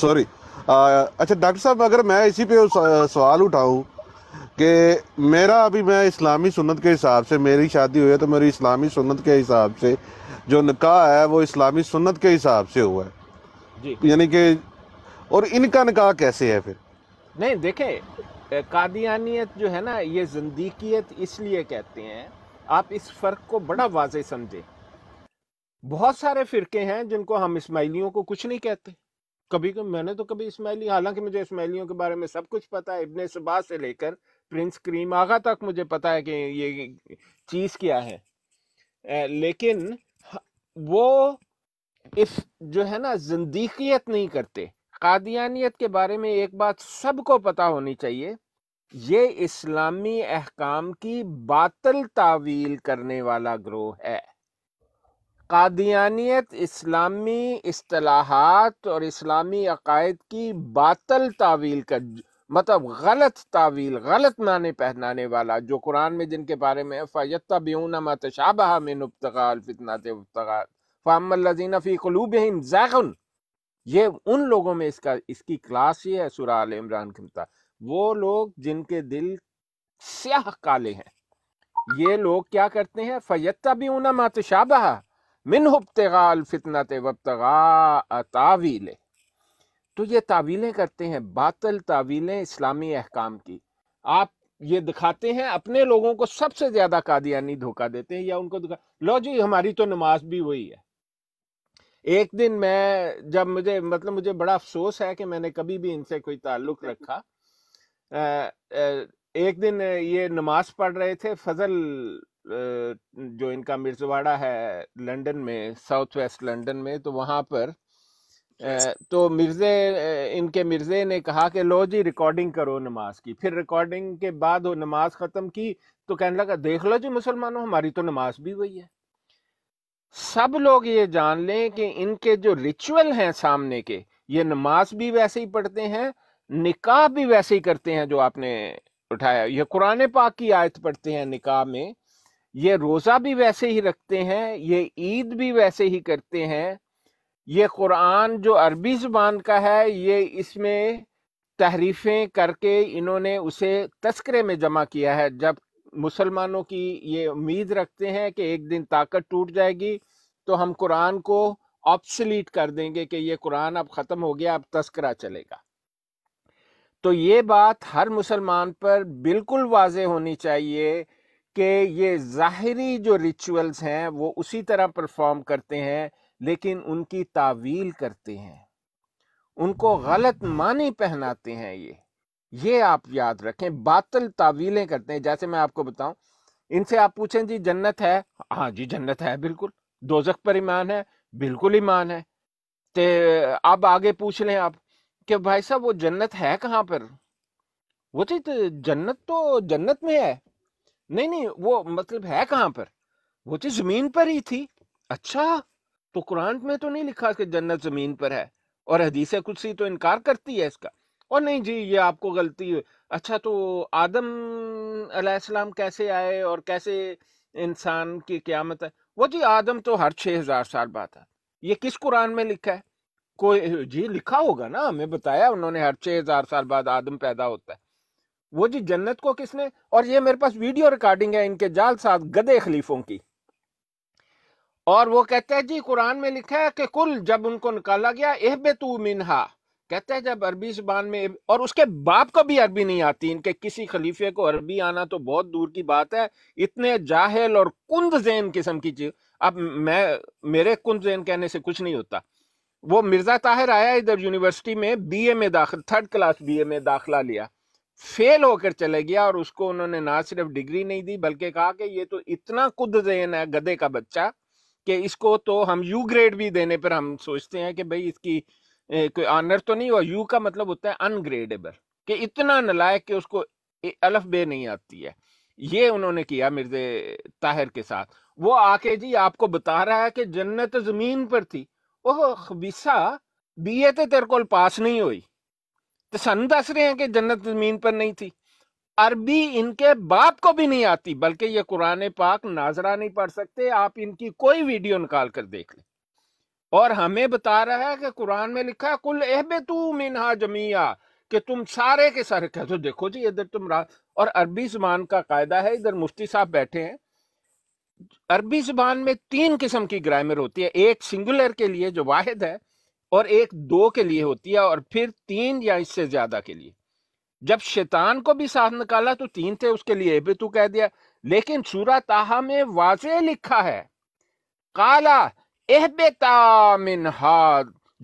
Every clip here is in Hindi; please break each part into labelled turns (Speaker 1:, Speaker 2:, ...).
Speaker 1: सॉरी uh, अच्छा डॉक्टर साहब अगर मैं इसी पे uh, सवाल उठाऊं कि मेरा अभी मैं इस्लामी सुन्नत के हिसाब से मेरी शादी हुई है तो मेरी इस्लामी सुन्नत के हिसाब से जो निकाह है वो इस्लामी सुन्नत के हिसाब से हुआ है यानी कि और इनका निकाह कैसे है फिर
Speaker 2: नहीं देखे कादियानियत जो है ना ये जिंदगीत इसलिए कहते हैं आप इस फ़र्क को बड़ा वाज समझें बहुत सारे फ़िरके हैं जिनको हम इस्माइलियों को कुछ नहीं कहते कभी कभी मैंने तो कभी इसमाइली हालांकि मुझे इसमाइलियों के बारे में सब कुछ पता है इबन सबा से लेकर प्रिंस क्रीम आगा तक मुझे पता है कि ये चीज़ क्या है लेकिन वो इस जो है ना जिंदगीत नहीं करते कादियानियत के बारे में एक बात सबको पता होनी चाहिए ये इस्लामी अहकाम की बातल तावील करने वाला ग्रोह है कादियानियत इस्लामी असलाहत और इस्लामी अकायद की बातल तावील का मतलब गलत तावील गलत माने पहनाने वाला जो कुरान में जिनके बारे में फ़यत बेऊना मतशाबा में नुबतगाल फितनात उबतगाल ये उन लोगों में इसका इसकी क्लास ये है सुराल इमरान के मुता वो लोग जिनके दिल स्याह काले हैं ये लोग क्या करते हैं फ़यत बेऊना मातशाबहा मिन हुबतगाल फितनत वबतगा तो ये तावीलें करते हैं बातल तावीलें इस्लामी अहकाम की आप ये दिखाते हैं अपने लोगों को सबसे ज्यादा कादियानी धोखा देते हैं या उनको दिखा लो जी हमारी तो नमाज भी वही है एक दिन मैं जब मुझे मतलब मुझे बड़ा अफसोस है कि मैंने कभी भी इनसे कोई ताल्लुक रखा एक दिन ये नमाज पढ़ रहे थे फजल जो इनका मिर्जवाड़ा है लंदन में साउथ वेस्ट लंदन में तो वहाँ पर अच्छा। तो मिर्ज़े इनके मिर्ज़े ने कहा कि लो जी रिकॉर्डिंग करो नमाज की फिर रिकॉर्डिंग के बाद वो नमाज ख़त्म की तो कहने लगा देख लो जी मुसलमानों हमारी तो नमाज भी वही है सब लोग ये जान लें कि इनके जो रिचुअल हैं सामने के ये नमाज भी वैसे ही पढ़ते हैं निकाह भी वैसे ही करते हैं जो आपने उठाया ये कुरान पाक की आयत पढ़ते हैं निकाह में ये रोज़ा भी वैसे ही रखते हैं ये ईद भी वैसे ही करते हैं ये कुरान जो अरबी ज़ुबान का है ये इसमें तहरीफ़ें करके इन्होंने उसे तस्करे में जमा किया है जब मुसलमानों की ये उम्मीद रखते हैं कि एक दिन ताकत टूट जाएगी तो हम कुरान को ऑप्सलीट कर देंगे कि ये कुरान अब ख़त्म हो गया अब तस्करा चलेगा तो ये बात हर मुसलमान पर बिल्कुल वाज होनी चाहिए कि ये ज़ाहरी जो रिचुअल्स हैं वो उसी तरह परफॉर्म करते हैं लेकिन उनकी तावील करते हैं उनको गलत मानी पहनाते हैं ये ये आप याद रखें बातल तावीलें करते हैं जैसे मैं आपको बताऊं इनसे आप पूछें जी जन्नत है हाँ जी जन्नत है बिल्कुल दोजक पर ईमान है बिल्कुल ईमान है तो अब आगे पूछ लें आप कि भाई साहब वो जन्नत है कहाँ पर वो जी तो जन्नत तो जन्नत में है नहीं नहीं वो मतलब है कहाँ पर वो तो जमीन पर ही थी अच्छा तो कुरान में तो नहीं लिखा कि जन्नत जमीन पर है और हदीस कुछ तो इनकार करती है इसका और नहीं जी ये आपको गलती है अच्छा तो आदम अलैहिस्सलाम कैसे आए और कैसे इंसान की क्यामत है वो जी आदम तो हर छः हज़ार साल बाद है ये किस कुरान में लिखा है कोई जी लिखा होगा ना हमें बताया उन्होंने हर छः हज़ार साल बाद आदम पैदा होता है वो जी जन्नत को किसने और ये मेरे पास वीडियो रिकॉर्डिंग है इनके जाल साथ गदे खलीफों की और वो कहते हैं जी कुरान में लिखा है कि कुल जब उनको निकाला गया एह बे तू मिनहा कहते हैं जब अरबी जबान में और उसके बाप को भी अरबी नहीं आती इनके किसी खलीफे को अरबी आना तो बहुत दूर की बात है इतने जाहल और कुंद जैन किस्म की चीज अब मैं मेरे कुंद जैन कहने से कुछ नहीं होता वो मिर्जा ताहिर आया इधर यूनिवर्सिटी में बीए में दाखिल थर्ड क्लास बीए में दाखिला लिया फेल होकर चले गया और उसको उन्होंने ना सिर्फ डिग्री नहीं दी बल्कि कहा कि ये तो इतना कुद जहन है गधे का बच्चा कि इसको तो हम यू ग्रेड भी देने पर हम सोचते हैं कि भाई इसकी कोई ऑनर तो नहीं हुआ यू का मतलब होता है अनग्रेडेबल कि इतना नलायक कि उसको अलफ बे नहीं आती है ये उन्होंने किया मिर्जे ताहिर के साथ वो आके जी आपको बता रहा है कि जन्नत जमीन पर थी ओह खबीसा बी ए तो तेरे को पास नहीं हुई तो सन दस रहे हैं कि जन्नत जमीन पर नहीं थी अरबी इनके बाप को भी नहीं आती बल्कि ये कुरान पाक नाजरा नहीं पढ़ सकते आप इनकी कोई वीडियो निकाल कर देख लें और हमें बता रहा है कि कुरान में लिखा है कुल एहबे तू मिनहा जमिया कि तुम सारे के सारे कह तो देखो जी इधर तुम रा और अरबी जबान का कायदा है इधर मुफ्ती साहब बैठे हैं अरबी जबान में तीन किस्म की ग्रामर होती है एक सिंगुलर के लिए जो वाहिद है और एक दो के लिए होती है और फिर तीन या इससे ज्यादा के लिए जब शैतान को भी साथ निकाला तो तीन थे उसके लिए भी तू कह दिया लेकिन सूरा ताहा में वाज लिखा है काला एह बेता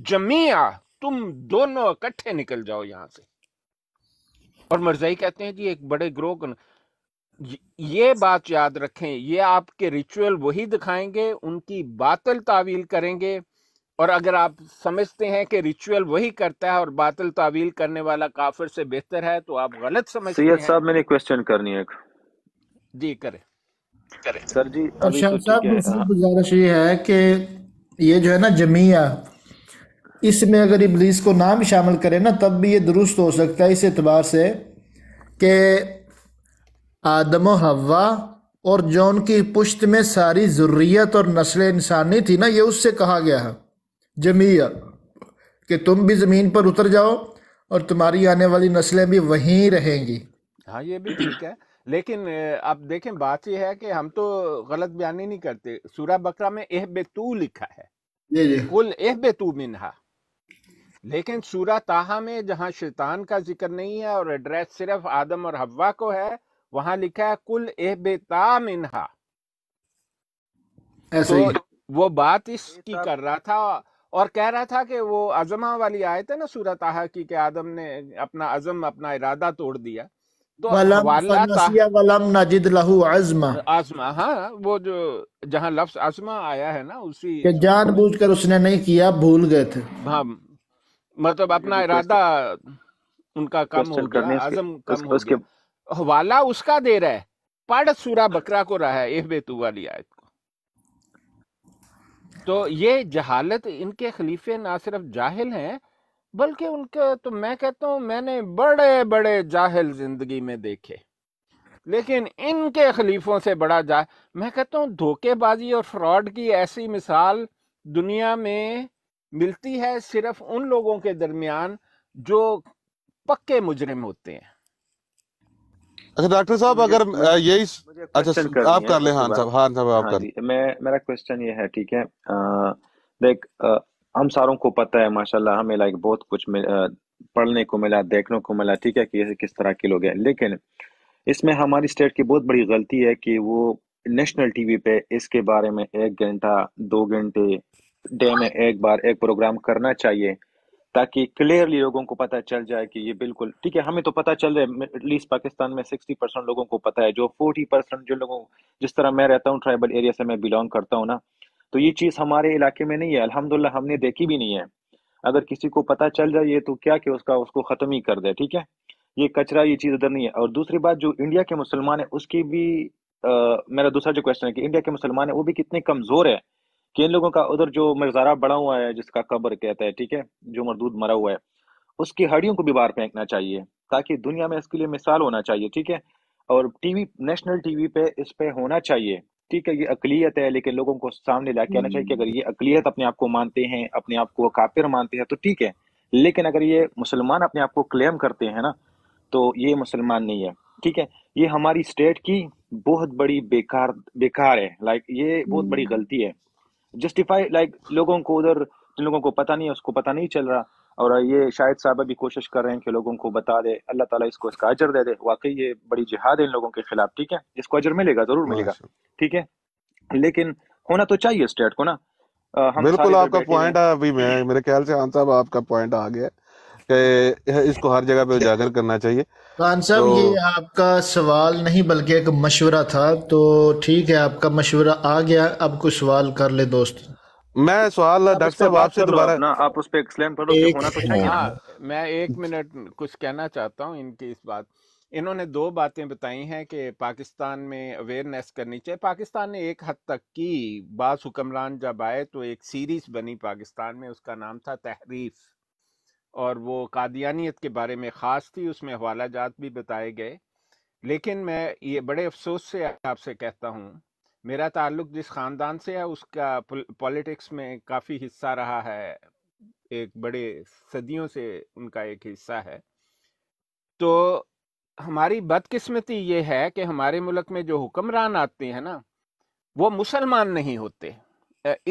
Speaker 2: जमिया तुम दोनों इकट्ठे निकल जाओ यहां से और मर्जाई कहते हैं जी एक बड़े ग्रोह ये बात याद रखें ये आपके रिचुअल वही दिखाएंगे उनकी बातल तावील करेंगे और अगर आप समझते हैं कि रिचुअल वही करता है और बातल तावील करने वाला काफिर से बेहतर है तो आप गलत समझते हैं साहब
Speaker 3: मैंने क्वेश्चन करनी है जी करें सर जी अभी तो साहब
Speaker 4: गुजारिश ये है कि ये जो है ना जमिया इसमें अगर इबलीस को नाम शामिल करें ना तब भी ये दुरुस्त हो सकता है इस एतबार से कि आदम हवा और जो उनकी पुश्त में सारी ज़रूरीत और नस्ल इंसानी थी ना ये उससे कहा गया है जमीया कि तुम भी ज़मीन पर उतर जाओ और तुम्हारी आने वाली नस्लें भी वहीं रहेंगी
Speaker 2: हाँ ये भी ठीक है लेकिन आप देखें बात यह है कि हम तो गलत बयानी नहीं करते सूरा बकरा में एह बेतू लिखा है कुल एह बेतू मिनहा लेकिन सूरा ताहा में जहाँ शैतान का जिक्र नहीं है और एड्रेस सिर्फ आदम और हवा को है वहां लिखा है कुल एह बेता मिनहा तो वो बात इसकी कर रहा था और कह रहा था कि वो अजमा वाली आए थे ना सूरत आहा की कि आदम ने अपना अजम अपना इरादा तोड़ दिया तो आजमा हाँ वो जो जहाँ लफ्स आजमा आया है ना उसी जान बुझ कर
Speaker 4: उसने नहीं किया भूल गए थे
Speaker 2: हाँ मतलब अपना इरादा उनका कम हो गया आजम कम हो गया वाला उसका दे रहा है पढ़ सूरा बकरा को रहा है एह बेतु वाली आयत तो ये जहालत इनके खलीफे ना सिर्फ जाहिल हैं बल्कि उनके तो मैं कहता हूँ मैंने बड़े बड़े जाहिल ज़िंदगी में देखे लेकिन इनके खलीफों से बड़ा जा मैं कहता हूँ धोखेबाजी और फ्रॉड की ऐसी मिसाल दुनिया में मिलती है सिर्फ उन लोगों के दरमियान जो पक्के मुजरिम होते हैं
Speaker 1: अच्छा डॉक्टर साहब अगर यही अच्छा आप कर ले हाँ साहब हाँ साहब आप हाँ
Speaker 2: कर मैं मेरा
Speaker 3: क्वेश्चन ये है ठीक है देख हम सारों को पता है माशाल्लाह हमें लाइक बहुत कुछ पढ़ने को मिला देखने को मिला ठीक है कि ये किस तरह के लोग हैं लेकिन इसमें हमारी स्टेट की बहुत बड़ी गलती है कि वो नेशनल टीवी पे इसके बारे में एक घंटा दो घंटे डे में एक बार एक प्रोग्राम करना चाहिए ताकि क्लियरली लोगों को पता चल जाए कि ये बिल्कुल ठीक है हमें तो पता चल रहा है एटलीस्ट पाकिस्तान में सिक्सटी परसेंट लोगों को पता है जो फोर्टी परसेंट जो लोगों जिस तरह मैं रहता हूँ ट्राइबल एरिया से मैं बिलोंग करता हूँ ना तो ये चीज़ हमारे इलाके में नहीं है अलहमदिल्ला हमने देखी भी नहीं है अगर किसी को पता चल जाए ये तो क्या कि उसका उसको ख़त्म ही कर दे ठीक है ये कचरा ये चीज़ उधर नहीं है और दूसरी बात जो इंडिया के मुसलमान है उसकी भी आ, मेरा दूसरा जो क्वेश्चन है कि इंडिया के मुसलमान है वो भी कितने कमज़ोर है कि इन लोगों का उधर जो मज़ारा बड़ा हुआ है जिसका कब्र कहता है ठीक है जो मरदूद मरा हुआ है उसकी हड्डियों को भी बाहर फेंकना चाहिए ताकि दुनिया में इसके लिए मिसाल होना चाहिए ठीक है और टीवी नेशनल टीवी पे इस पे होना चाहिए ठीक है ये अकलीत है लेकिन लोगों को सामने ला के आना चाहिए कि अगर ये अकलीत अपने आप को मानते हैं अपने आप को काफिर मानते हैं तो ठीक है लेकिन अगर ये मुसलमान अपने आप को क्लेम करते हैं ना तो ये मुसलमान नहीं है ठीक है ये हमारी स्टेट की बहुत बड़ी बेकार बेकार है लाइक ये बहुत बड़ी हम्म। गलती है जस्टिफाई लाइक लोगों को उधर जिन लोगों को पता नहीं है उसको पता नहीं चल रहा और ये शायद साहब अभी कोशिश कर रहे हैं कि लोगों को बता दे अल्लाह ताला इसको इसका अजर दे दे वाकई ये बड़ी जिहाद है इन लोगों के खिलाफ ठीक है इसको अजर मिलेगा जरूर मिलेगा ठीक है लेकिन होना तो चाहिए स्टेट को ना बिल्कुल आपका पॉइंट
Speaker 1: अभी मैं मेरे ख्याल से खान साहब आपका पॉइंट आ गया इसको हर जगह पे उजागर करना चाहिए खान साहब तो, ये
Speaker 4: आपका सवाल नहीं बल्कि एक मशवरा था तो ठीक है आपका मशवरा आ गया अब कुछ
Speaker 1: सवाल कर ले दोस्त मैं सवाल डॉक्टर साहब आपसे दोबारा ना आप उस पर एक्सप्लेन करो होना
Speaker 2: तो चाहिए हाँ मैं एक मिनट कुछ कहना चाहता हूँ इनकी इस बात इन्होंने दो बातें बताई हैं कि पाकिस्तान में अवेयरनेस करनी चाहिए पाकिस्तान ने एक हद तक की बास हुक्मरान जब आए तो एक सीरीज़ बनी पाकिस्तान में उसका नाम था तहरीफ़ और वो कादियानियत के बारे में ख़ास थी उसमें हवाला जात भी बताए गए लेकिन मैं ये बड़े अफसोस से आपसे कहता हूँ मेरा ताल्लुक जिस ख़ानदान से है उसका पॉलिटिक्स में काफ़ी हिस्सा रहा है एक बड़े सदियों से उनका एक हिस्सा है तो हमारी बदकिस्मती ये है कि हमारे मुल्क में जो हुक्मरान आते हैं ना वो मुसलमान नहीं होते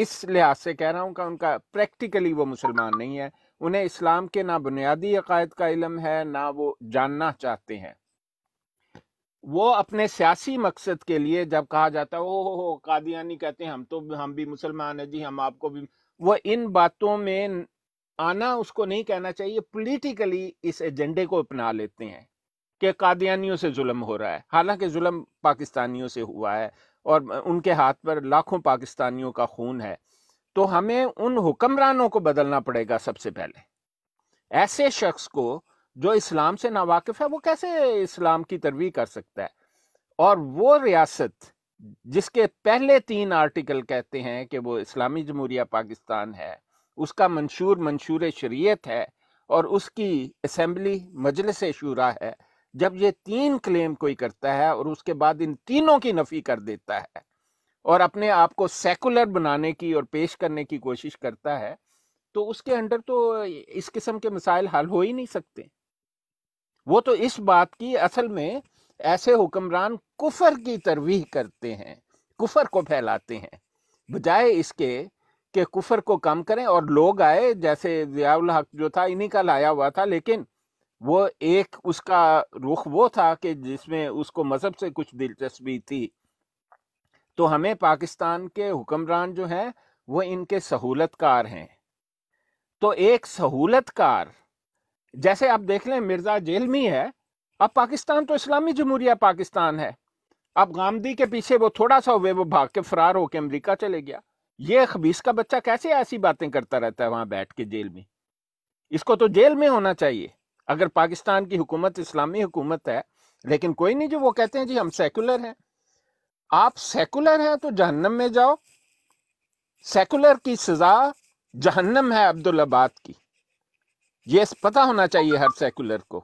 Speaker 2: इस लिहाज से कह रहा हूँ कि उनका प्रैक्टिकली वो मुसलमान नहीं है उन्हें इस्लाम के ना बुनियादी अकायद का इलम है ना वो जानना चाहते हैं वो अपने सियासी मकसद के लिए जब कहा जाता है ओ हो कादियानी कहते हैं हम तो हम भी मुसलमान हैं जी हम आपको भी वो इन बातों में आना उसको नहीं कहना चाहिए पॉलिटिकली इस एजेंडे को अपना लेते हैं कि कादियानियों से जुल्म हो रहा है हालांकि जुल्म पाकिस्तानियों से हुआ है और उनके हाथ पर लाखों पाकिस्तानियों का खून है तो हमें उन हुक्मरानों को बदलना पड़ेगा सबसे पहले ऐसे शख्स को जो इस्लाम से नावाकिफ है वो कैसे इस्लाम की तरवी कर सकता है और वो रियासत जिसके पहले तीन आर्टिकल कहते हैं कि वो इस्लामी जमहूरिया पाकिस्तान है उसका मंशूर मंशूर शरीयत है और उसकी असम्बली मजलिस शूरा है जब ये तीन क्लेम कोई करता है और उसके बाद इन तीनों की नफ़ी कर देता है और अपने आप को सेकुलर बनाने की और पेश करने की कोशिश करता है तो उसके अंडर तो इस किस्म के मसाइल हल हो ही नहीं सकते वो तो इस बात की असल में ऐसे हुक्मरान कुफर की तरवीह करते हैं कुफर को फैलाते हैं बजाय इसके कि कुफर को कम करें और लोग आए जैसे जियाउल हक जो था इन्हीं का लाया हुआ था लेकिन वो एक उसका रुख वो था कि जिसमें उसको मज़हब से कुछ दिलचस्पी थी तो हमें पाकिस्तान के हुक्मरान जो हैं वो इनके सहूलतकार हैं तो एक सहूलतकार जैसे आप देख लें मिर्जा जेल में है अब पाकिस्तान तो इस्लामी जमहूरिया पाकिस्तान है अब गांधी के पीछे वो थोड़ा सा हुए वो भाग के फरार होके अमरीका चले गया ये खबीस का बच्चा कैसे ऐसी बातें करता रहता है वहां बैठ के जेल में इसको तो जेल में होना चाहिए अगर पाकिस्तान की हुकूमत इस्लामी हुकूमत है लेकिन कोई नहीं जो वो कहते हैं जी हम सेकुलर हैं आप सेकुलर हैं तो जहन्नम में जाओ सेकुलर की सजा जहन्नम है अब्दुलबाद की यह पता होना चाहिए हर सेकुलर को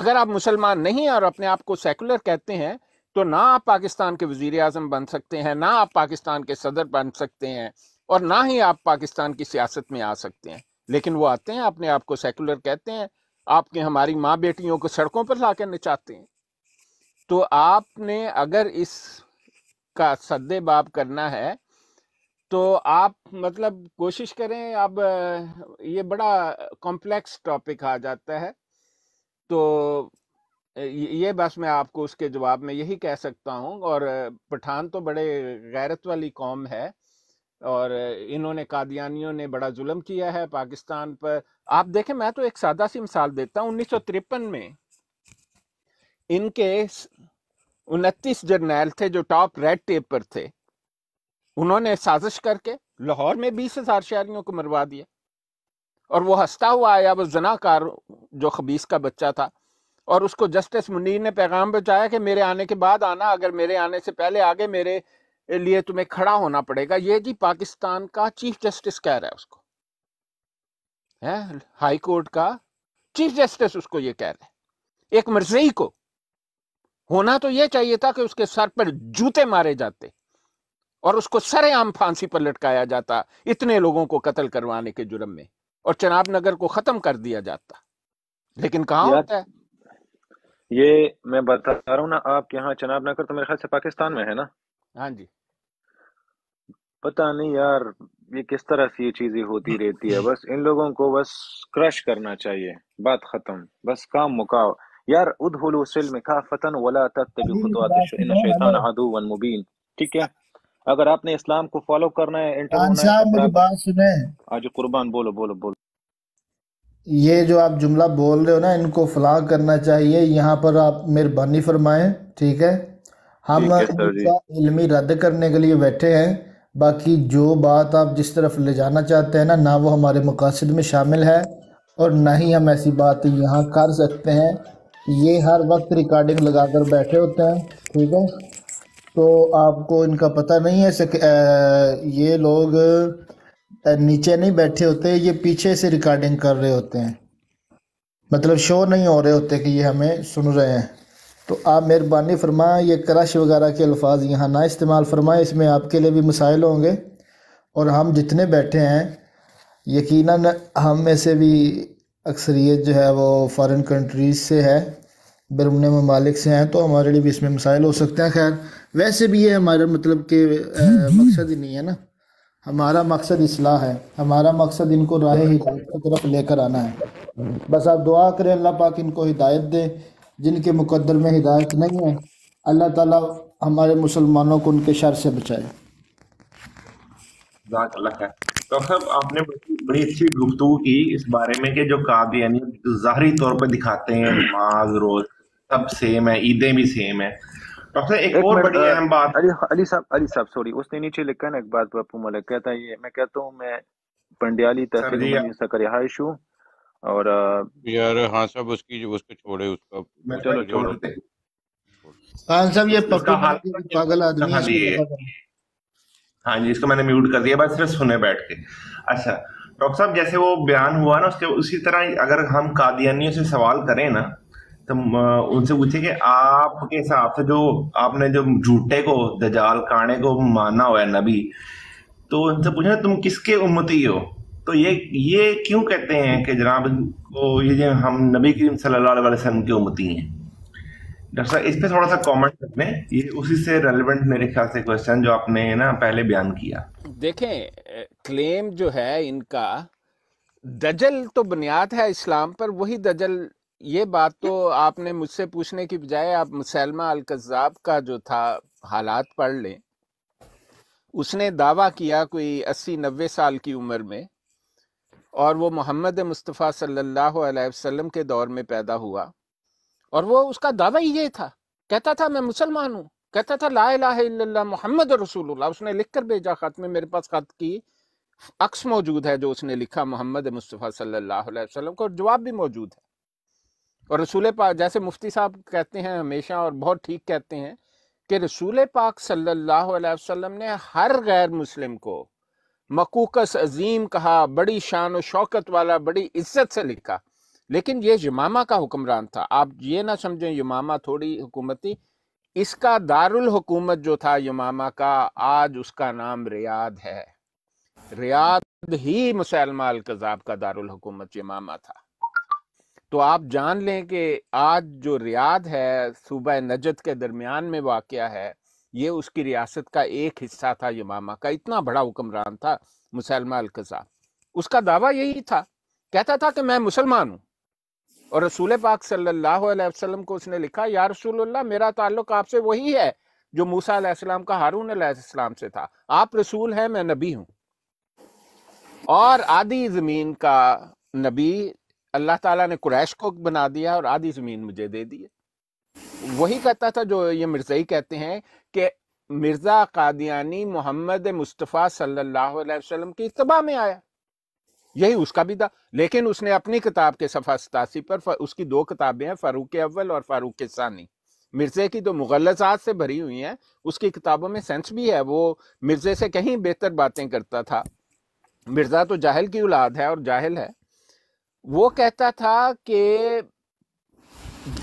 Speaker 2: अगर आप मुसलमान नहीं और अपने आप को सेकुलर कहते हैं तो ना आप पाकिस्तान के वजीर अजम बन सकते हैं ना आप पाकिस्तान के सदर बन सकते हैं और ना ही आप पाकिस्तान की सियासत में आ सकते हैं लेकिन वो आते हैं अपने आप को सेकुलर कहते हैं आपके हमारी माँ बेटियों को सड़कों पर ला कर नचाते हैं तो आपने अगर इस का सदे बाप करना है तो आप मतलब कोशिश करें अब ये बड़ा कॉम्प्लेक्स टॉपिक आ जाता है तो ये बस मैं आपको उसके जवाब में यही कह सकता हूँ और पठान तो बड़े गैरत वाली कौम है और इन्होंने कादियानियों ने बड़ा जुल्म किया है पाकिस्तान पर आप देखें मैं तो एक सादा सी मिसाल देता हूँ उन्नीस में इनके उनतीस जर्नैल थे जो टॉप रेड टेप पर थे उन्होंने साजिश करके लाहौर में बीस हजार शहरियों को मरवा दिया और वो हंसता हुआ आया वो जनाकार जो खबीस का बच्चा था और उसको जस्टिस मुनीर ने पैगाम बचाया कि मेरे आने के बाद आना अगर मेरे आने से पहले आगे मेरे लिए तुम्हें खड़ा होना पड़ेगा ये जी पाकिस्तान का चीफ जस्टिस कह रहा है उसको है हाई कोर्ट का चीफ जस्टिस उसको ये कह रहा है एक मर्जी को होना तो यह चाहिए था कि उसके सर पर जूते मारे जाते और उसको सरेआम फांसी पर लटकाया जाता इतने लोगों को कत्ल करवाने के जुर्म में और चनाब नगर को खत्म कर दिया जाता लेकिन
Speaker 3: कहा होता है ये मैं बता रहा हूँ ना आपके यहाँ चनाब नगर तो मेरे ख्याल से पाकिस्तान में है ना हाँ जी पता नहीं यार ये किस तरह से ये चीजें होती रहती है बस इन लोगों को बस क्रश करना चाहिए बात खत्म बस काम मुकाओ यार उदहुलु सिल्म काफतन वला तत्तबि खुतुआत इन शैतान अदुवन मुबीन ठीक है अगर आपने इस्लाम को फॉलो करना है एंटर होना है तो मेरी बात सुने आज कुर्बान बोलो बोलो बोलो
Speaker 4: ये जो आप जुमला बोल रहे हो ना इनको फलाह करना चाहिए यहाँ पर आप मेहरबानी फरमाए ठीक है हम
Speaker 5: इल्मी
Speaker 4: रद्द करने के लिए बैठे हैं बाकी जो बात आप जिस तरफ ले जाना चाहते हैं ना ना वो हमारे मकासद में शामिल है और ना ही हम ऐसी बात यहाँ कर सकते हैं ये हर वक्त रिकॉर्डिंग लगा कर बैठे होते हैं ठीक है तो आपको इनका पता नहीं है सक, आ, ये लोग नीचे नहीं बैठे होते ये पीछे से रिकॉर्डिंग कर रहे होते हैं मतलब शो नहीं हो रहे होते कि ये हमें सुन रहे हैं तो आप मेहरबानी फरमाएं ये क्रश वगैरह के अल्फाज यहाँ ना इस्तेमाल फरमाएं इसमें आपके लिए भी मसाइल होंगे और हम जितने बैठे हैं यकीनन हम में से भी अक्सरियत जो है वो फॉरेन कंट्रीज़ से है बरमन ममालिक से हैं तो हमारे लिए भी इसमें मसाइल हो सकते हैं खैर वैसे भी ये हमारा मतलब के मकसद ही नहीं है ना हमारा मकसद इसलाह है हमारा मकसद इनको राह हिदायत की तरफ लेकर आना है बस आप दुआ करें अल्लाह पाक इनको हिदायत दे जिनके मुकद्दर में हिदायत नहीं है अल्लाह ताला हमारे मुसलमानों को उनके शर से
Speaker 6: बचाए डॉक्टर तो साहब आपने बड़ी अच्छी गुफ्तु की इस बारे में कि जो कादियानियत ज़ाहरी तौर पर दिखाते हैं नमाज रोज सब सेम है ईदें भी सेम है
Speaker 3: एक, एक और बड़ी अहम बात अली अली साहब अली साहब सॉरी उसने नीचे लिखा ना एक बात बापू कहता है ये मैं कहता हूँ मैं
Speaker 7: पंडियाली तहसील
Speaker 3: सकर रिहाइश हूँ
Speaker 7: और यार हाँ साहब उसकी जो उसको छोड़े उसका तो चलो छोड़ते
Speaker 4: खान साहब ये पक्का पागल आदमी है
Speaker 7: हाँ जी इसको
Speaker 6: मैंने म्यूट कर दिया बस सिर्फ सुने बैठ के अच्छा डॉक्टर साहब जैसे वो बयान हुआ ना उसके उसी तरह अगर हम कादियानियों से सवाल करें ना तो उनसे पूछे कि आपके हिसाब से जो आपने जो झूठे को दजाल काने को माना हुआ है नबी तो उनसे पूछे तुम किसके उम्मती हो तो ये ये क्यों कहते हैं कि जनाब को ये हम नबी करीम सल्लल्लाहु अलैहि वसल्लम की उम्मती हैं डॉक्टर साहब इस पर थोड़ा सा कॉमेंट कर लें ये उसी से रेलिवेंट मेरे ख्याल से क्वेश्चन जो आपने ना पहले बयान किया
Speaker 2: देखें क्लेम जो है इनका दजल तो बुनियाद है इस्लाम पर वही दजल ये बात तो आपने मुझसे पूछने की बजाय आप मुसलमा अल कज़ाब का जो था हालात पढ़ लें उसने दावा किया कोई अस्सी नब्बे साल की उम्र में और वो मोहम्मद मुस्तफ़ा सल्लल्लाहु अलैहि वसल्लम के दौर में पैदा हुआ और वो उसका दावा ही ये था कहता था मैं मुसलमान हूँ कहता था ला ला मोहम्मद रसूलुल्लाह उसने लिख कर भेजा खत में मेरे पास खत की अक्स मौजूद है जो उसने लिखा मोहम्मद मुस्तफ़ा सल्लल्लाहु अलैहि वसल्लम को और जवाब भी मौजूद है और रसूल पाक जैसे मुफ्ती साहब कहते हैं हमेशा और बहुत ठीक कहते हैं कि रसूल पाक सल्लल्लाहु अलैहि वसल्लम ने हर गैर मुस्लिम को मकूकस अजीम कहा बड़ी शान व शौकत वाला बड़ी इज्जत से लिखा लेकिन ये यमामा का हुक्मरान था आप ये ना समझें यमामा थोड़ी हुकूमती इसका दारुल हुकूमत जो था यमामा का आज उसका नाम रियाद है रियाद ही मुसलमा अलकजाब का दारुल हुकूमत यमामा था तो आप जान लें कि आज जो रियाद है सूबह नजद के दरमियान में वाक़ है ये उसकी रियासत का एक हिस्सा था यमामा का इतना बड़ा हुक्मरान था मुसलमा अलकजाब उसका दावा यही था कहता था कि मैं मुसलमान हूँ और रसूल पाक सल्लाम को उसने लिखा या रसूल्ला मेरा ताल्लुक आपसे वही है जो मूसा का हारून अलैहिस्सलाम से था आप रसूल हैं मैं नबी हूँ और आधी ज़मीन का नबी अल्लाह ताला ने कुरैश को बना दिया और आधी ज़मीन मुझे दे दी वही कहता था जो ये मिर्जाई कहते हैं कि मिर्ज़ा कादियानी मोहम्मद मुस्तफ़ा सल्लल्लाहु अलैहि वसल्लम की इतबा में आया यही उसका भी था लेकिन उसने अपनी किताब के सफ़ा सतासी पर उसकी दो किताबें हैं फ़ारूक अव्वल और फ़ारूक सानी मिर्ज़े की जो तो मुगलजात से भरी हुई हैं उसकी किताबों में सेंस भी है वो मिर्ज़े से कहीं बेहतर बातें करता था मिर्ज़ा तो जाहिल की औलाद है और जाहिल है वो कहता था कि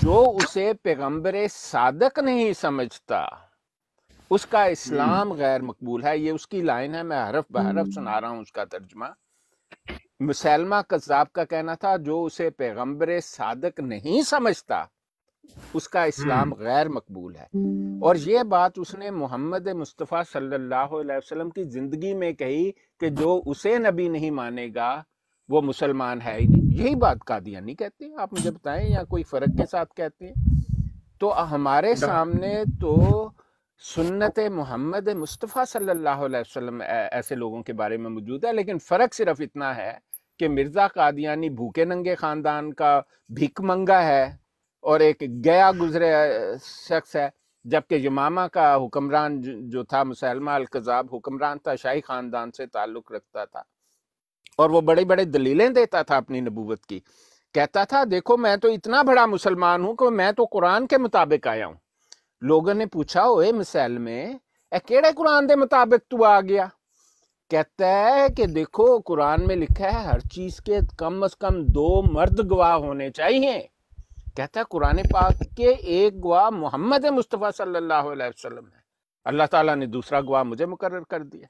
Speaker 2: जो उसे पैगम्बर सादक नहीं समझता उसका इस्लाम हम्म। गैर मकबूल है ये उसकी लाइन है मैं हरफ बहरफ सुना हम्म। रहा हूँ उसका तर्जमा मुसलमा कजाब का कहना था जो उसे पैगम्बर सादक नहीं समझता उसका इस्लाम हम्म। गैर मकबूल है और यह बात उसने मोहम्मद मुस्तफ़ा सल्लल्लाहु अलैहि वसल्लम की ज़िंदगी में कही कि जो उसे नबी नहीं मानेगा वो मुसलमान है ही नहीं यही बात नहीं कहते आप मुझे बताएं या कोई फ़र्क के साथ कहते हैं तो हमारे सामने तो सुन्नत मोहम्मद मुस्तफ़ा सल्लल्लाहु अलैहि वसल्लम ऐसे लोगों के बारे में मौजूद है लेकिन फ़र्क सिर्फ इतना है कि मिर्ज़ा कादियानी भूखे नंगे ख़ानदान का भिक मंगा है और एक गया गुजरे शख्स है जबकि यमामा का हुक्मरान जो था मुसलमा अलकजाब हुक्मरान था शाही ख़ानदान से ताल्लुक़ रखता था और वो बड़े बड़े दलीलें देता था अपनी नबूवत की कहता था देखो मैं तो इतना बड़ा मुसलमान हूँ कि मैं तो कुरान के मुताबिक आया हूँ लोगों ने पूछा हो मिसाइल में केड़े कुरान के मुताबिक तू आ गया कहता है कि देखो कुरान में लिखा है हर चीज के कम अज कम दो मर्द गवाह होने चाहिए कहता है कुरान पाक के एक गवाह मोहम्मद मुस्तफ़ा सल्लल्लाहु अलैहि वसल्लम है अल्लाह ताला ने दूसरा गवाह मुझे मुकर कर दिया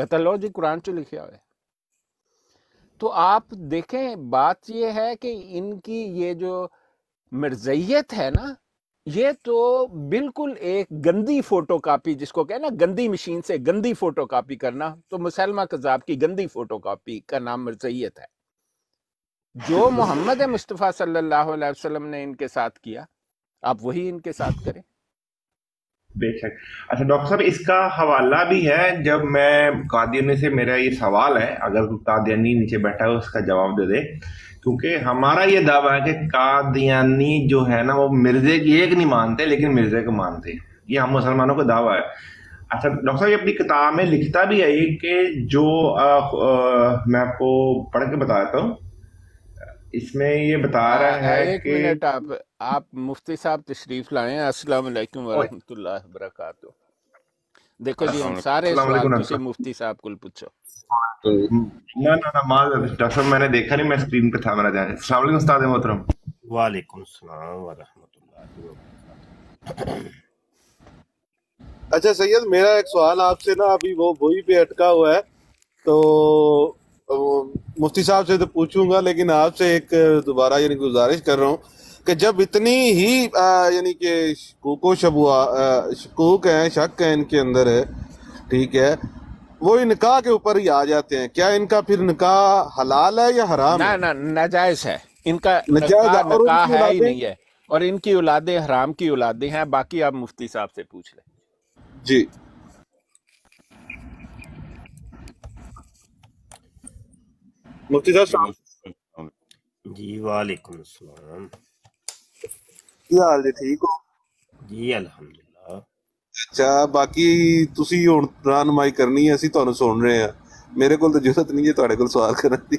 Speaker 2: कहता लो जी कुरान चो लिखे हुआ है तो आप देखें बात यह है कि इनकी ये जो मिर्जैत है ना ये तो बिल्कुल एक गंदी फोटो कापी जिसको कहे ना गंदी मशीन से गंदी फोटो कापी करना तो मुसलमा कजाब की गंदी फोटो कापी का नाम मरजयत है जो मोहम्मद मुस्तफ़ा सल्लल्लाहु अलैहि वसल्लम ने इनके साथ किया आप वही इनके साथ करें
Speaker 6: बेशक अच्छा डॉक्टर साहब इसका हवाला भी है जब मैं कादियानी से मेरा ये सवाल है अगर कादियानी नीचे बैठा है उसका जवाब दे दे क्योंकि हमारा ये दावा है कि कादियानी जो है ना वो मिर्जे की एक नहीं मानते लेकिन मिर्जे को मानते हैं ये हम मुसलमानों का दावा है अच्छा डॉक्टर साहब ये अपनी किताब में लिखता भी है कि जो आ, आ, मैं आपको पढ़ के बताता हूँ इसमें ये बता रहा आ, है एक कि मिनट
Speaker 2: आप आप मुफ्ती साहब तशरीफ लाए अस्सलाम वालेकुम वरहमतुल्लाह वबरकातुहू देखो जी हम सारे सवाल मुफ्ती
Speaker 8: साहब को पूछो तो ना ना ना माल डॉक्टर
Speaker 6: साहब मैंने देखा नहीं मैं स्क्रीन पे था मेरा ध्यान अस्सलाम वालेकुम उस्ताद मोहतरम
Speaker 8: वालेकुम सलाम व रहमतुल्लाह
Speaker 1: अच्छा सैयद मेरा एक सवाल आपसे ना अभी वो वही पे अटका हुआ है तो मुफ्ती साहब से तो पूछूंगा लेकिन आपसे एक दोबारा यानी गुजारिश कर रहा हूँ कि जब इतनी ही यानी कि शकूक शबुआ शकूक हैं शक हैं इनके अंदर है ठीक है वो निकाह के ऊपर ही आ जाते हैं क्या इनका फिर निकाह हलाल है या हराम ना ना नजायज है इनका निकाह निकाह है ही नहीं है
Speaker 2: और इनकी औलादे हराम की औलादे हैं बाकी आप मुफ्ती साहब से पूछ लें
Speaker 7: जी
Speaker 8: मुफ्ती साहब जी वालेकुम अस्सलाम क्या हाल है ठीक हो
Speaker 1: जी अल्हम्दुलिल्लाह अच्छा बाकी ਤੁਸੀਂ ਹੁਣ ਰਾਨਮਾਈ ਕਰਨੀ ਹੈ ਅਸੀਂ ਤੁਹਾਨੂੰ ਸੁਣ ਰਹੇ ਹਾਂ ਮੇਰੇ ਕੋਲ ਤਾਂ ਜੁਰਤ ਨਹੀਂ ਹੈ ਤੁਹਾਡੇ ਕੋਲ ਸਵਾਲ ਕਰਨ ਦੀ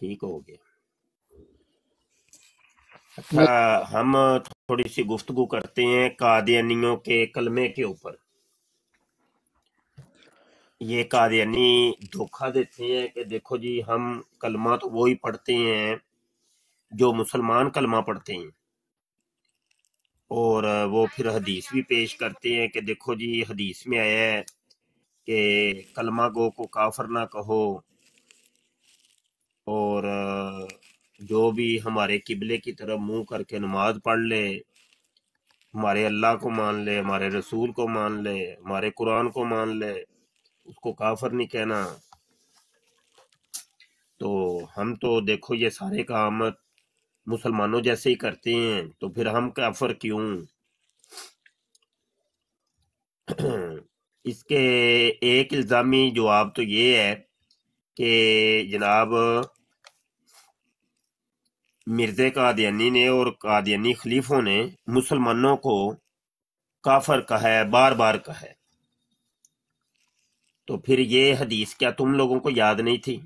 Speaker 8: ठीक हो गया अच्छा हम थोड़ी सी गुफ्तगु करते हैं कादियानियों के कलमे के ऊपर ये कादियानी धोखा देते हैं कि देखो जी हम कलमा तो वो ही पढ़ते हैं जो मुसलमान कलमा पढ़ते हैं और वो फिर हदीस भी पेश करते हैं कि देखो जी हदीस में आया है कि कलमा गो को काफर ना कहो और जो भी हमारे किबले की तरफ मुंह करके नमाज पढ़ ले हमारे अल्लाह को मान ले हमारे रसूल को मान ले हमारे कुरान को मान ले उसको काफर नहीं कहना तो हम तो देखो ये सारे काम मुसलमानों जैसे ही करते हैं तो फिर हम काफर क्यों इसके एक इल्ज़ामी जवाब तो ये है कि जनाब मिर्ज़े कादियानी ने और कादियानी खलीफों ने मुसलमानों को काफर कहा है बार बार कहा है तो फिर ये हदीस क्या तुम लोगों को याद नहीं थी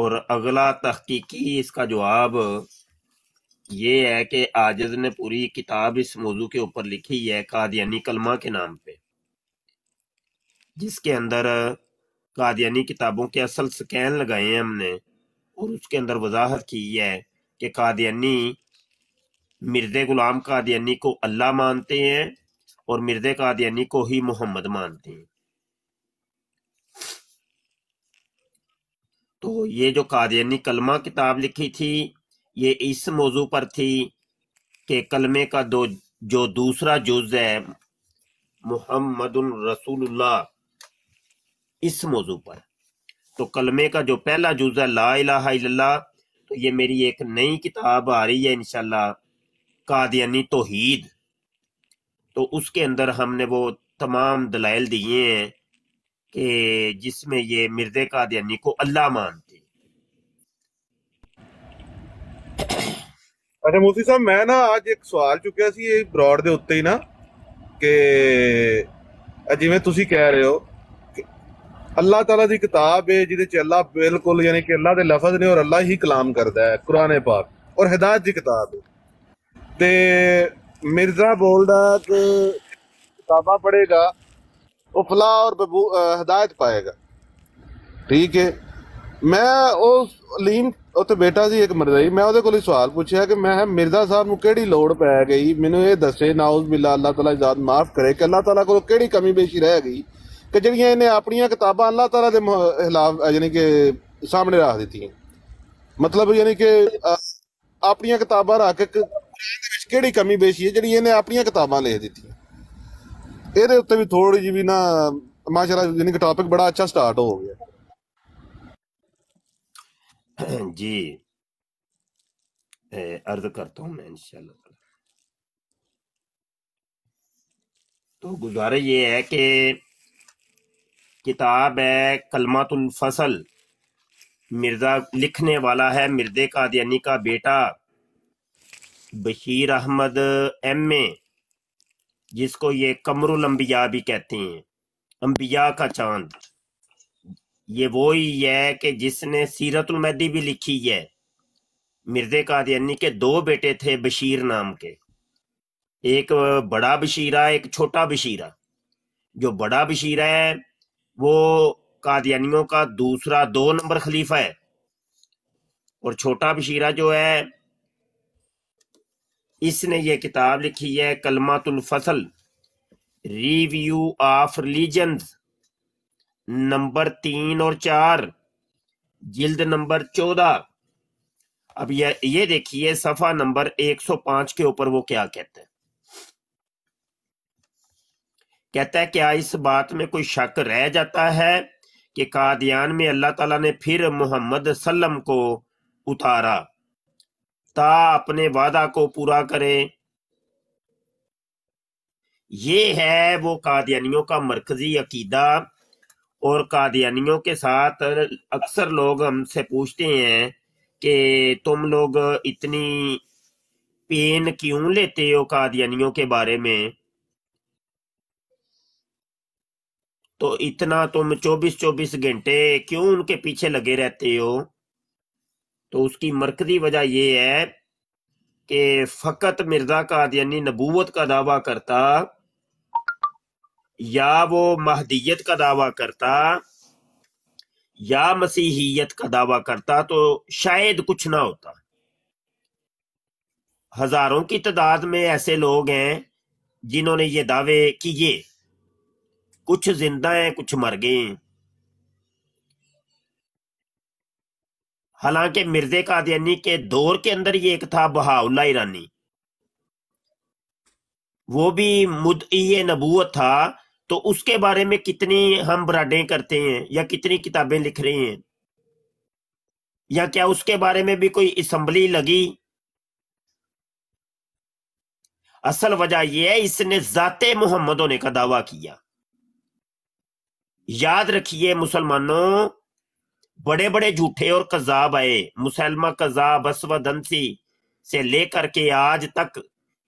Speaker 8: और अगला तहकीकी इसका जवाब ये है कि आजज ने पूरी किताब इस मौजू के ऊपर लिखी है कादियानी कलमा के नाम पे जिसके अंदर कादियानी किताबों के असल स्कैन लगाए हैं हमने और उसके अंदर वजाहत की है कि कादियानी मिर्द गुलाम कादियानी को अल्लाह मानते हैं और मिर्द कादियानी को ही मोहम्मद मानते हैं तो ये जो कादियानी कलमा किताब लिखी थी ये इस मौजू पर थी कि कलमे का दो जो दूसरा जुज है मोहम्मद रसूलुल्लाह इस मौजू पर तो कलमे का जो पहला जुज है ला इल्लल्लाह तो ये मेरी एक नई किताब आ रही है इनशाला कादियानी तोहीद तो उसके अंदर हमने वो तमाम दलाइल दिए हैं कि जिसमें ये मिर्दे कादियानी को अल्लाह मानते ਅੱਛਾ ਮੂਸੀ ਸਾਹਿਬ ਮੈਂ ਨਾ
Speaker 1: ਅੱਜ ਇੱਕ ਸਵਾਲ ਚੁੱਕਿਆ ਸੀ ਇਹ ਬ੍ਰੌਡ ਦੇ ਉੱਤੇ ਹੀ ਨਾ ਕਿ ਜਿਵੇਂ ਤੁਸੀਂ ਕਹਿ ਰਹੇ ਹੋ ਅੱਲਾਹ ਤਾਲਾ ਦੀ ਕਿਤਾਬ ਹੈ ਜਿਹਦੇ ਚ ਅੱਲਾਹ ਬਿਲਕੁਲ ਯਾਨੀ ਕਿ ਅੱਲਾਹ ਦੇ ਲਫ਼ਜ਼ ਨੇ ਔਰ ਅੱਲਾਹ ਹੀ ਕਲਾਮ ਕਰਦਾ ਹੈ ਕੁਰਾਨ ਪਾਕ ਔਰ ਹਦਾਇਤ ਦੀ ਕਿਤਾਬ ਹੈ ਤੇ ਮਿਰਜ਼ਾ ਬੋਲਦਾ ਕਿ ਕਿਤਾਬਾਂ ਪੜ੍ਹੇਗਾ फलाह और हदायत पाएगा ठीक है मैं उस लीन उ बेटा से एक मरजा जी मैं को सवाल पूछा कि मैं मिर्जा साहब नी लौड़ पै गई मैनु दसे ना उस मिला अल्लाह तला इजाद माफ करे कि अल्लाह तला को कमी बेशी रह गई कि जड़िया इन्हें अपन किताबा अल्लाह तला के खिलाफ यानी कि सामने रख दी मतलब यानी कि अपन किताबा रख के कमी बेशी है जी इन्हें अपन किताबा लिख दी ਇਹਦੇ ਉੱਤੇ ਵੀ ਥੋੜੀ ਜਿਹੀ ਵੀ ਨਾ ਮਾਸ਼ਾਅੱਲਾ ਕਿ ਟਾਪਿਕ ਬੜਾ ਅੱਛਾ ਸਟਾਰਟ ਹੋ
Speaker 8: जी तो गुजारा ये है कि किताब है कलमातुल फसल मिर्जा लिखने वाला है मिर्दे कादयानी का बेटा बशीर अहमद एम ए जिसको ये कमरुल अम्बिया भी कहते हैं अम्बिया का चांद ये वो ही है कि जिसने सीरतुल मेहदी भी लिखी है मिर्जे कादयानी के दो बेटे थे बशीर नाम के एक बड़ा बशीरा एक छोटा बशीरा जो बड़ा बशीरा है वो कादियानियों का दूसरा दो नंबर खलीफा है और छोटा बशीरा जो है इसने ये किताब लिखी है कलमातुल फसल रिव्यू ऑफ रिलीजन नंबर तीन और चार जिल्द नंबर चौदह अब ये ये देखिए सफा नंबर 105 के ऊपर वो क्या कहते हैं कहता है क्या इस बात में कोई शक रह जाता है कि कादियान में अल्लाह ताला ने फिर मोहम्मद सल्लम को उतारा ता अपने वादा को पूरा करे ये है वो कादियानियों का मरकजी अकीदा और कादियानियों के साथ अक्सर लोग हमसे पूछते हैं कि तुम लोग इतनी पेन क्यों लेते हो कादियानियों के बारे में तो इतना तुम चौबीस चौबीस घंटे क्यों उनके पीछे लगे रहते हो तो उसकी मरकजी वजह यह है कि फ़कत मिर्ज़ा यानी नबूवत का दावा करता या वो महदियत का दावा करता या मसीहियत का दावा करता तो शायद कुछ ना होता हजारों की तादाद में ऐसे लोग हैं जिन्होंने ये दावे किए कुछ जिंदा हैं कुछ मर गए हैं हालांकि मिर्जे कादियानी के दौर के अंदर ये एक था बहाउल्ला ईरानी वो भी मुदई नबूत था तो उसके बारे में कितनी हम बराडे करते हैं या कितनी किताबें लिख रहे हैं या क्या उसके बारे में भी कोई असम्बली लगी असल वजह यह है इसने जाते मोहम्मद होने का दावा किया याद रखिए मुसलमानों बड़े बड़े झूठे और कजाब आए मुसलमा कजाब असवदंसी से लेकर के आज तक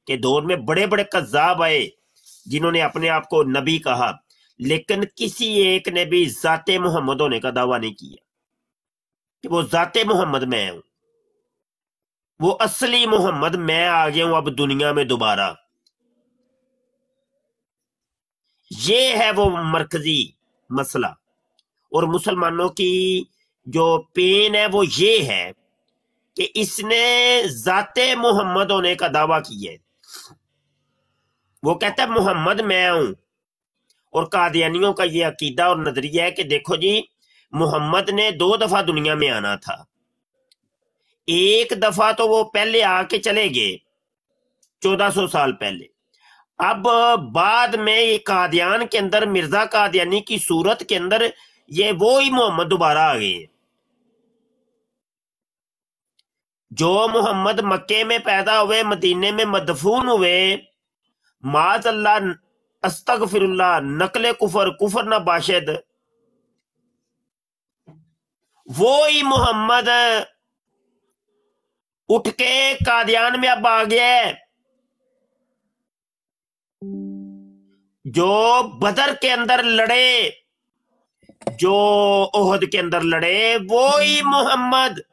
Speaker 8: के दौर में बड़े बड़े कजाब आए जिन्होंने अपने आप को नबी कहा लेकिन किसी एक ने भी जाते मोहम्मद होने का दावा नहीं किया कि वो जाते मोहम्मद मैं हूं वो असली मोहम्मद मैं आ गया हूं अब दुनिया में दोबारा ये है वो मरकजी मसला और मुसलमानों की जो पेन है वो ये है कि इसने जाते मोहम्मद होने का दावा किया है वो कहता है मोहम्मद मैं हूं और कादियानियों का ये अकीदा और नजरिया है कि देखो जी मोहम्मद ने दो दफा दुनिया में आना था एक दफा तो वो पहले आके चले गए चौदह सौ साल पहले अब बाद में ये कादियान के अंदर मिर्जा कादियानी की सूरत के अंदर ये वो ही मोहम्मद दोबारा आ गए जो मोहम्मद मक्के में पैदा हुए मदीने में मदफून हुए माज अल्लाह अस्तक फिर नकले कुफर कुफर न बाशद वो ही मोहम्मद उठ के कादयान में अब आ गया है जो बदर के अंदर लड़े जो ओहद के अंदर लड़े वो ही मोहम्मद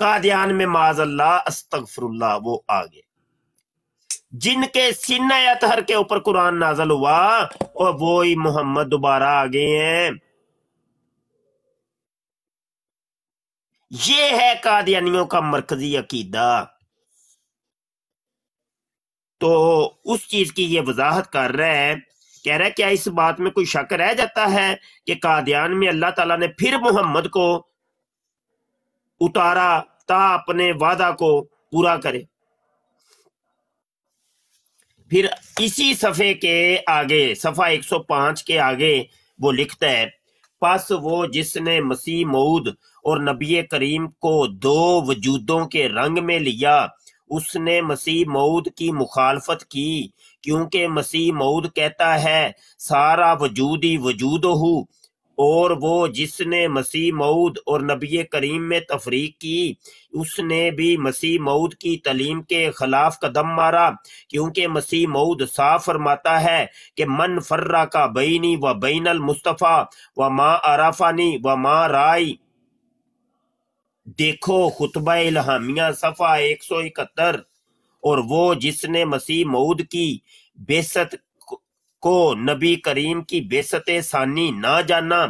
Speaker 8: कादयान में माजल्ला अस्तगफरुल्ला वो आ गए जिनके सिन्ना अतहर के ऊपर कुरान नाजल हुआ और वो ही मोहम्मद दोबारा आ गए हैं ये है कादियानियों का मरकजी अकीदा तो उस चीज की ये वजाहत कर रहे हैं कह रहे क्या इस बात में कोई शक रह जाता है कि कादयान में अल्लाह ताला ने फिर मोहम्मद को उतारा ता अपने वादा को पूरा करे फिर इसी सफे के आगे सफा 105 के आगे वो लिखता है पस वो जिसने मसीह मऊद और नबी करीम को दो वजूदों के रंग में लिया उसने मसीह मऊद की मुखालफत की क्योंकि मसीह मऊद कहता है सारा वजूद ही वजूद हूँ और वो जिसने मसीह मऊद और नबी करीम में तफरीक की उसने भी मसीह मऊद की तलीम के खिलाफ कदम मारा क्योंकि मसीह मऊद साफ फरमाता है कि मन फर्रा का बैनी व बैन मुस्तफ़ा व माँ अराफानी व माँ राय देखो खुतबा इलामिया सफ़ा एक सौ इकहत्तर और वो जिसने मसीह मऊद की बेसत को नबी करीम की बेसत सानी ना जाना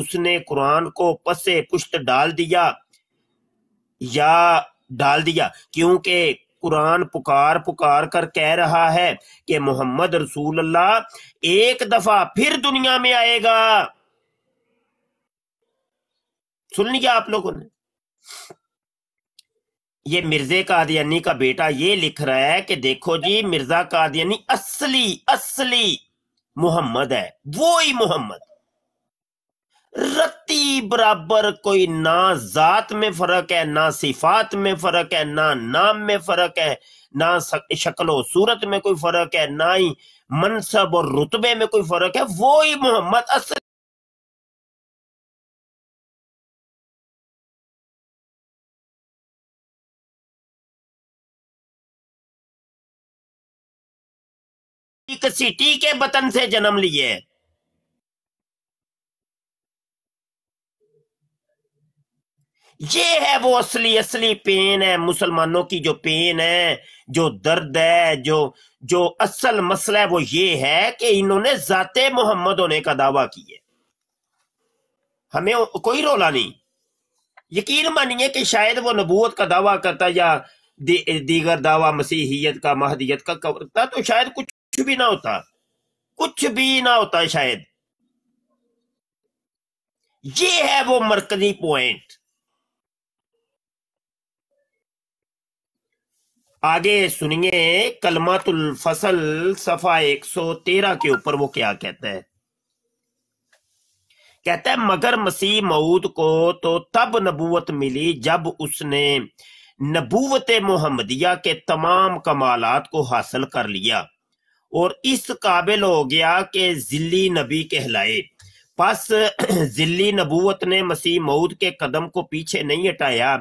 Speaker 8: उसने कुरान को पसे पुष्ट डाल दिया या डाल दिया क्योंकि कुरान पुकार पुकार कर कह रहा है कि मोहम्मद रसूल अल्लाह एक दफा फिर दुनिया में आएगा सुन लिया आप लोगों ने ये मिर्जे कादियानी का बेटा ये लिख रहा है कि देखो जी मिर्जा कादियानी असली असली मोहम्मद है वो ही मोहम्मद रत्ती बराबर कोई ना जात में फर्क है ना सिफात में फर्क है ना नाम में फर्क है ना शक्लो सूरत में कोई फर्क है ना ही मनसब और रुतबे में कोई फर्क है वो ही मोहम्मद असल
Speaker 5: एक सिटी के वतन से जन्म लिए
Speaker 8: ये है वो असली असली पेन है मुसलमानों की जो पेन है जो दर्द है जो जो असल मसला है वो ये है कि इन्होंने जाते मोहम्मद होने का दावा किया हमें कोई रोला नहीं यकीन मानिए कि शायद वो नबूत का दावा करता या दी, दीगर दावा मसीहियत का महदियत का करता तो शायद कुछ कुछ भी ना होता कुछ भी ना होता शायद ये है वो मरकजी पॉइंट आगे सुनिए कलमातुल फसल सफा 113 के ऊपर वो क्या कहता है कहता है मगर मसीह मऊद को तो तब नबूवत मिली जब उसने नबूवत मोहम्मदिया के तमाम कमालात को हासिल कर लिया और इस काबिल हो गया कि जिली नबी कहलाए बस जिली नबूत ने मसीह मऊद के कदम को पीछे नहीं हटाया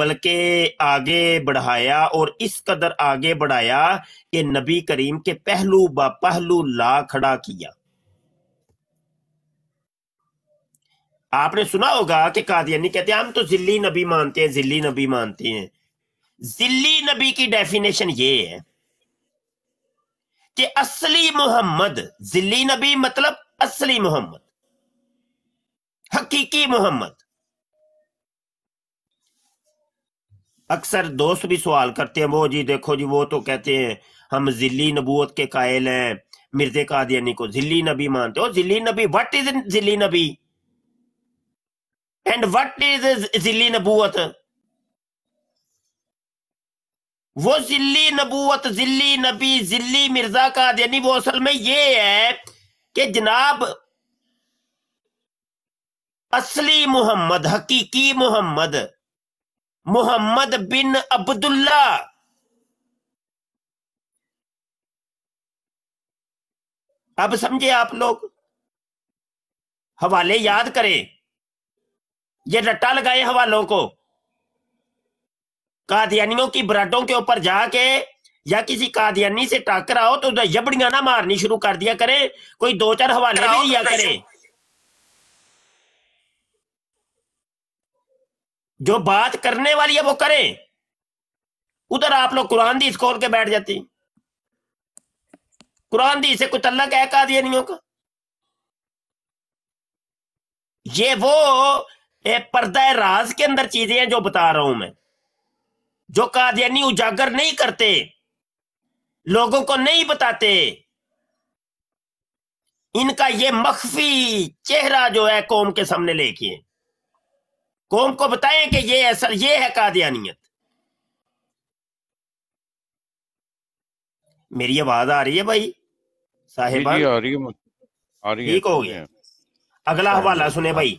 Speaker 8: बल्कि आगे बढ़ाया और इस कदर आगे बढ़ाया कि नबी करीम के पहलू ब पहलू ला खड़ा किया आपने सुना होगा कि कादियानी कहते हैं हम तो जिली नबी मानते हैं जिली नबी मानते हैं जिल्ली नबी की डेफिनेशन ये है कि असली मोहम्मद जिली नबी मतलब असली मोहम्मद हकीकी मोहम्मद अक्सर दोस्त भी सवाल करते हैं वो जी देखो जी वो तो कहते हैं हम जिली नबूत के कायल हैं मिर्जे कादियानी को जिली नबी मानते हो जिली नबी वट इज जिली नबी एंड वट इज जिली नबूत वो जिली नबूत जिल्ली नबी जिल्ली मिर्जा का यानी वो असल में ये है कि जनाब असली मोहम्मद हकीकी मोहम्मद मोहम्मद बिन अब्दुल्ला अब समझे आप लोग हवाले याद करें ये रट्टा लगाए हवालों को कादियानियों की बराटों के ऊपर जाके या किसी कादियानी से टाकर आओ तो जबड़िया ना मारनी शुरू कर दिया करें कोई दो चार हवाले भी दिया करें जो बात करने वाली है वो करें उधर आप लोग कुरान दी खोल के बैठ जाती कुरान दी से कुछ अल्लाह कह का दिया का ये वो पर्दा राज के अंदर चीजें हैं जो बता रहा हूं मैं जो कादयानी उजागर नहीं करते लोगों को नहीं बताते इनका ये मख्फी चेहरा जो है कौम के सामने लेके कौम को बताएं कि ये असर ये है कादियानियत मेरी आवाज आ रही है भाई साहेब आ रही है ठीक हो गया अगला हाँ हवाला हाँ सुने भाई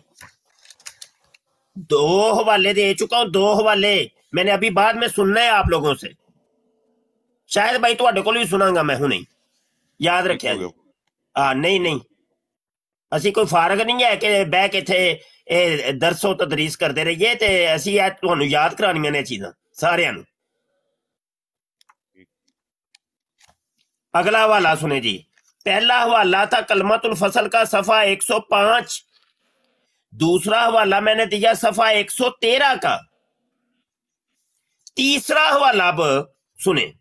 Speaker 8: दो हवाले दे चुका हूं दो हवाले मैंने अभी बाद में सुनना है आप लोगों से शायद भाई थोड़े तो को सुनागा मैं हूं याद रखे नहीं नहीं असी कोई फारक नहीं है कि बह के इतने दरसो तदरीस तो करते रहिए तो असी याद करानी ने चीजा सारे अगला हवाला सुने जी पहला हवाला था कलमत उल फसल का सफा 105 दूसरा हवाला मैंने दिया सफा 113 का तीसरा हवाला अब सुने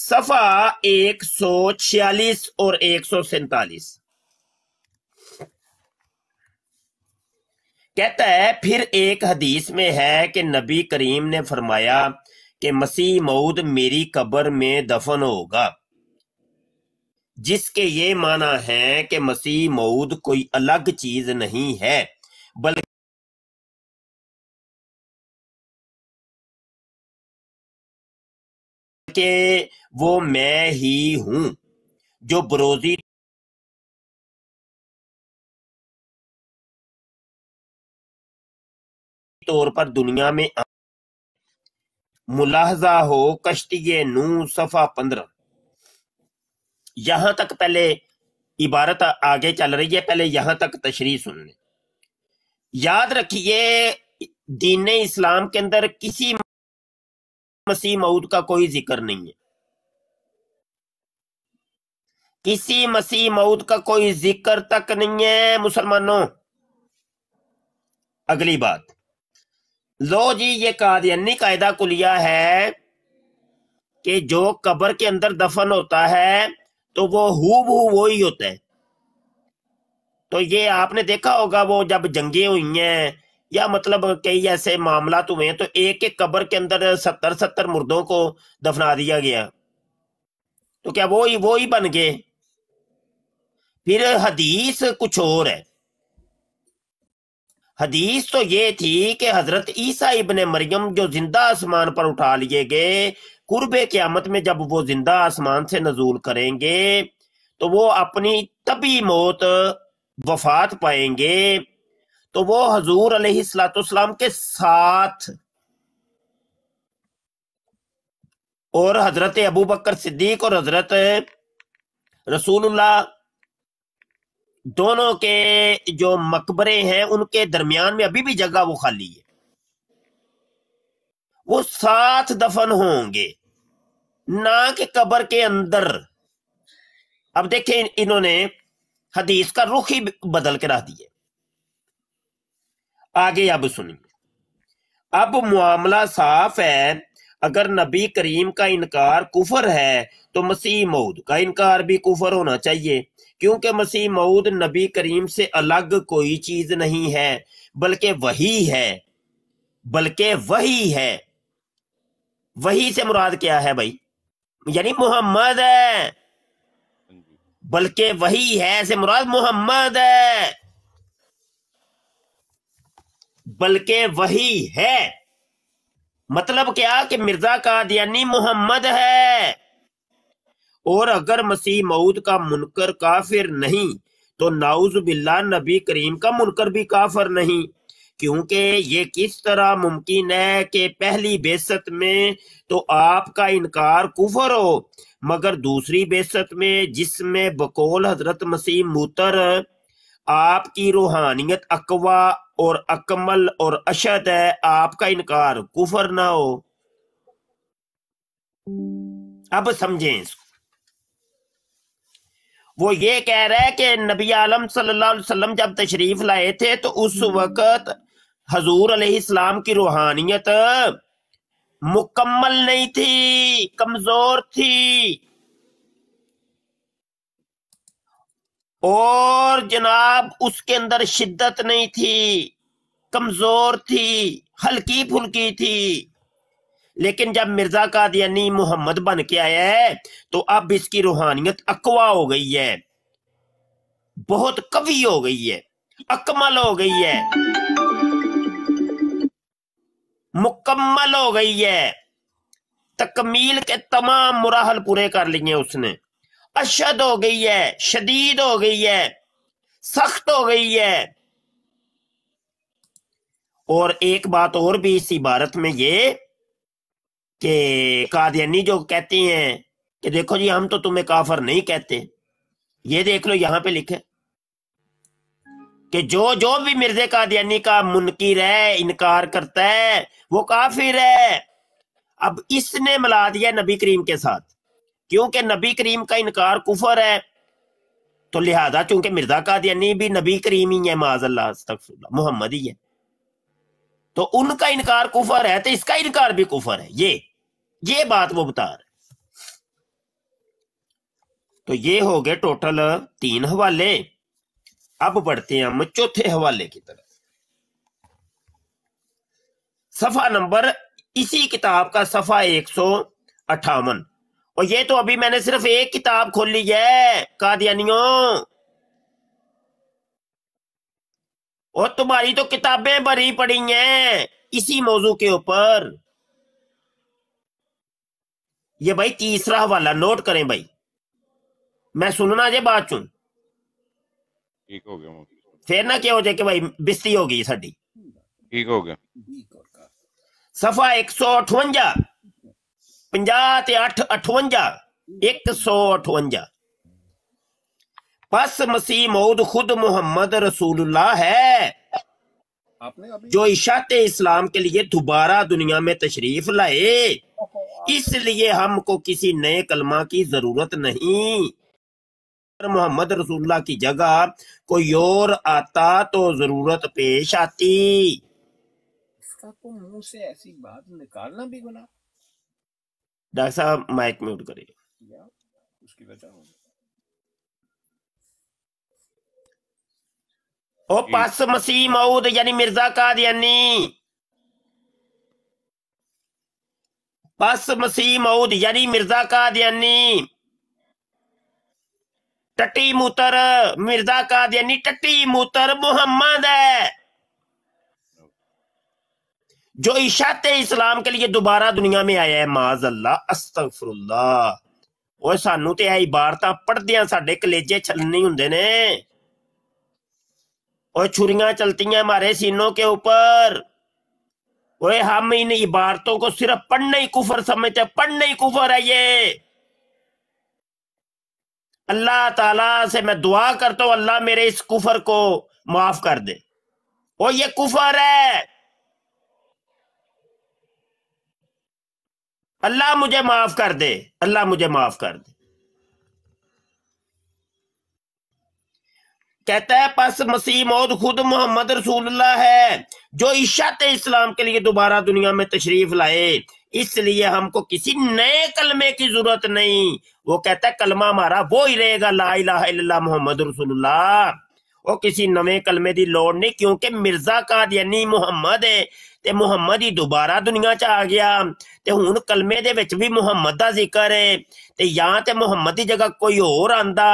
Speaker 8: सफा एक सौ छियालीस और एक सौ सैतालीस कहता है फिर एक हदीस में है कि नबी करीम ने फरमाया कि मसीह मऊद मेरी कब्र में दफन होगा जिसके ये माना है कि मसीह मऊद कोई अलग चीज नहीं है बल्कि
Speaker 5: कि वो मैं ही हूं जो बरोजी
Speaker 8: तौर पर दुनिया में मुलाहजा हो कश्ती नू सफा पंद्रह यहां तक पहले इबारत आगे चल रही है पहले यहां तक तशरी सुन याद रखिए दीन इस्लाम के अंदर किसी मसीह मऊद का कोई जिक्र नहीं है किसी मसीह मऊद का कोई जिक्र तक नहीं है मुसलमानों अगली बात लो जी ये कादयनी कायदा कुलिया है कि जो कब्र के अंदर दफन होता है तो वो हू हु वो ही होता है तो ये आपने देखा होगा वो जब जंगे हुई हैं या मतलब कई ऐसे मामला तो हुए हैं तो एक एक कब्र के अंदर सत्तर सत्तर मुर्दों को दफना दिया गया तो क्या वो ही वो ही बन गए फिर हदीस कुछ और है हदीस तो ये थी कि हजरत ईसा इबन मरियम जो जिंदा आसमान पर उठा लिए गए कुर्बे क्यामत में जब वो जिंदा आसमान से नजूल करेंगे तो वो अपनी तभी मौत वफात पाएंगे तो वो हजूर अलतम के साथ और हजरत अबू बकर सिद्दीक और हजरत रसूलुल्लाह दोनों के जो मकबरे हैं उनके दरमियान में अभी भी जगह वो खाली है वो सात दफन होंगे ना कि कब्र के अंदर अब देखें इन्होंने हदीस का रुख ही बदल के रख दिया आगे अब सुनिए अब मामला साफ है अगर नबी करीम का इनकार कुफर है तो मसीह मऊद का इनकार भी कुफर होना चाहिए क्योंकि मसीह मऊद नबी करीम से अलग कोई चीज नहीं है बल्कि वही है बल्कि वही है वही से मुराद क्या है भाई यानी मोहम्मद है हाँ बल्कि वही है से मुराद मोहम्मद है बल्कि वही है मतलब क्या कि मिर्जा कादियानी मोहम्मद है और अगर मसीह मऊद का मुनकर काफिर नहीं तो नाउज बिल्ला नबी करीम का मुनकर भी काफर नहीं क्योंकि ये किस तरह मुमकिन है कि पहली बेसत में तो आपका इनकार कुफर हो मगर दूसरी बेसत में जिसमें बकोल हजरत मसीह मूतर आपकी रूहानियत अकवा और अकमल और अशद है आपका इनकार कुफर ना हो अब समझे इसको वो ये कह रहा है कि नबी आलम सल्लल्लाहु अलैहि वसल्लम जब तशरीफ लाए थे तो उस हम्म। वक्त हजूर अलैहिस्सलाम की रूहानियत मुकम्मल नहीं थी कमजोर थी और जनाब उसके अंदर शिद्दत नहीं थी कमजोर थी हल्की फुल्की थी लेकिन जब मिर्जा कादयानी मोहम्मद बन के आया है तो अब इसकी रूहानियत अकवा हो गई है बहुत कवि हो गई है अकमल हो गई है मुकम्मल हो गई है तकमील के तमाम मुराहल पूरे कर लिए उसने अशद हो गई है शदीद हो गई है सख्त हो गई है और एक बात और भी इस इबारत में ये कि कादियानी जो कहते हैं कि देखो जी हम तो तुम्हें काफर नहीं कहते ये देख लो यहां पे लिखे कि जो जो भी मिर्जे कादियानी का मुनकिर है इनकार करता है वो काफिर है अब इसने मिला दिया नबी करीम के साथ क्योंकि नबी करीम का इनकार कुफर है तो लिहाजा चूंकि मिर्जा कादयानी भी नबी करीम ही है माजल्ला मोहम्मद ही है तो उनका इनकार कुफर है तो इसका इनकार भी कुफर है ये ये बात वो बता रहे तो ये हो गए टोटल तीन हवाले अब बढ़ते हैं हम चौथे हवाले की तरफ सफा नंबर इसी किताब का सफा एक सौ अट्ठावन और ये तो अभी मैंने सिर्फ एक किताब खोली है कादियानियों और तुम्हारी तो किताबें भरी पड़ी हैं इसी मौजू के ऊपर ये भाई तीसरा हवाला नोट करें भाई मैं सुनना जे बात चू
Speaker 7: ठीक हो गया
Speaker 8: फिर ना क्या हो जाए कि भाई बिस्ती होगी गई ठीक हो गया सफा एक सौ अठवंजा ਪੰਜਾਹ एक सौ अठवंजा बस मसीह मऊद खुद मोहम्मद रसूलुल्लाह है जो इशाते इस्लाम के लिए दोबारा दुनिया में तशरीफ लाए इसलिए हमको किसी नए कलमा की जरूरत नहीं मोहम्मद रसुल्ला की जगह कोई और आता तो जरूरत पेश आती
Speaker 2: इसका तो मुंह से ऐसी बात निकालना भी गुना
Speaker 8: डॉक्टर साहब माइक म्यूट करिए उसकी वजह ओ पास मसीह मऊद यानी मिर्जा कादयानी बस मसीह मऊद यानी मिर्जा कादयानी टट्टी मुतर मिर्जा कादयानी टट्टी मुतर मोहम्मद है जो इशात इस्लाम के लिए दोबारा दुनिया में आया है माज अल्लाह अस्तफर ओए सानू तो ऐ इबारतां पढ़दिया साढ़े कलेजे छलने होंगे ने और छुरियां चलती हैं हमारे सीनों के ऊपर ओए हम इन इबारतों को सिर्फ पढ़ने ही कुफर समझते पढ़ने ही कुफर है ये अल्लाह ताला से मैं दुआ करता हूं अल्लाह मेरे इस कुफर को माफ कर दे ओ ये कुफर है अल्लाह मुझे माफ कर दे अल्लाह मुझे माफ कर दे कहता है पस मसीह मौत खुद मोहम्मद रसूलुल्लाह है जो इशात इस्लाम के लिए दोबारा दुनिया में तशरीफ लाए इसलिए हमको किसी नए कलमे की जरूरत नहीं वो कहता है कलमा हमारा वो ही रहेगा ला इला मोहम्मद रसूलुल्लाह वो किसी नवे कलमे की लौड़ नहीं क्योंकि मिर्जा का यानी मोहम्मद है ते मुहम्मद ही दोबारा दुनिया च आ गया ते हूँ कलमे दे भी मुहम्मद का जिक्र है ते यहाँ ते मुहम्मद की जगह कोई होर आंदा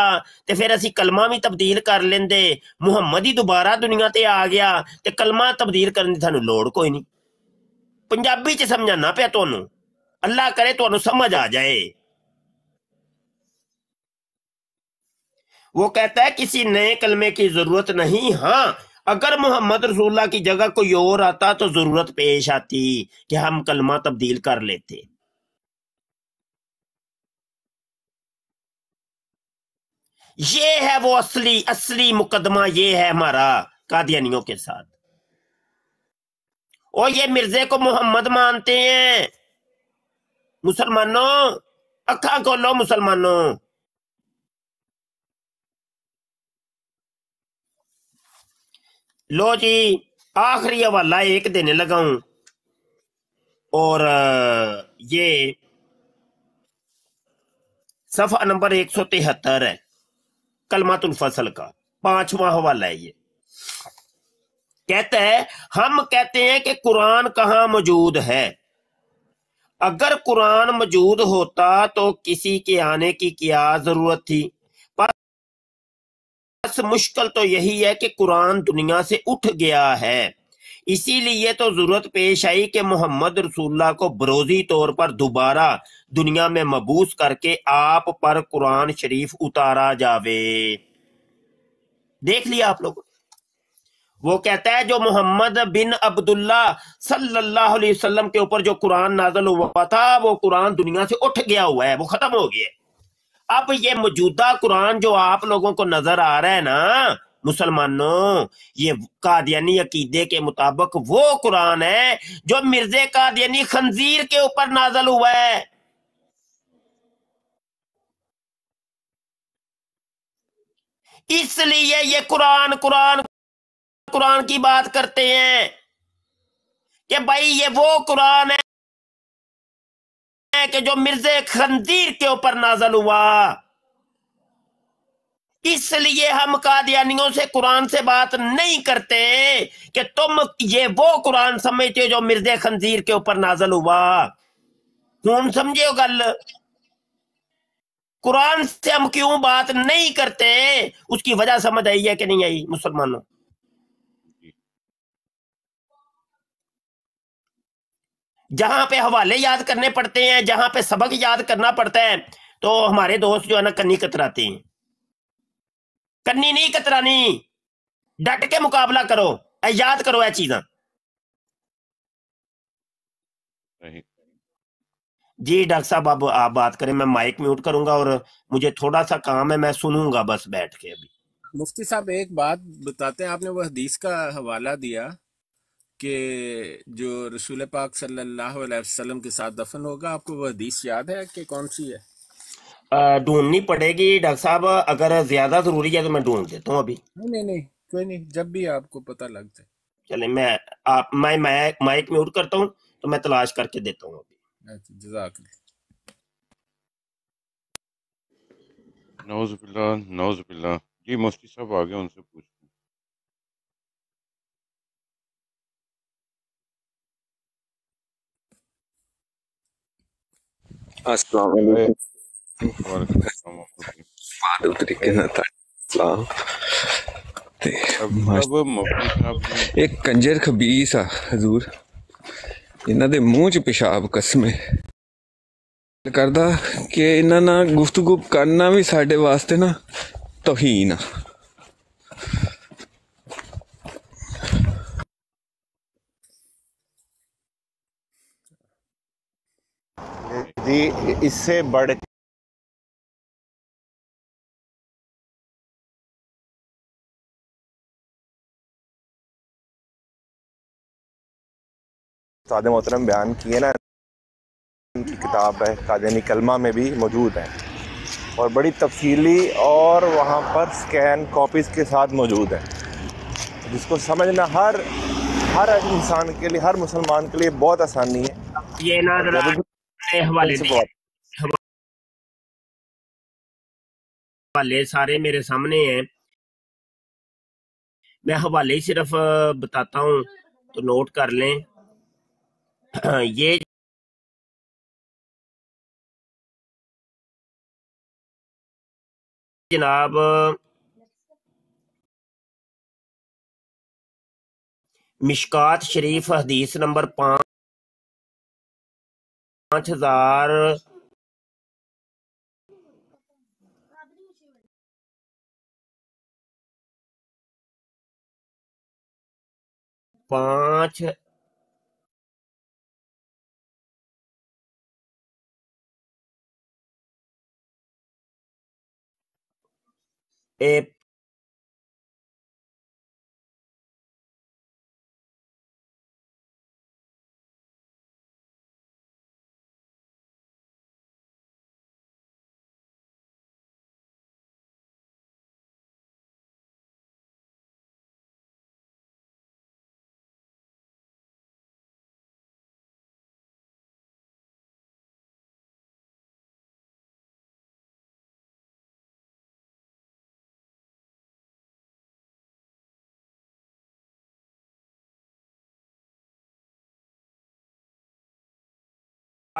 Speaker 8: ते फिर असी कलमा भी तब्दील कर लेंदे मुहम्मद ही दोबारा दुनिया ते आ गया ते कलमा तब्दील करने की लोड़ कोई नहीं पंजाबी च समझाना पे तो अल्लाह करे तो समझ आ जाए वो कहता है किसी नए कलमे की जरूरत नहीं हाँ अगर मोहम्मद रसूल्ला की जगह कोई और आता तो जरूरत पेश आती कि हम कलमा तब्दील कर लेते ये है वो असली असली मुकदमा ये है हमारा कादियानियों के साथ और ये मिर्जे को मोहम्मद मानते हैं मुसलमानों अखा खोलो मुसलमानों लो जी आखिरी हवाला एक देने लगा हूं और ये सफा नंबर एक सौ तिहत्तर है कलमातुल फसल का पांचवा हवाला है ये कहता है हम कहते हैं कि कुरान कहा मौजूद है अगर कुरान मौजूद होता तो किसी के आने की क्या जरूरत थी बस मुश्किल तो यही है कि कुरान दुनिया से उठ गया है इसीलिए तो जरूरत पेश आई कि मोहम्मद रसुल्ला को बरोजी तौर पर दोबारा दुनिया में मबूस करके आप पर कुरान शरीफ उतारा जावे देख लिया आप लोग वो कहता है जो मोहम्मद बिन अब्दुल्ला सल्लल्लाहु अलैहि वसल्लम के ऊपर जो कुरान नाजल हुआ था वो कुरान दुनिया से उठ गया हुआ है वो खत्म हो गया है अब ये मौजूदा कुरान जो आप लोगों को नजर आ रहा है ना मुसलमानों ये कादियानी अकीदे के मुताबिक वो कुरान है जो मिर्जे कादियानी खंजीर के ऊपर नाजल हुआ है इसलिए ये कुरान कुरान कुरान की बात करते हैं कि भाई ये वो कुरान है कि जो मिर्जे खंदीर के ऊपर नाजल हुआ इसलिए हम कादियानियों से कुरान से बात नहीं करते कि तुम ये वो कुरान समझते हो जो मिर्जे खंजीर के ऊपर नाजल हुआ कौन समझे हो गल कुरान से हम क्यों बात नहीं करते उसकी वजह समझ आई है कि नहीं आई मुसलमानों जहां पे हवाले याद करने पड़ते हैं जहां पे सबक याद करना पड़ता है तो हमारे दोस्त जो है ना कन्नी कतराते हैं कन्नी नहीं कतरानी डट के मुकाबला करो याद करो ये चीजा जी डॉक्टर साहब अब आप बात करें मैं माइक म्यूट करूंगा और मुझे थोड़ा सा काम है मैं सुनूंगा बस बैठ के अभी
Speaker 2: मुफ्ती साहब एक बात बताते हैं आपने वो हदीस का हवाला दिया कि जो रसूल पाक सल्लल्लाहु अलैहि वसल्लम के साथ दफन होगा आपको वह हदीस याद है कि कौन सी है
Speaker 8: ढूंढनी पड़ेगी डॉक्टर साहब अगर ज्यादा जरूरी है तो मैं ढूंढ देता हूँ अभी
Speaker 2: नहीं नहीं कोई नहीं जब भी आपको पता लग जाए
Speaker 8: चले मैं आप मैं माइक में उठ करता हूँ तो मैं तलाश करके देता हूँ अभी जजाक
Speaker 7: नौज बिल्ला जी मुफ्ती साहब आगे उनसे पूछ अस्सलाम बाद तरीके ना था ਸਲਾਮ ਤੇ ਇੱਕ ਕੰਜਰ ਖਬੀਸ ਆ
Speaker 2: ਹਜ਼ੂਰ ਇਹਨਾਂ ਦੇ ਮੂੰਹ 'ਚ ਪਿਸ਼ਾਬ ਕਸਮੇ ਕਰਦਾ
Speaker 3: ਕਿ ਇਹਨਾਂ ਨਾਲ ਗੁਫ਼ਤਗੂ ਕਰਨਾ ਵੀ ਸਾਡੇ ਵਾਸਤੇ ਨਾ ਤੋਹੀਨ ਆ
Speaker 5: जी इससे बढ़ सादे मोहतरम बयान किए ना की किताब है कादनी
Speaker 6: कलमा में भी मौजूद है और बड़ी तफसीली और वहाँ पर स्कैन कॉपीज़ के साथ मौजूद है जिसको समझना हर हर इंसान के लिए हर मुसलमान के लिए बहुत आसानी है
Speaker 8: ये ना हवाले
Speaker 5: हवाले सारे मेरे सामने हैं मैं हवाले सिर्फ बताता हूं तो नोट कर लें ये जनाब मिशकात शरीफ हदीस नंबर पांच पाँच हजार पाँच ए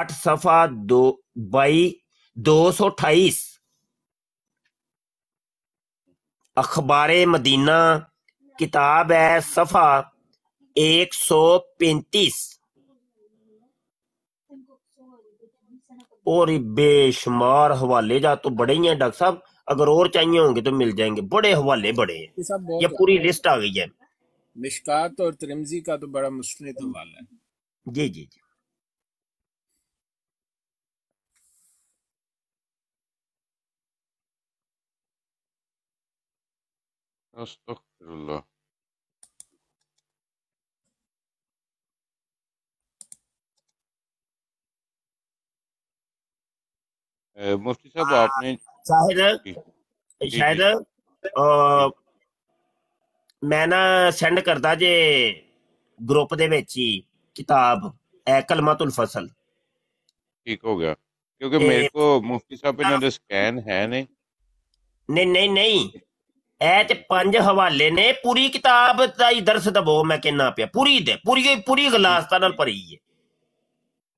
Speaker 5: आठ सफा दो बाई
Speaker 8: दो सौ अठाईस अखबार मदीना किताब है सफा एक सौ पैंतीस और बेशुमार हवाले जा तो बड़े ही हैं डॉक्टर साहब अगर और चाहिए होंगे तो मिल जाएंगे बड़े हवाले बड़े
Speaker 2: हैं ये पूरी लिस्ट आ गई है मिशकात और तिरमजी का तो बड़ा मुस्लित हवाला
Speaker 8: है जी जी जी
Speaker 5: أستغفر الله मुफ्ती साहब आपने
Speaker 8: शायद शायद मैं ना सेंड करदा जे ग्रुप ਦੇ ਵਿੱਚ ਹੀ ਕਿਤਾਬ ਐ ਕਲਮਾਤੁਲ ਫਸਲ
Speaker 7: ਠੀਕ ਹੋ ਗਿਆ ਕਿਉਂਕਿ ਮੇਰੇ
Speaker 8: ਕੋ ਮੁਫਤੀ ਸਾਹਿਬ ਇਹਨਾਂ ਦੇ ਸਕੈਨ ਹੈ ਨੇ ਨਹੀਂ ਨਹੀਂ ਨਹੀਂ ਇਹ ਚ ਪੰਜ ਹਵਾਲੇ ਨੇ ਪੂਰੀ ਕਿਤਾਬ ਦਾ ਹੀ ਦਰਸ ਦਬੋ ਮੈਂ ਕਹਿਣਾ ਪਿਆ ਪੂਰੀ ਦੇ ਪੂਰੀ ਪੂਰੀ ਗਲਾਸਤਾ ਨਾਲ ਭਰੀ ਹੈ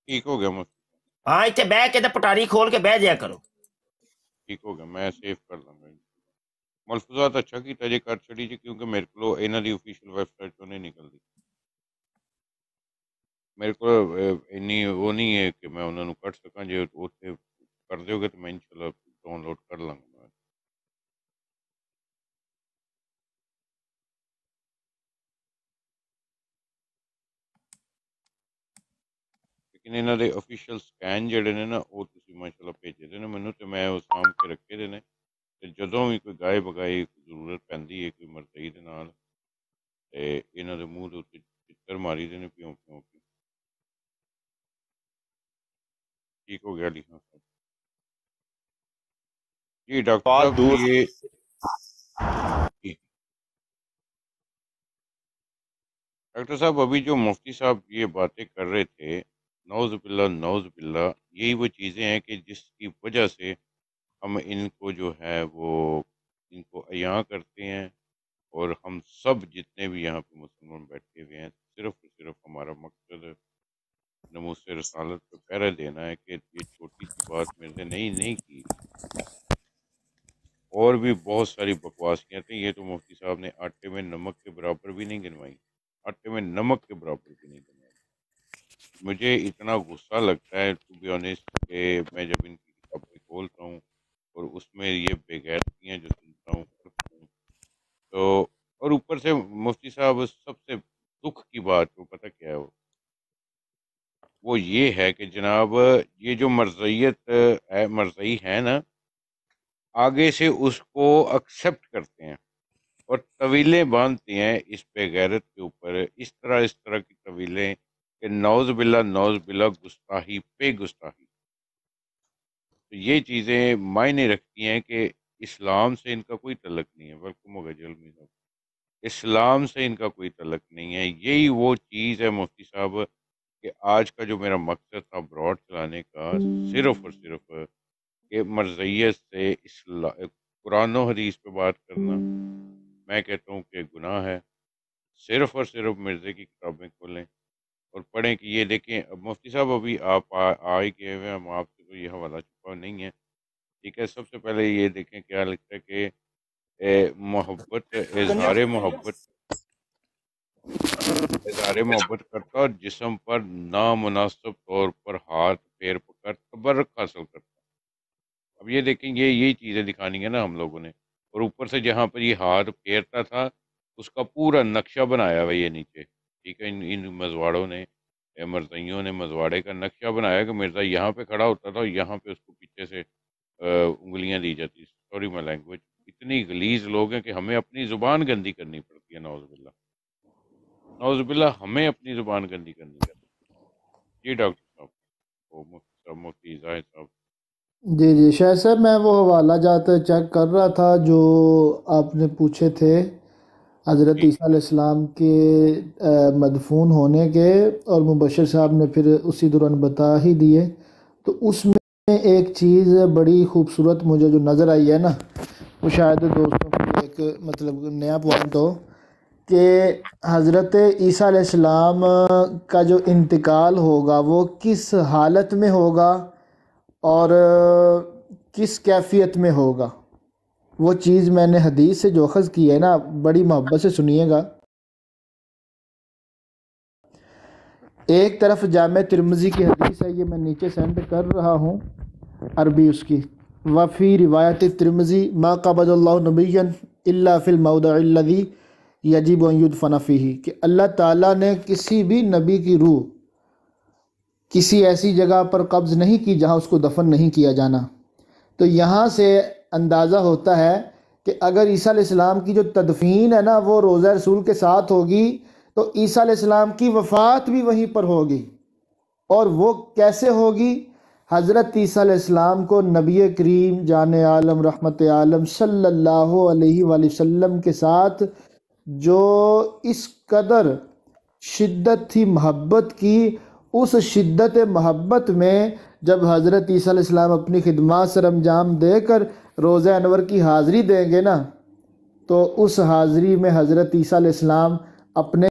Speaker 8: ਠੀਕ ਹੋ ਗਿਆ ਮੈਂ ਹਾਂ ਇੱਥੇ ਬਹਿ ਕੇ ਤੇ ਪਟਾਰੀ ਖੋਲ ਕੇ ਬਹਿ ਜਾਇਆ ਕਰੋ
Speaker 7: ਠੀਕ ਹੋ ਗਿਆ ਮੈਂ ਸੇਵ ਕਰ ਲਾਂਗਾ ਮਲਫੂਜ਼ਾਤ ਅੱਛਾ ਕੀਤਾ ਜੇ ਕਰ ਛੜੀ ਜੀ ਕਿਉਂਕਿ ਮੇਰੇ ਕੋਲ ਇਹਨਾਂ ਦੀ ਅਫੀਸ਼ੀਅਲ ਵੈਬਸਾਈਟ ਤੋਂ ਨਹੀਂ ਨਿਕਲਦੀ ਮੇਰੇ ਕੋਲ ਇੰਨੀ ਉਹ ਨਹੀਂ ਹੈ ਕਿ ਮੈਂ ਉਹਨਾਂ ਨੂੰ ਕੱਟ ਸਕਾਂ ਜੇ ਉੱਥੇ ਕਰ ਦਿਓਗੇ ਤਾਂ ਮੈਂ ਇਨਸ਼ਾਅੱਲਾ ਡਾਊਨਲੋਡ ਕਰ ਲਾਂਗਾ लेकिन इन्होंने ऑफिशियल स्कैन जोड़े ने ना वो माशाला भेजे देने मैं तो मैं वो सामभ के रखे देने जो भी कोई गाय बगाई जरूरत पैंती है कोई मरदई के नाल इन्होंने मूँह के उत्तर मारी देने प्यों प्यों प्यों ठीक हो गया लिखा सर जी डॉक्टर डॉक्टर साहब अभी जो मुफ्ती साहब ये बातें कर रहे थे नौज़बिल्ला नौज़बिल्ला यही वो चीज़ें हैं कि जिसकी वजह से हम इनको जो है वो इनको अया करते हैं और हम सब जितने भी यहाँ पे मुसलमान बैठे हुए हैं सिर्फ और सिर्फ हमारा मकसद नमोस रसालत को पहरा देना है कि ये छोटी सी बात मैंने नहीं नहीं की और भी बहुत सारी किए थे ये तो मुफ्ती साहब ने आटे में नमक के बराबर भी नहीं गिनवाई आटे में नमक के बराबर भी नहीं गिनवाई मुझे इतना गुस्सा लगता है टू बी ऑनेस्ट कि मैं जब इनकी किताबें खोलता हूँ और उसमें ये बेगैरतियाँ जो सुनता हूँ तो और ऊपर से मुफ्ती साहब सबसे दुख की बात वो पता क्या है वो वो ये है कि जनाब ये जो मर्जियत है मरजई है ना आगे से उसको एक्सेप्ट करते हैं और तवीलें बांधते हैं इस बेगैरत के ऊपर इस तरह इस तरह की तवीलें कि नौज बिल्ला नौज बिल्ला गुस्ताही पे गुस्ताही तो ये चीज़ें मायने रखती हैं कि इस्लाम से इनका कोई तलक नहीं है वर्कुम गजल साहब इस्लाम से इनका कोई तलक नहीं है यही वो चीज़ है मुफ्ती साहब कि आज का जो मेरा मकसद था ब्रॉड चलाने का सिर्फ और सिर्फ कि मरजियत से कुरान हदीस पे बात करना मैं कहता हूँ कि गुनाह है सिर्फ और सिर्फ मिर्ज़े की किताबें खोलें और पढ़ें कि ये देखें अब मुफ्ती साहब अभी आप आए गए हुए हम आपसे कोई ये हवाला छुपा नहीं है ठीक है सबसे पहले ये देखें क्या लिखता है कि मोहब्बत इजहार मोहब्बत इजहार मोहब्बत करता और जिसम पर नामनासब तौर पर हाथ पैर पकड़ तबरक हासिल करता अब ये देखें ये यही चीज़ें दिखानी है ना हम लोगों ने और ऊपर से जहाँ पर ये हाथ फेरता था उसका पूरा नक्शा बनाया हुआ ये नीचे ठीक है इन इन मजवाड़ों ने मरतइयों ने मजवाड़े का नक्शा बनाया कि मिर्ज़ा यहाँ पे खड़ा होता था और यहाँ पे उसको पीछे से उंगलियाँ दी जाती सॉरी माई लैंग्वेज इतनी गलीज लोग हैं कि हमें अपनी ज़ुबान गंदी करनी पड़ती है नौजबिल्ला नौजबिल्ला हमें अपनी ज़ुबान गंदी करनी पड़ती जी डॉक्टर साहब मुफ्ती जाहिद साहब
Speaker 4: जी जी शायद सर मैं वो हवाला जाते चेक कर रहा था जो आपने पूछे थे हज़रत ईसीम के मदफून होने के और मुबशर साहब ने फिर उसी दौरान बता ही दिए तो उसमें एक चीज़ बड़ी खूबसूरत मुझे जो नज़र आई है ना वो शायद दोस्तों को एक मतलब नया पॉइंट हो कि हज़रत ईसीम का जो इंतकाल होगा वो किस हालत में होगा और किस कैफियत में होगा वो चीज़ मैंने हदीस से जो अखज़ की है ना बड़ी मोहब्बत से सुनिएगा एक तरफ जाम तिरमजी की हदीस है ये मैं नीचे सेंड कर रहा हूँ अरबी उसकी वफ़ी रिवायत तिरमजी माँ कबल्नबीन फ़िलमदी यजीब फ़नाफ़ी ही कि अल्लाह ताला ने किसी भी नबी की रूह किसी ऐसी जगह पर कब्ज़ नहीं की जहाँ उसको दफन नहीं किया जाना तो यहाँ से अंदाज़ा होता है कि अगर ईसीम इस्लाम की जो तदफीन है ना वो रोज़ा रसूल के साथ होगी तो ईसीम इस्लाम की वफ़ात भी वहीं पर होगी और वो कैसे होगी हज़रत ईसा इस्लाम को नबी करीम जान आलम रहमत आलम सल्लल्लाहु अलैहि वसल्लम के साथ जो इस कदर शिद्दत थी मोहब्बत की उस शिद्दत मोहब्बत में जब हज़रत ईसा अपनी खिदमत सर अंजाम देकर रोज़ा अनवर की हाज़री देंगे ना तो उस हाज़री में हज़रत ईसा इस्लाम अपने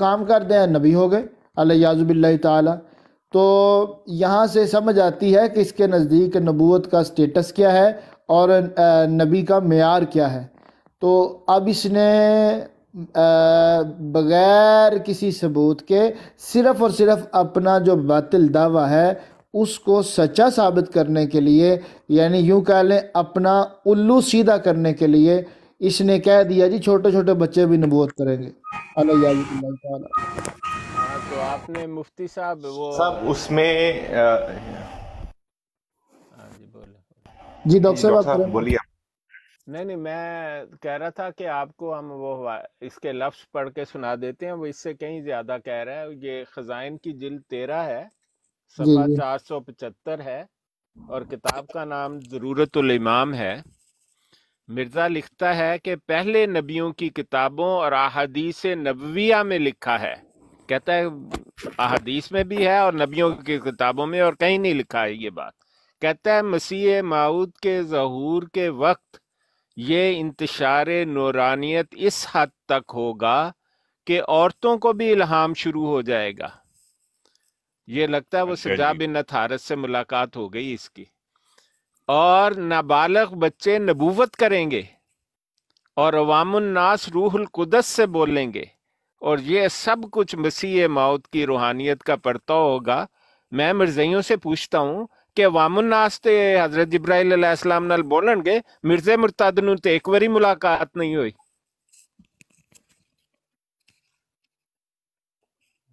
Speaker 4: काम करते हैं नबी हो गए अलियाज़ुबिल्ल त तो यहाँ से समझ आती है कि इसके नज़दीक नबूत का स्टेटस क्या है और नबी का मैार क्या है तो अब इसने बग़ैर किसी सबूत के सिर्फ़ और सिर्फ़ अपना जो बातिल दावा है उसको सच्चा साबित करने के लिए यानी यूँ कह लें अपना उल्लू सीधा करने के लिए इसने कह दिया जी छोटे छोटे बच्चे भी नबूत करेंगे
Speaker 2: हाँ, तो आपने मुफ्ती साहब वो सब
Speaker 4: उसमें हाँ जी डॉक्टर साहब
Speaker 6: बोलिए
Speaker 2: नहीं नहीं मैं कह रहा था कि आपको हम वो इसके लफ्ज पढ़ के सुना देते हैं वो इससे कहीं ज्यादा कह रहा है ये खजाइन की जिल तेरह है सफा चार सौ पचहत्तर है और किताब का नाम जरूरत इमाम है मिर्ज़ा लिखता है कि पहले नबियों की किताबों और अहादीस नबविया में लिखा है कहता है अहादीस में भी है और नबियों की किताबों में और कहीं नहीं लिखा है ये बात कहता है मसीह माऊद के जहूर के वक्त ये इंतशार नौरानियत इस हद तक होगा कि औरतों को भी इल्हाम शुरू हो जाएगा ये लगता है वो सजा बिन अथारत से मुलाकात हो गई इसकी और नाबालग बच्चे नबूवत करेंगे और अवामनास रूहुल कुदस से बोलेंगे और ये सब कुछ मसीह मौत की रूहानियत का परताव होगा मैं मिर्जइयों से पूछता हूँ कि अवामनास तो हजरत जब्राहीम बोलन गए मिर्जे ਬੋਲਣਗੇ ਮਿਰਜ਼ੇ एक ਨੂੰ मुलाकात नहीं हुई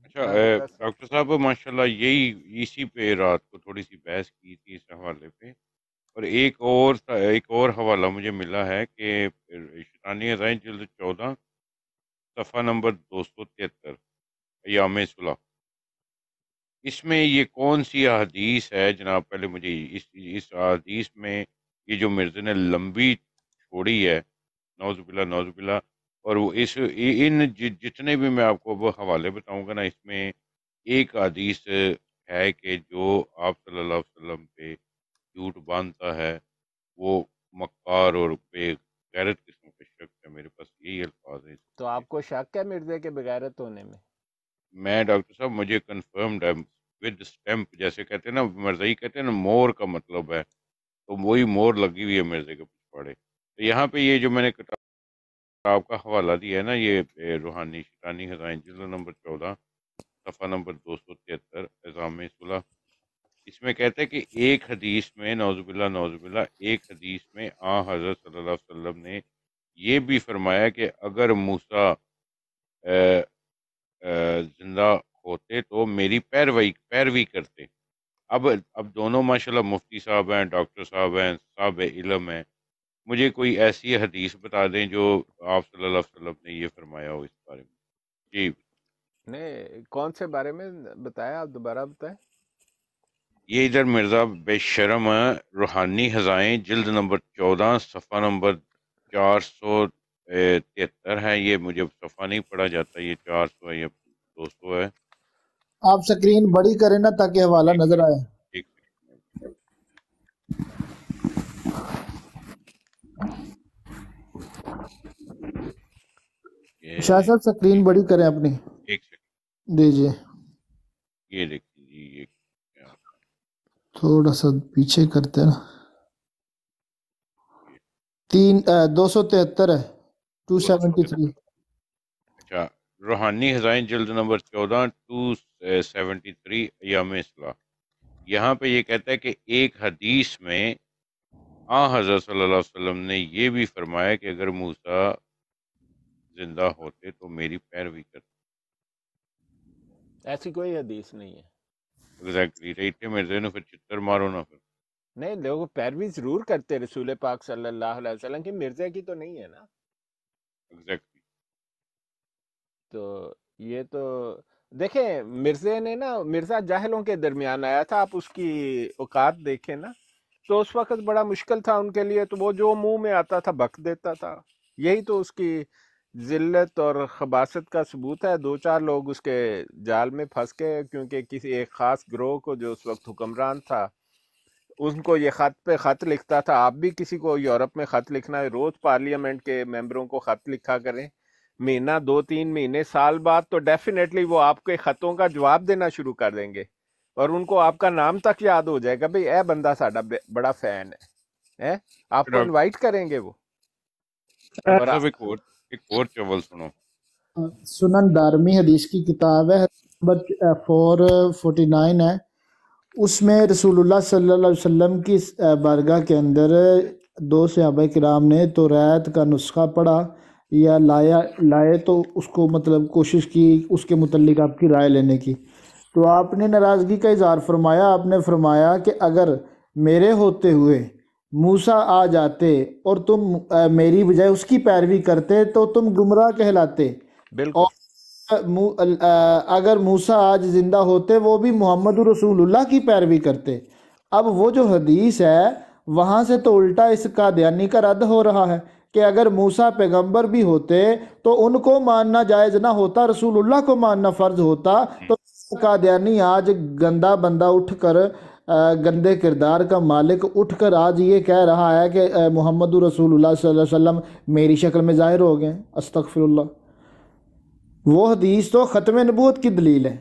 Speaker 7: अच्छा, डॉक्टर साहब माशाल्लाह यही इसी पे रात को थोड़ी सी बहस की थी इस हवाले पे और एक और एक और हवाला मुझे मिला है कि शानी रैन जल्द चौदह सफ़ा नंबर दो सौ तिहत्तर याम सुलह इसमें ये कौन सी अदीस है जनाब पहले मुझे इस इस अदीस में ये जो मिर्जा ने लंबी छोड़ी है नौजबिल्ला नौजबिल्ला और वो इस इन जितने भी मैं आपको अब हवाले बताऊंगा ना इसमें एक अदीस है कि जो आप सल्लल्लाहु अलैहि वसल्लम पे सूट बांधता है वो मक्कार और बेगैरत किस्म का शक है मेरे पास यही अल्फाज है
Speaker 2: तो आपको शक है मिर्जे के बगैरत होने में
Speaker 7: मैं डॉक्टर साहब मुझे कन्फर्म्ड है विद स्टैम्प जैसे कहते हैं ना मर्जई कहते हैं ना मोर का मतलब है तो वही मोर लगी हुई है मिर्जे के पिछवाड़े तो यहाँ पे ये जो मैंने किताब का हवाला दिया है ना ये रूहानी शिकानी हजाइन जिला नंबर चौदह सफ़ा नंबर दो सौ तिहत्तर एजाम सुलह इसमें कहते हैं कि एक हदीस में नौजबिल्ला नौजबिल्ला एक हदीस में आ हज़रत सल्लल्लाहु अलैहि वसल्लम ने यह भी फरमाया कि अगर मूसा जिंदा होते तो मेरी पैरवाई पैरवी करते अब अब दोनों माशाल्लाह मुफ्ती साहब हैं डॉक्टर साहब हैं साहब इलम हैं मुझे कोई ऐसी हदीस बता दें जो आप सल्लल्लाहु अलैहि वसल्लम ने ये फरमाया हो इस बारे में जी
Speaker 2: ने कौन से बारे में बताया आप दोबारा बताएं
Speaker 7: ये इधर मिर्ज़ा बेशरम रूहानी हज़ाएँ जल्द नंबर चौदह सफ़ा नंबर चार सौ तिहत्तर है ये मुझे सफ़ा नहीं पढ़ा जाता ये चार सौ है या दो सौ है
Speaker 4: आप स्क्रीन बड़ी करें ना ताकि हवाला नजर आए शाह साहब स्क्रीन बड़ी करें अपनी जी जी ये देख थोड़ा सा पीछे करते हैं ना तीन दो सौ तिहत्तर है टू सेवेंटी थ्री
Speaker 7: अच्छा रूहानी हजाइन जल्द नंबर चौदह टू सेवेंटी थ्री याम इसला यहाँ पे ये कहता है कि एक हदीस में आ हजरत सल्लल्लाहु अलैहि वसल्लम ने ये भी फरमाया कि अगर मूसा जिंदा होते तो मेरी पैरवी करते
Speaker 2: ऐसी कोई हदीस नहीं है
Speaker 7: एग्जैक्टली रेटे में ने फिर चित्र मारो ना फिर
Speaker 2: नहीं लोग पैरवी जरूर करते रसूल पाक सल्लल्लाहु अलैहि वसल्लम की मिर्जा की तो नहीं है ना एग्जैक्टली तो ये तो देखें मिर्जे ने ना मिर्जा जाहलों के दरमियान आया था आप उसकी औकात देखें ना तो उस वक्त बड़ा मुश्किल था उनके लिए तो वो जो मुंह में आता था बक देता था यही तो उसकी ज़िल्त और खबासत का सबूत है दो चार लोग उसके जाल में फंस गए क्योंकि किसी एक ख़ास ग्रोह को जो उस वक्त हुक्मरान था उनको ये ख़त पे ख़त लिखता था आप भी किसी को यूरोप में ख़त लिखना है रोज़ पार्लियामेंट के मेंबरों को ख़त लिखा करें महीना दो तीन महीने साल बाद तो डेफिनेटली वो आपके ख़तों का जवाब देना शुरू कर देंगे और उनको आपका नाम तक याद हो जाएगा भाई ऐ बंदा साडा बड़ा फ़ैन है, ए? आपको इन्वाइट करेंगे वो
Speaker 7: आप, एक और चवल सुनो
Speaker 4: सुनन दारमी हदीस की किताब है नंबर फोर फोर्टी नाइन है उसमें रसूलुल्लाह सल्लल्लाहु अलैहि वसल्लम की बारगाह के अंदर दो सहाबा कराम ने तो रैत का नुस्खा पढ़ा या लाया लाए तो उसको मतलब कोशिश की उसके मतलब आपकी राय लेने की तो आपने नाराज़गी का इजहार फरमाया आपने फरमाया कि अगर मेरे होते हुए मूसा आ जाते और तुम आ, मेरी बजाय उसकी पैरवी करते तो तुम गुमराह कहलाते बिल्कुल और मु, आ, अगर मूसा आज जिंदा होते वो भी मोहम्मद रसूलुल्लाह की पैरवी करते अब वो जो हदीस है वहाँ से तो उल्टा इस कादयानी का रद्द हो रहा है कि अगर मूसा पैगंबर भी होते तो उनको मानना जायज़ ना होता रसूलुल्लाह को मानना फ़र्ज होता तो हम्म। कादयानी आज गंदा बंदा उठ कर गंदे किरदार का मालिक उठ कर आज ये कह रहा है कि मोहम्मद रसूल वसम मेरी शक्ल में ज़ाहिर हो गए अस्तफ़िर वो हदीस तो ख़त्म नबूत की दलील है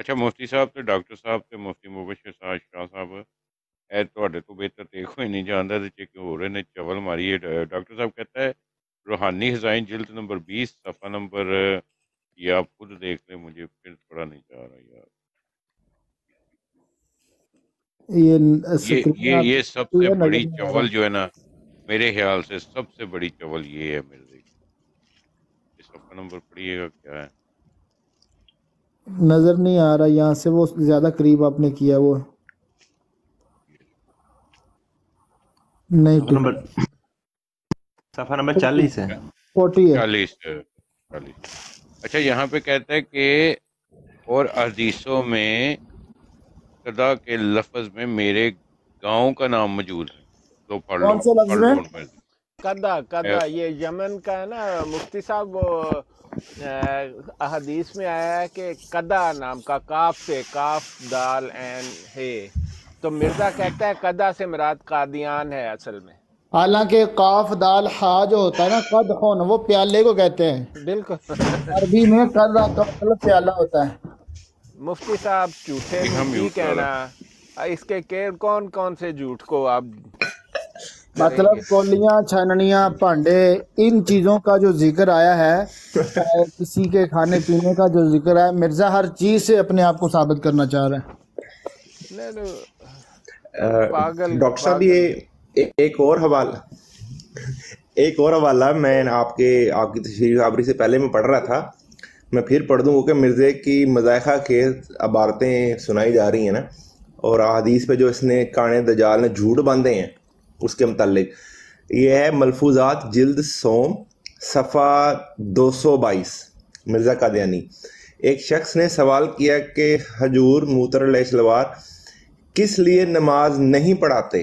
Speaker 7: ਅੱਛਾ ਮੁਫਤੀ ਸਾਹਿਬ ਤੇ ਡਾਕਟਰ ਸਾਹਿਬ ਤੇ ਮੁਫਤੀ ਮੁਬਸ਼ਰ ਸਾਹਿਬ ਸ਼ਾਹ ਸਾਹਿਬ ਇਹ तो ਤੋਂ ਬਿਹਤਰ ਤੇ ਕੋਈ ਨਹੀਂ ਜਾਣਦਾ ਤੇ ਚੈੱਕ ਹੋ ਰਹੇ ਨੇ ਚਵਲ ਮਾਰੀ ਡਾਕਟਰ ਸਾਹਿਬ ਕਹਤਾ ਹੈ रूहानी हजाइन जिल्द नंबर बीस सफ़ा नंबर या आप खुद देख लें मुझे फिर थोड़ा नहीं जा रहा यार
Speaker 4: ये ये ये, ये सबसे बड़ी चवल
Speaker 7: जो है ना मेरे ख्याल से सबसे बड़ी चवल ये है मेरे इसका नंबर पढ़िएगा क्या है
Speaker 4: नजर नहीं आ रहा यहाँ से वो ज्यादा करीब आपने किया वो नहीं नंबर सफा नंबर चालीस है फोर्टी
Speaker 7: है चालीस चालीस अच्छा यहाँ पे कहता है कि और अजीसों में मुबतदा के लफज में मेरे गांव का नाम मौजूद है तो पढ़ लो, पढ़ लो
Speaker 2: कदा कदा ये यमन का है ना मुफ्ती साहब वो अहदीस में आया है कि कदा नाम का काफ से काफ दाल एन है तो मिर्जा कहता है कदा से मुराद कादियान है असल में
Speaker 4: हालांकि काफ दाल हा जो होता है ना कद होना वो प्याले को कहते हैं
Speaker 2: बिल्कुल अरबी में
Speaker 4: कदा का मतलब प्याला होता है
Speaker 2: मुफ्ती साहब झूठे ही कहना इसके केर कौन कौन से झूठ को आप मतलब
Speaker 4: कोलियां छननिया भांडे इन चीजों का जो जिक्र आया है किसी के खाने पीने का जो जिक्र है मिर्जा हर चीज से अपने आप को साबित करना चाह रहे
Speaker 6: है डॉक्टर साहब ये एक और हवाला एक और हवाला मैं आपके आपकी तस्वीर आबरी से पहले मैं पढ़ रहा था मैं फिर पढ़ दूँ कि मिर्ज़े की मज़ायखा के अबारतें सुनाई जा रही हैं ना और अदीस पे जो इसने काने दजाल ने झूठ बांधे हैं उसके मतलब ये है मलफूजात जल्द सोम सफ़ा दो सौ बाईस मिर्ज़ा कादयानी एक शख्स ने सवाल किया कि हजूर मूतरवार किस लिए नमाज नहीं पढ़ाते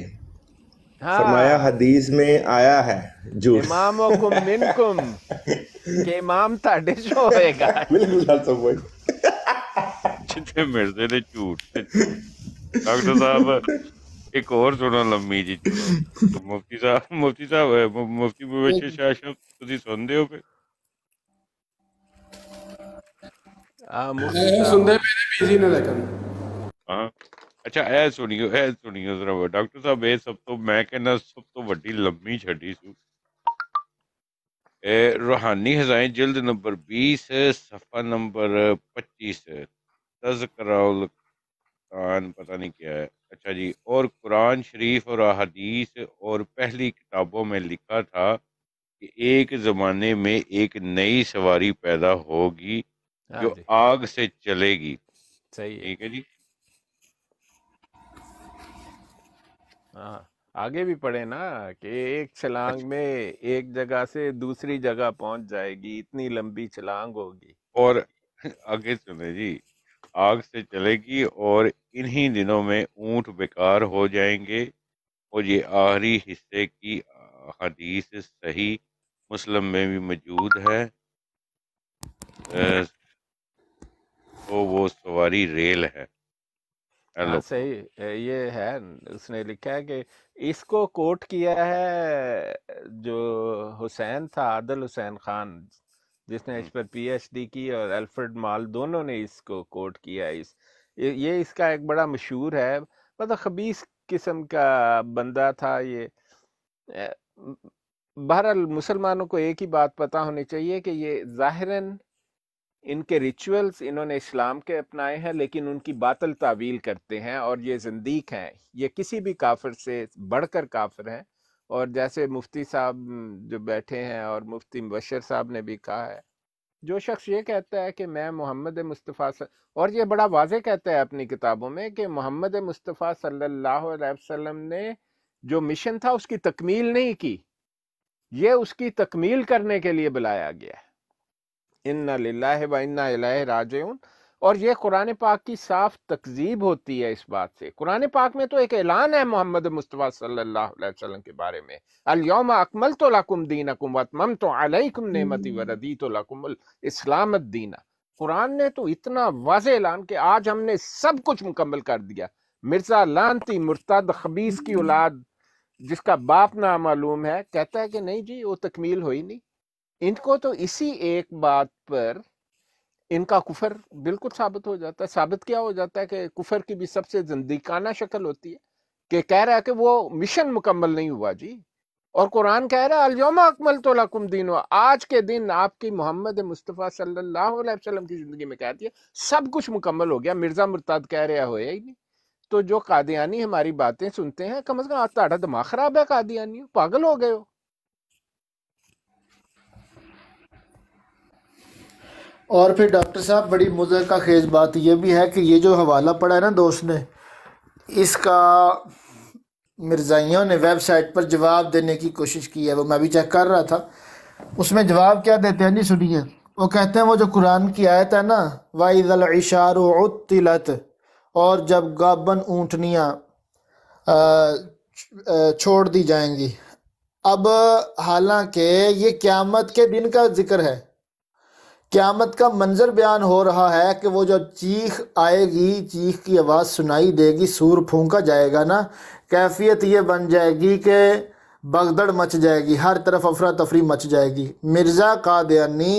Speaker 6: हाँ। फरमाया हदीस में आया है
Speaker 2: झूठ ਕਿ ਇਮਾਮ ਤੁਹਾਡੇ ਜੋ ਹੋਏਗਾ ਬਿਲਕੁਲ ਗੱਲ ਸਭ ਹੋਈ
Speaker 7: ਜਿੱਥੇ ਮਿਲਦੇ ਨੇ ਝੂਠ ਡਾਕਟਰ ਸਾਹਿਬ ਇੱਕ ਹੋਰ ਸੁਣਨ ਲੰਮੀ ਜੀ ਮੁਫਤੀ ਸਾਹਿਬ ਮੁਫਤੀ ਸਾਹਿਬ ਮੁਫਤੀ ਬਵੇਸ਼ ਸ਼ਾਸ਼ਮ ਤੁਸੀਂ ਸੁਣਦੇ ਹੋ ਫਿਰ
Speaker 2: ਆ ਮੁਫਤੀ ਸੁਣਦੇ ਮੇਰੇ ਬੀਜੀ ਨੇ
Speaker 7: ਲੇਕਿਨ ਹਾਂ ਅੱਛਾ ਇਹ ਸੁਣੀਓ ਇਹ ਸੁਣੀਓ ਜ਼ਰਾ ਡਾਕਟਰ ਸਾਹਿਬ ਇਹ ਸਭ ਤੋਂ ਮੈਂ ਕਹਿੰਦਾ ਸਭ ਤੋਂ ਵੱਡੀ ਲੰਮੀ ਛੱਡੀ ਸੀ रूहानी हजाएं जल्द नंबर बीस सफ़ा नंबर पच्चीस तजकरान पता नहीं क्या है अच्छा जी और कुरान शरीफ और अहादीस और पहली किताबों में लिखा था कि एक ज़माने में एक नई सवारी पैदा होगी हाँ जो आग से चलेगी सही ठीक है जी
Speaker 2: हाँ आगे भी पढ़े ना कि एक छलांग अच्छा। में एक जगह से दूसरी जगह पहुंच जाएगी इतनी लंबी छलांग होगी
Speaker 7: और आगे सुने जी आग से चलेगी और इन्हीं दिनों में ऊंट बेकार हो जाएंगे और ये आखिरी हिस्से की हदीस सही मुस्लिम में भी मौजूद है तो वो सवारी रेल है हाँ, हेलो
Speaker 2: सही ये है उसने लिखा है कि इसको कोट किया है जो हुसैन था आदल हुसैन खान जिसने इस पर पीएचडी की और अल्फ्रेड माल दोनों ने इसको कोट किया इस ये इसका एक बड़ा मशहूर है मतलब खबीस किस्म का बंदा था ये बहरहाल मुसलमानों को एक ही बात पता होनी चाहिए कि ये ज़ाहरा इनके रिचुअल्स इन्होंने इस्लाम के अपनाए हैं लेकिन उनकी बातल तावील करते हैं और ये जंदीक हैं ये किसी भी काफिर से बढ़कर काफिर हैं और जैसे मुफ्ती साहब जो बैठे हैं और मुफ्ती मुबशर साहब ने भी कहा है जो शख्स ये कहता है कि मैं मोहम्मद मुस्तफ़ा और ये बड़ा वाज कहता है अपनी किताबों में कि मोहम्मद मुस्तफ़ा सल्लाम ने जो मिशन था उसकी तकमील नहीं की ये उसकी तकमील करने के लिए बुलाया गया है इन्ना इन्ना इलाह और ये कुरान पाक की साफ तकजीब होती है इस बात से कुरान पाक में तो एक ऐलान है मोहम्मद मुस्तफ़ा सल्लल्लाहु अलैहि वसल्लम के बारे में अलयोम अकमल तो लकुम दीन अकुम तो अलैकुम नेमती वरदी तो लकुम दीना कुरान ने तो इतना वाज ऐलान कि आज हमने सब कुछ मुकम्मल कर दिया मिर्जा लानती मुर्तद खबीस की औलाद जिसका बाप नामूम मालूम है कहता है कि नहीं जी वो तकमील हुई नहीं इनको तो इसी एक बात पर इनका कुफर बिल्कुल साबित हो जाता है साबित क्या हो जाता है कि कुफर की भी सबसे जिंदगाना शक्ल होती है कि कह रहा है कि वो मिशन मुकम्मल नहीं हुआ जी और कुरान कह रहा है अलयोमा अकमल तो लकुम दीन आज के दिन आपकी मोहम्मद मुस्तफ़ा सल्लल्लाहु अलैहि वसल्लम की ज़िंदगी में कहती है सब कुछ मुकम्मल हो गया मिर्ज़ा मुर्ताद कह रहा या ही नहीं तो जो कादियानी हमारी बातें सुनते हैं कम अज़ कम आज तो दिमाग ख़राब है कादियानी पागल हो गए हो
Speaker 4: और फिर डॉक्टर साहब बड़ी मुजर का खेज बात यह भी है कि ये जो हवाला पड़ा है ना दोस्त ने इसका मिर्जाइयों ने वेबसाइट पर जवाब देने की कोशिश की है वो मैं भी चेक कर रहा था उसमें जवाब क्या देते हैं जी सुनिए वो कहते हैं वो जो कुरान की आयत है ना वाइजल इशारत और जब गाबन ऊँटनियाँ छोड़ दी जाएंगी अब हालांकि ये क़्यामत के दिन का जिक्र है क़्यामत का मंजर बयान हो रहा है कि वो जब चीख आएगी चीख की आवाज़ सुनाई देगी सूर फूंका जाएगा ना कैफियत ये बन जाएगी कि बगदड़ मच जाएगी हर तरफ अफरा तफरी मच जाएगी मिर्ज़ा कादयानी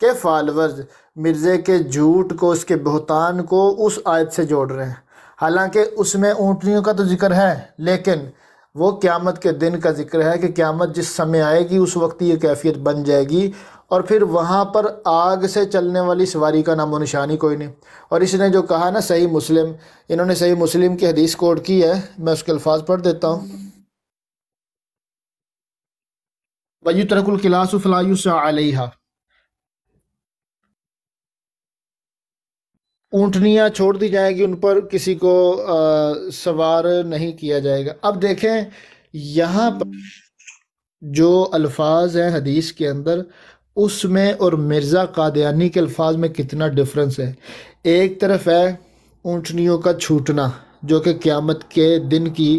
Speaker 4: के फॉलोअर्स मिर्ज़े के झूठ को उसके बहुतान को उस आयत से जोड़ रहे हैं हालांकि उसमें ऊँटनियों का तो जिक्र है लेकिन वो क़्यामत के दिन का जिक्र है कि क़्यामत जिस समय आएगी उस वक्त ये कैफियत बन जाएगी और फिर वहाँ पर आग से चलने वाली सवारी का नामो निशानी कोई नहीं और इसने जो कहा ना सही मुस्लिम इन्होंने सही मुस्लिम की हदीस कोड की है मैं उसके अल्फाज पढ़ देता हूँ वयू तरकुल किलासफ़लायुसा ऊँटनियाँ छोड़ दी जाएगी उन पर किसी को आ, सवार नहीं किया जाएगा अब देखें यहाँ पर जो अल्फाज हैं हदीस के अंदर उसमें और मिर्ज़ा कादयानी के अल्फाज में कितना डिफरेंस है एक तरफ है ऊँटनियों का छूटना जो कि क़्यामत के दिन की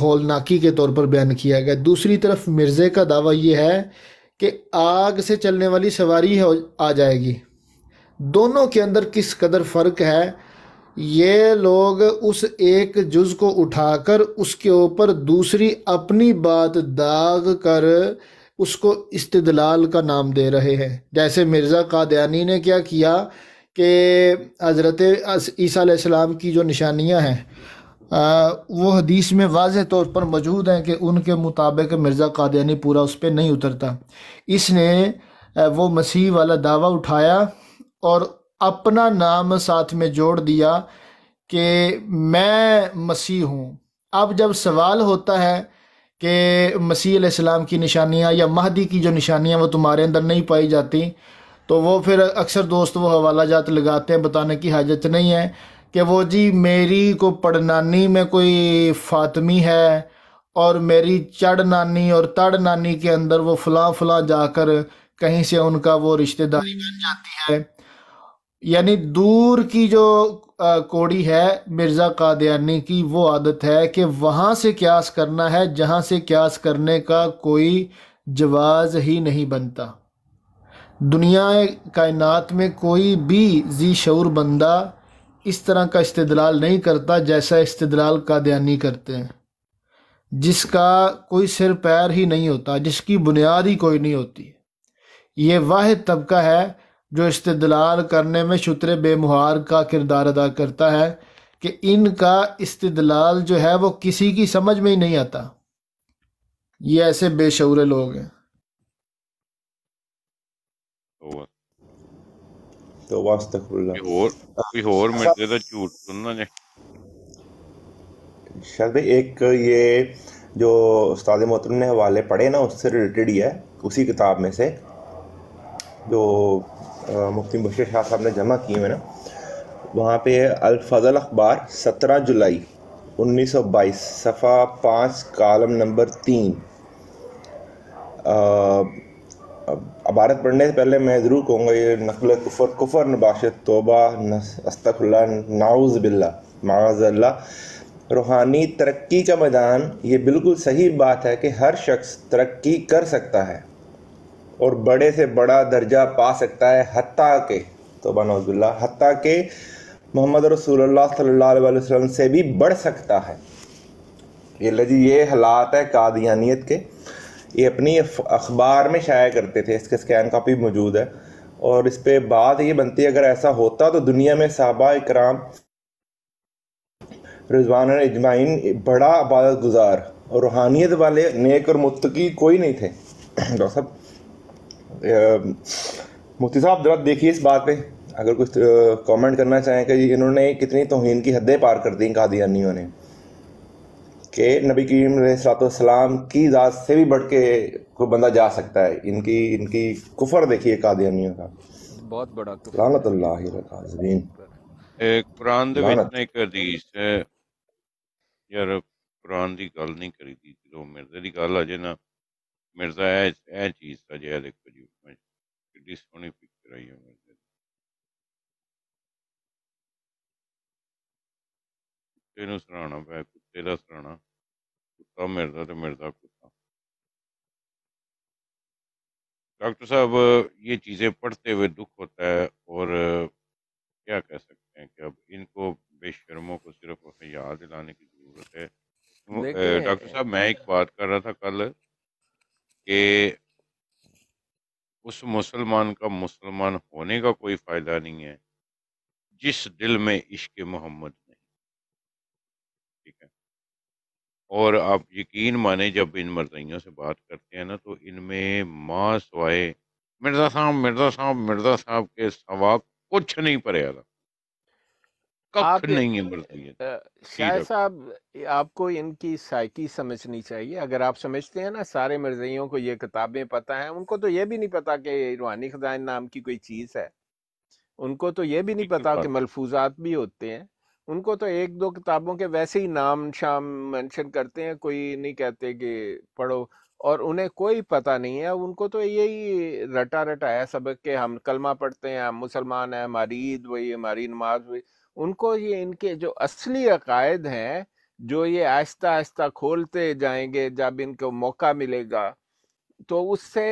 Speaker 4: होलनाकी के तौर पर बयान किया गया दूसरी तरफ मिर्ज़े का दावा यह है कि आग से चलने वाली सवारी आ जाएगी दोनों के अंदर किस कदर फ़र्क है ये लोग उस एक जुज़ को उठाकर उसके ऊपर दूसरी अपनी बात दाग कर उसको इस्तदलाल का नाम दे रहे हैं जैसे मिर्ज़ा कादयानी ने क्या किया कि हज़रत ईसीम की जो निशानियाँ हैं वो हदीस में वाज तौर पर मौजूद हैं कि उनके मुताबिक मिर्ज़ा कादयानी पूरा उस पर नहीं उतरता इसने वो मसीह वाला दावा उठाया और अपना नाम साथ में जोड़ दिया कि मैं मसीह हूँ अब जब सवाल होता है कि मसीह इस्लाम की निशानियाँ या महदी की जो निशानियाँ वो तुम्हारे अंदर नहीं पाई जाती तो वो फिर अक्सर दोस्त वो हवाला जात लगाते हैं बताने की हाजत नहीं है कि वो जी मेरी को पड़नानी में कोई फातमी है और मेरी चढ़ नानी और तड़ नानी के अंदर वो फलाँ फलाँ जाकर कहीं से उनका वो रिश्तेदारी बन जाती है यानी दूर की जो कोड़ी है मिर्ज़ा कादयानी की वो आदत है कि वहाँ से क्यास करना है जहाँ से क्यास करने का कोई जवाज़ ही नहीं बनता दुनिया कायनात में कोई भी जी शूर बंदा इस तरह का इस्तदलाल नहीं करता जैसा इस्तदलाल कादयानी करते हैं जिसका कोई सिर पैर ही नहीं होता जिसकी बुनियाद ही कोई नहीं होती ये वाह तबका है जो इस्तदलाल करने में शुतर बेमुहार का किरदार अदा करता है कि इनका इस्तदलाल जो है वो किसी की समझ में ही नहीं आता ये ऐसे बेशूर लोग हैं
Speaker 6: तो शायद एक ये जो उस्ताद मोहतरम ने हवाले पढ़े ना उससे रिलेटेड ही है उसी किताब में से जो मुफ्ती बशीर शाह साहब ने जमा किए हुए ना वहाँ पे अलफजल अखबार सत्रह जुलाई 1922 सफ़ा पाँच कालम नंबर तीन अबारत पढ़ने से पहले मैं ज़रूर कहूँगा ये नकल कुफर कुफर नबाशत तोबा अस्तखल्ला नाउज़ बिल्ला माजल्ला रूहानी तरक्की का मैदान ये बिल्कुल सही बात है कि हर शख्स तरक्की कर सकता है और बड़े से बड़ा दर्जा पा सकता है हती के तो नौजुल्ला हती के मोहम्मद रसूलुल्लाह सल्लल्लाहु अलैहि वसल्लम से भी बढ़ सकता है ये जी ये हालात है कादियानियत के ये अपनी अखबार में शाया करते थे इसके स्कैन कापी मौजूद है और इस पर बात ये बनती है अगर ऐसा होता तो दुनिया में साहबा इकराम रिजवान इजमाइन बड़ा आबादत गुजार और रूहानियत वाले नेक और मुतकी कोई नहीं थे डॉक्टर तो साहब मुफ्ती साहब जरा देखिए इस बात पे अगर कुछ कमेंट करना चाहें कि इन्होंने कितनी तोहन की हदें पार कर दी कादियानियों ने कि नबी करीम सलाम की ज़ात से भी बढ़ के कोई बंदा जा सकता है इनकी इनकी कुफर देखिए कादियानियों का बहुत बड़ा तो एक ਅਲਕਾਜ਼ਮੀਨ
Speaker 1: ਇੱਕ
Speaker 7: ਕੁਰਾਨ ਦੇ ਵਿੱਚ ਨਾ ਇੱਕ ਹਦੀਸ ਹੈ ਯਾਰ ਕੁਰਾਨ ਦੀ ਗੱਲ ਨਹੀਂ Mirza तो तो डॉक्टर साहब ये चीज़ें पढ़ते हुए दुख होता है और क्या कह सकते हैं कि अब इनको बेशर्मों को सिर्फ याद दिलाने की ज़रूरत है डॉक्टर साहब मैं एक बात कर रहा था कल कि उस मुसलमान का मुसलमान होने का कोई फ़ायदा नहीं है जिस दिल में इश्क मोहम्मद नहीं ठीक है और आप यकीन माने जब इन मरदियों से बात करते हैं ना तो इनमें माँ सवाए मिर्ज़ा साहब मिर्ज़ा साहब मिर्ज़ा साहब के सवा कुछ नहीं पड़ेगा आप नहीं है शाह
Speaker 2: साहब आपको इनकी साइकी समझनी चाहिए अगर आप समझते हैं ना सारे मर्जियों को ये किताबें पता हैं उनको तो ये भी नहीं पता कि रूहानी खजान नाम की कोई चीज़ है उनको तो ये भी नहीं पता कि मलफूजात भी होते हैं उनको तो एक दो किताबों के वैसे ही नाम शाम मेंशन करते हैं कोई नहीं कहते कि पढ़ो और उन्हें कोई पता नहीं है उनको तो यही रटा रटा है सबक के हम कलमा पढ़ते हैं हम मुसलमान हैं हमारी ईद वही हमारी नमाज वही उनको ये इनके जो असली अकायद हैं जो ये आहिस्ता आहिस्ता खोलते जाएंगे जब इनको मौका मिलेगा तो उससे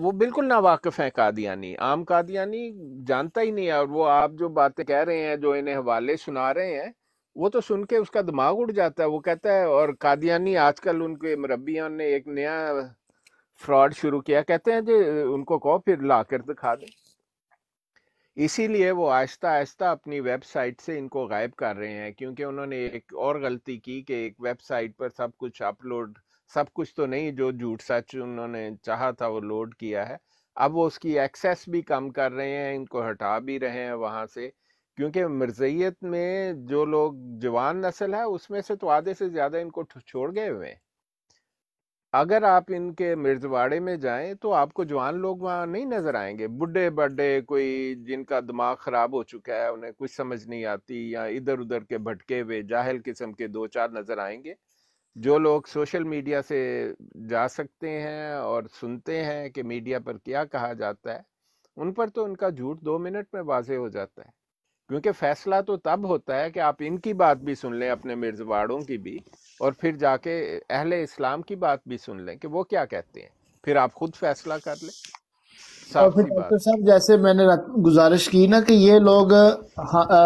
Speaker 2: वो बिल्कुल ना वाकिफ हैं कादियानी आम कादियानी जानता ही नहीं है और वो आप जो बातें कह रहे हैं जो इन्हें हवाले सुना रहे हैं वो तो सुन के उसका दिमाग उड़ जाता है वो कहता है और कादियानी आजकल उनके मरबियों ने एक नया फ्रॉड शुरू किया कहते हैं जी उनको कहो फिर ला कर दिखा दें इसीलिए वो आहिस्ता आहिस्ता अपनी वेबसाइट से इनको गायब कर रहे हैं क्योंकि उन्होंने एक और गलती की कि एक वेबसाइट पर सब कुछ अपलोड सब कुछ तो नहीं जो झूठ सच उन्होंने चाहा था वो लोड किया है अब वो उसकी एक्सेस भी कम कर रहे हैं इनको हटा भी रहे हैं वहाँ से क्योंकि मरजैत में जो लोग जवान नस्ल है उसमें से तो आधे से ज़्यादा इनको छोड़ गए हुए हैं अगर आप इनके मिर्जवाड़े में जाएं तो आपको जवान लोग वहाँ नहीं नज़र आएंगे बुढ़े बड्ढे कोई जिनका दिमाग ख़राब हो चुका है उन्हें कुछ समझ नहीं आती या इधर उधर के भटके हुए जाहिल किस्म के दो चार नज़र आएंगे जो लोग सोशल मीडिया से जा सकते हैं और सुनते हैं कि मीडिया पर क्या कहा जाता है उन पर तो उनका झूठ दो मिनट में वाजे हो जाता है क्योंकि फैसला तो तब होता है कि आप इनकी बात भी सुन लें अपने मिर्जवाड़ों की भी और फिर जाके अहले इस्लाम की बात भी सुन लें कि वो क्या कहते हैं फिर आप खुद फैसला कर लें
Speaker 4: डॉक्टर साहब जैसे मैंने गुजारिश की ना कि ये लोग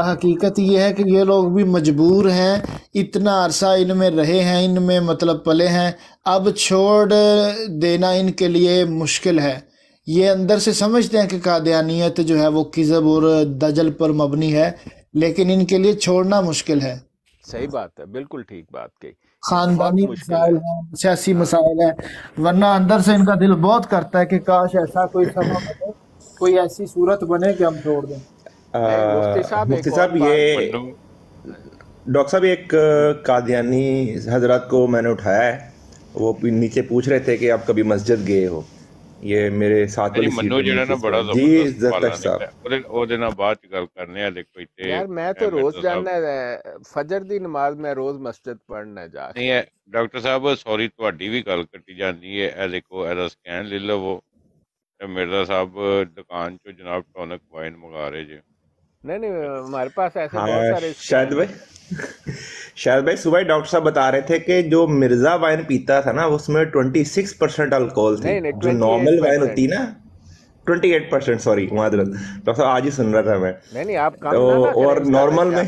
Speaker 4: हकीकत ये है कि ये लोग भी मजबूर हैं इतना अरसा इनमें रहे हैं इनमें मतलब पले हैं अब छोड़ देना इनके लिए मुश्किल है ये अंदर से समझते हैं कि कादियानियत जो है वो किज़ब और दजल पर मबनी है लेकिन इनके लिए छोड़ना मुश्किल है
Speaker 2: सही बात है बिल्कुल ठीक बात कही
Speaker 4: खानदानी मसाइल है सियासी मसाइल है वरना अंदर से इनका दिल बहुत करता है कि काश ऐसा कोई समय कोई ऐसी सूरत बने कि हम छोड़
Speaker 6: दें साहब ये डॉक्टर साहब एक कादियानी हजरत को मैंने उठाया है वो नीचे पूछ रहे थे कि आप कभी मस्जिद गए हो ਇਹ ਮੇਰੇ ਸਾਥ ਵਾਲੀ ਮਨੋਜ ਜਿਹੜਾ ਨਾ ਬੜਾ ਜ਼ਬਰਦਸਤ ਜੀ ਇੱਜ਼ਤ ਤੱਕ ਸਾਹਿਬ
Speaker 7: ਉਹਦੇ ਉਹਦੇ ਨਾਲ ਬਾਅਦ ਚ ਗੱਲ ਕਰਨੇ ਆ ਦੇਖੋ ਇੱਥੇ ਯਾਰ ਮੈਂ ਤਾਂ ਰੋਜ਼ ਜਾਣਾ
Speaker 2: ਹੈ ਫਜਰ ਦੀ ਨਮਾਜ਼ ਮੈਂ ਰੋਜ਼ ਮਸਜਿਦ ਪੜਨਾ ਜਾ
Speaker 7: ਨਹੀਂ ਹੈ ਡਾਕਟਰ ਸਾਹਿਬ ਸੌਰੀ ਤੁਹਾਡੀ ਵੀ ਗੱਲ ਕੱਟੀ ਜਾਂਦੀ ਹੈ ਇਹ ਦੇਖੋ ਇਹਦਾ ਸਕੈਨ ਲੈ ਲਵੋ मिर्जा साहब दुकान चो जनाब टॉनिक वाइन मंगा रहे जी
Speaker 2: नहीं नहीं हमारे पास ऐसे बहुत सारे शायद भाई
Speaker 6: शायद भाई सुबह डॉक्टर साहब बता रहे थे कि जो मिर्जा वाइन पीता था ना उसमें ट्वेंटी सिक्स परसेंट अल्कोहल थी जो नॉर्मल वाइन होती ना ट्वेंटी एट परसेंट सॉरी माजरत डॉक्टर साहब आज ही सुन रहा था मैं
Speaker 2: नहीं नहीं आप काम तो और
Speaker 6: नॉर्मल तो में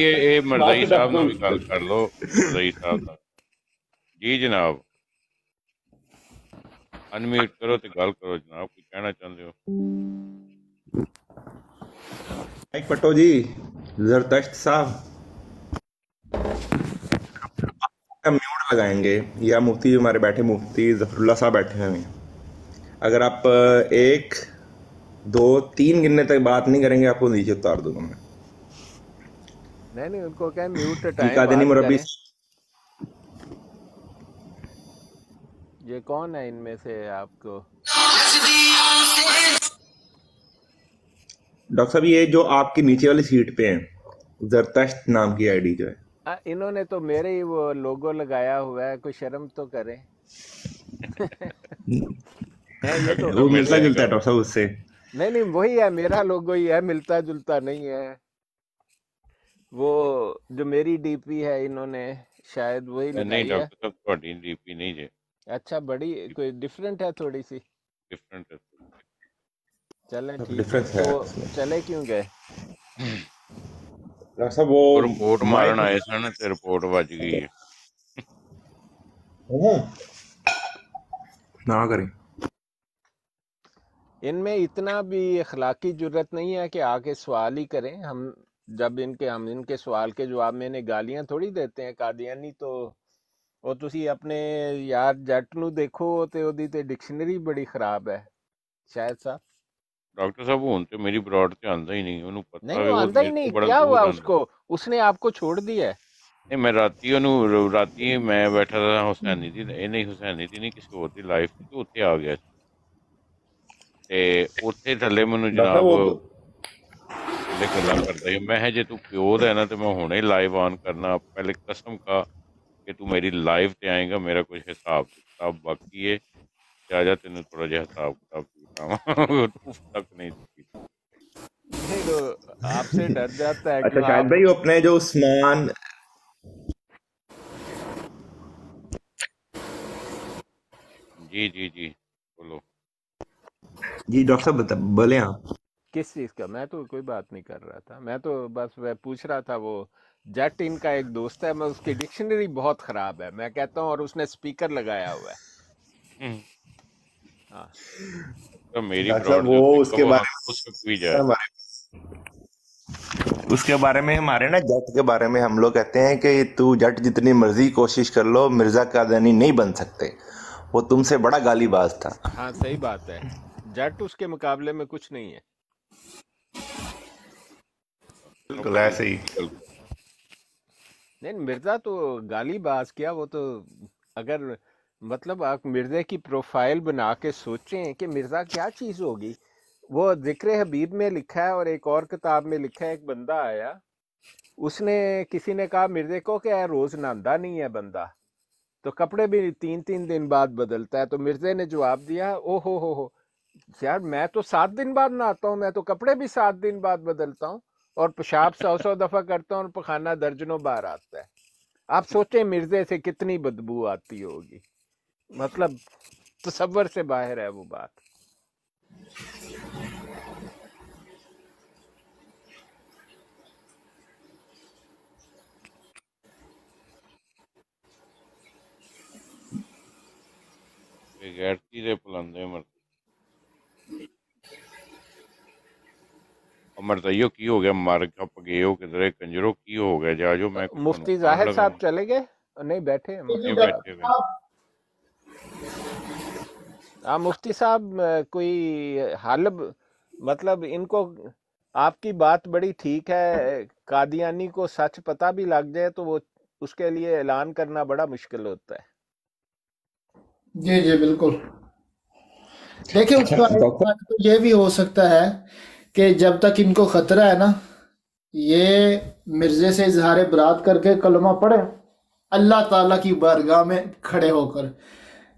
Speaker 7: ये ये मर्जी साहब ना निकाल कर लो मर्जी साहब जी जनाब अनम्यूट करो तो गल करो जनाब कुछ कहना चाहते हो एक पटो जी
Speaker 6: जरदश्त साहब म्यूट लगाएंगे या मुफ्ती जो हमारे बैठे मुफ्ती जफरुल्ला साहब बैठे हुए हैं अगर आप एक दो तीन गिनने तक बात नहीं करेंगे आपको नीचे उतार दूंगा मैं
Speaker 2: नहीं नहीं उनको क्या म्यूट टाइम देनी मुरब्बी ये कौन है इनमें से आपको डॉक्टर साहब ये जो आपके
Speaker 6: नीचे वाली सीट पे है जरतश्त नाम की आईडी जो
Speaker 2: है इन्होंने तो मेरे ही वो लोगो लगाया हुआ है कोई शर्म तो करें तो
Speaker 6: वो मिलता जुलता है तो। डॉक्टर साहब उससे
Speaker 2: नहीं नहीं वही है मेरा लोगो ही है मिलता जुलता नहीं है वो जो मेरी डीपी है इन्होंने शायद वही नहीं डॉक्टर
Speaker 7: साहब थोड़ी डीपी नहीं है
Speaker 2: अच्छा बड़ी कोई डिफरेंट है थोड़ी सी डिफरेंट है चलें ठीक है तो चले क्यों गए
Speaker 7: वो रिपोर्ट मारन आए रिपोर्ट बज गई है ना करें
Speaker 2: इनमें इतना भी अखलाकी जरूरत नहीं है कि आके सवाल ही करें हम जब इनके हम इनके सवाल के जवाब में इन्हें गालियां थोड़ी देते हैं कादियानी तो वो ਤੁਸੀਂ अपने यार जट ਨੂੰ ਦੇਖੋ ਤੇ ਉਹਦੀ ਤੇ ਡਿਕਸ਼ਨਰੀ ਬੜੀ ਖਰਾਬ
Speaker 7: डॉक्टर साहब वो उनसे मेरी ब्रॉड से आंदा ही नहीं ਉਹਨੂੰ ਪਤਾ ਨਹੀਂ ਆਂਦਾ ਹੀ ਨਹੀਂ ਕੀ हुआ उसको
Speaker 2: उसने आपको छोड़ दिया है
Speaker 7: ਨਹੀਂ ਮੈਂ ਰਾਤੀ ਉਹਨੂੰ ਰਾਤੀ ਮੈਂ ਬੈਠਾ ਰਿਹਾ ਹੁਸੈਨੀ ਦੀ ਇਹ ਨਹੀਂ ਹੁਸੈਨੀ ਦੀ ਨਹੀਂ ਕਿਸੇ ਹੋਰ ਦੀ ਲਾਈਫ ਤੇ ਉੱਥੇ ਆ ਗਿਆ ਤੇ ਉੱਥੇ ਥੱਲੇ ਮੈਨੂੰ ਜਨਾਬ ਦੇ ਗੱਲਾਂ ਕਰਦਾ ਹੀ ਮੈਂ ਜੇ ਤੂੰ ਪਿਓ ਦਾ ਹੈ ਨਾ ਤੇ ਮੈਂ ਹੁਣੇ ਲਾਈਵ ਆਨ ਕਰਨਾ ਪਹਿਲੇ ਕਸਮ ਕਾ ਕਿ ਤੂੰ ਮੇਰੀ ਲਾਈਵ ਤੇ ਆਏਗਾ ਮੇਰਾ ਕੁਝ ਹਿਸਾਬ ਕਿਤਾਬ ਬਾਕੀ ਹੈ ਜਾ ਜਾ ਤੈਨੂੰ ਥੋੜਾ ਜਿਹਾ ਹਿਸਾਬ ਕਿਤਾਬ बताऊँ तक
Speaker 2: तो आपसे डर जाता है अच्छा शायद भाई अपने
Speaker 7: जो उस्मान जी जी जी बोलो
Speaker 2: जी
Speaker 6: डॉक्टर साहब बता बोले आप
Speaker 2: किस चीज का मैं तो कोई बात नहीं कर रहा था मैं तो बस वह पूछ रहा था वो जट इनका एक दोस्त है मैं उसकी डिक्शनरी बहुत खराब है मैं कहता हूँ और उसने स्पीकर लगाया हुआ है हम्म। हाँ।
Speaker 7: तो मेरी वो उसके बारे में
Speaker 6: उसके बारे में हमारे ना जट के बारे में हम लोग कहते हैं कि तू जट जितनी मर्जी कोशिश कर लो मिर्जा कादनी नहीं बन सकते वो तुमसे बड़ा गालीबाज था
Speaker 2: हाँ सही बात है जट उसके मुकाबले में कुछ नहीं है
Speaker 6: बिल्कुल ऐसे ही
Speaker 2: नहीं मिर्जा तो गालीबाज क्या वो तो अगर मतलब आप मिर्ज़ा की प्रोफाइल बना के सोचें कि मिर्ज़ा क्या चीज़ होगी वो ज़िक्र हबीब में लिखा है और एक और किताब में लिखा है एक बंदा आया उसने किसी ने कहा मिर्ज़े को क्या रोज़ नहांदा नहीं है बंदा तो कपड़े भी तीन तीन दिन बाद बदलता है तो मिर्ज़े ने जवाब दिया ओ हो हो हो यार मैं तो सात दिन बाद नहाता हूँ मैं तो कपड़े भी सात दिन बाद बदलता हूँ और पेशाब सौ सौ दफ़ा करता हूँ और पखाना दर्जनों बार आता है आप सोचें मिर्ज़े से कितनी बदबू आती होगी मतलब तस्वर तो से बाहर है वो बात
Speaker 7: की हो गया मर गए हो किधरे कंजरों की हो गया जाजो मैं मुफ्ती जाहिर साहब
Speaker 2: चले गए नहीं बैठे नहीं बैठे हाँ मुफ्ती साहब कोई हल मतलब इनको आपकी बात बड़ी ठीक है कादियानी को सच पता भी लग जाए तो वो उसके लिए ऐलान करना बड़ा मुश्किल होता है जी जी बिल्कुल
Speaker 4: देखिए अच्छा, उसका तो ये भी हो सकता है कि जब तक इनको खतरा है ना ये मिर्जे से इजहार बरात करके कलमा पढ़े अल्लाह ताला की बारगाह में खड़े होकर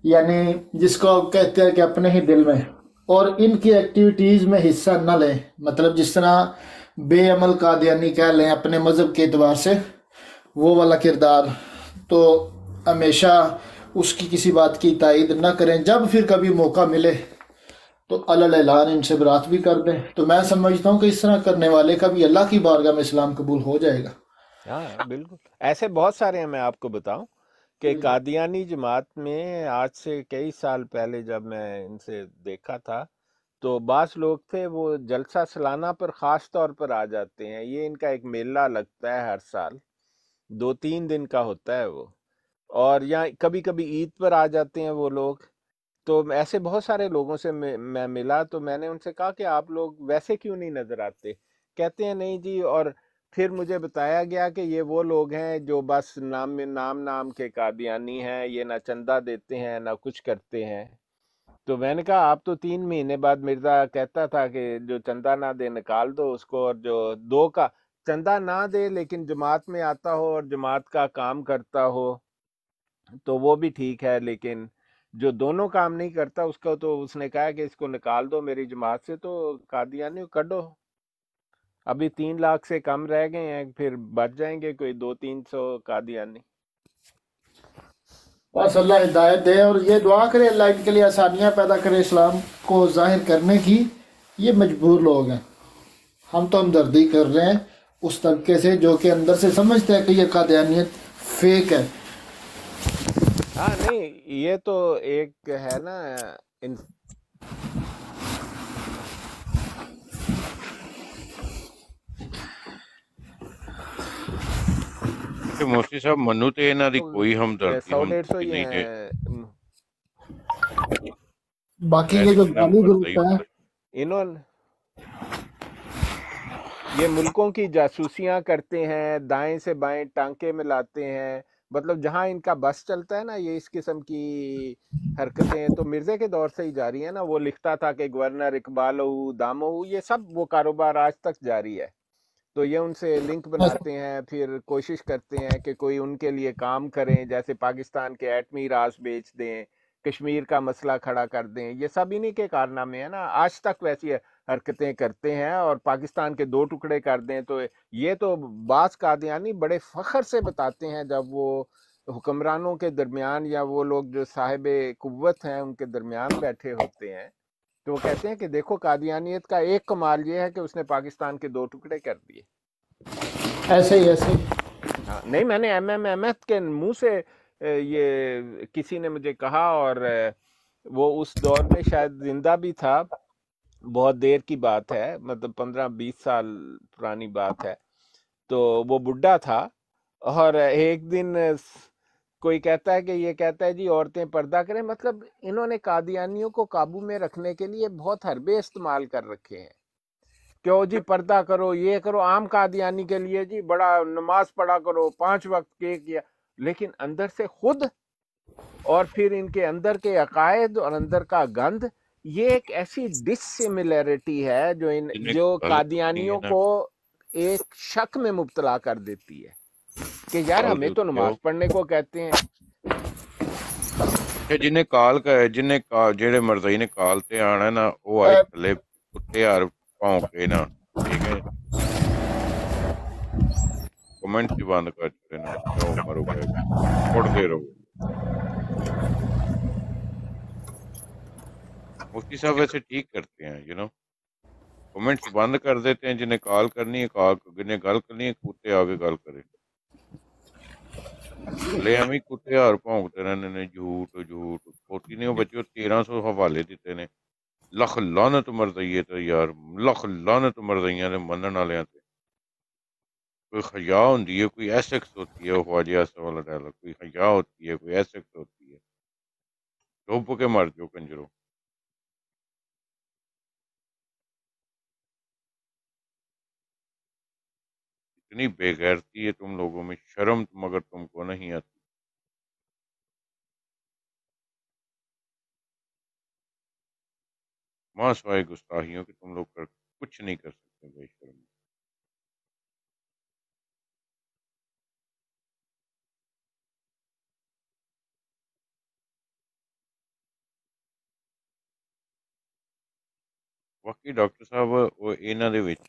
Speaker 4: यानी जिसको कहते हैं कि अपने ही दिल में और इनकी एक्टिविटीज़ में हिस्सा न लें मतलब जिस तरह बेअमल कादियानी कह लें अपने मज़हब के अतबार से वो वाला किरदार तो हमेशा उसकी किसी बात की तइद ना करें जब फिर कभी मौका मिले तो अल्लाह इनसे बरात भी कर दें तो मैं समझता हूँ कि इस तरह करने वाले का भी अल्लाह की बारगाह में इस्लाम कबूल हो जाएगा
Speaker 2: हाँ, बिल्कुल ऐसे बहुत सारे हैं मैं आपको बताऊं कि कादियानी जमात में आज से कई साल पहले जब मैं इनसे देखा था तो बास लोग थे वो जलसा सलाना पर ख़ास तौर पर आ जाते हैं ये इनका एक मेला लगता है हर साल दो तीन दिन का होता है वो और या कभी कभी ईद पर आ जाते हैं वो लोग तो ऐसे बहुत सारे लोगों से मैं मिला तो मैंने उनसे कहा कि आप लोग वैसे क्यों नहीं नज़र आते कहते हैं नहीं जी और फिर मुझे बताया गया कि ये वो लोग हैं जो बस नाम नाम नाम के कादियानी हैं ये ना चंदा देते हैं ना कुछ करते हैं तो मैंने कहा आप तो तीन महीने बाद मिर्ज़ा कहता था कि जो चंदा ना दे निकाल दो उसको और जो दो का चंदा ना दे लेकिन जमात में आता हो और जमात का काम करता हो तो वो भी ठीक है लेकिन जो दोनों काम नहीं करता उसका तो उसने कहा कि इसको निकाल दो मेरी जमात से तो कादियानी कडो अभी तीन लाख से कम रह गए हैं फिर बच जाएंगे कोई दो तीन सौ कादियानी बस अल्लाह
Speaker 4: हिदायत दे और ये दुआ करे अल्लाह इनके लिए आसानियाँ पैदा करे इस्लाम को जाहिर करने की ये मजबूर लोग हैं हम तो हमदर्दी कर रहे हैं उस तबके से जो कि अंदर से समझते हैं कि ये कादियानियत फेक है
Speaker 2: हाँ नहीं ये तो एक है ना इन
Speaker 7: ਕਿ ਮੁਫਤੀ ਸਾਹਿਬ ਮੈਨੂੰ ਤੇ ਇਹਨਾਂ ਦੀ ਕੋਈ ਹਮਦਰਦੀ ਨਹੀਂ ਹੈ बाकी के जो गाली ग्रुप है
Speaker 2: इन्होंने ये मुल्कों की जासूसियां करते हैं दाएं से बाएं टांके में लाते हैं मतलब जहां इनका बस चलता है ना ये इस किस्म की हरकतें हैं तो मिर्जे के दौर से ही जारी है ना वो लिखता था कि गवर्नर इकबाल हो दामो ये सब वो कारोबार आज तक जारी है तो ये उनसे लिंक बनाते हैं फिर कोशिश करते हैं कि कोई उनके लिए काम करें जैसे पाकिस्तान के एटमी रास बेच दें कश्मीर का मसला खड़ा कर दें ये सब इन्हीं के कारनामे हैं ना आज तक वैसी हरकतें करते हैं और पाकिस्तान के दो टुकड़े कर दें तो ये तो बास कादयानी बड़े फ़ख्र से बताते हैं जब वो हुक्मरानों के दरमियान या वो लोग जो साहिब कुत हैं उनके दरमियान बैठे होते हैं तो वो कहते हैं कि देखो कादियानियत का एक कमाल ये है कि उसने पाकिस्तान के दो टुकड़े कर दिए ऐसे ही ऐसे हाँ नहीं मैंने एम एम एम के मुंह से ये किसी ने मुझे कहा और वो उस दौर में शायद जिंदा भी था बहुत देर की बात है मतलब पंद्रह बीस साल पुरानी बात है तो वो बुढ़ा था और एक दिन कोई कहता है कि ये कहता है जी औरतें पर्दा करें मतलब इन्होंने कादियानियों को काबू में रखने के लिए बहुत हरबे इस्तेमाल कर रखे हैं क्यों जी पर्दा करो ये करो आम कादियानी के लिए जी बड़ा नमाज पढ़ा करो पांच वक्त के किया लेकिन अंदर से खुद और फिर इनके अंदर के अकायद और अंदर का गंध ये एक ऐसी डिसिमिलरिटी है जो इन जो कादियानियों को एक शक में मुबतला कर देती है कि यार हमें तो नमाज पढ़ने को कहते हैं
Speaker 7: जिन्हें काल का जिन्हें काल जेड़े मर्जी ने काल ते आना ना वो आए थले कुत्ते यार के ना ठीक है कमेंट भी बंद कर चुके ना तो मरो गए दे रहो मुफ्ती साहब वैसे ठीक करते हैं यू नो कमेंट्स बंद कर देते हैं जिन्हें कॉल करनी है कॉल जिन्हें गल करनी है कुत्ते आगे गल करें ਐਵੇਂ ਕੁੱਤੇ ਹਾਰ ਭੌਂਕਦੇ ਰਹਿੰਦੇ ਨੇ ਝੂਠ ਝੂਠ ਕੋਟੀ ਨੇ ਉਹ ਬੱਚੋ 1300 ਹਵਾਲੇ ਦਿੱਤੇ ਨੇ ਲੱਖ ਲਾਨਤ ਮਰਦਈਏ ਤੇ ਯਾਰ ਲੱਖ ਲਾਨਤ ਮਰਦਈਆਂ ਦੇ ਮੰਨਣ ਵਾਲਿਆਂ ਤੇ कोई हया होंगी है कोई एसेक्स होती है वो ख्वाजा वाला डायलॉग कोई हया होती है कोई एसेक्स होती है डुब के मर जाओ कंजरों इतनी बेगैरती है तुम लोगों में शर्म मगर तुमको नहीं आती माँ सवाए गुस्ताहियों के तुम लोग कर कुछ नहीं कर सकते भाई शर्म ਬਾਕੀ ਡਾਕਟਰ ਸਾਹਿਬ ਉਹ ਇਹਨਾਂ ਦੇ ਵਿੱਚ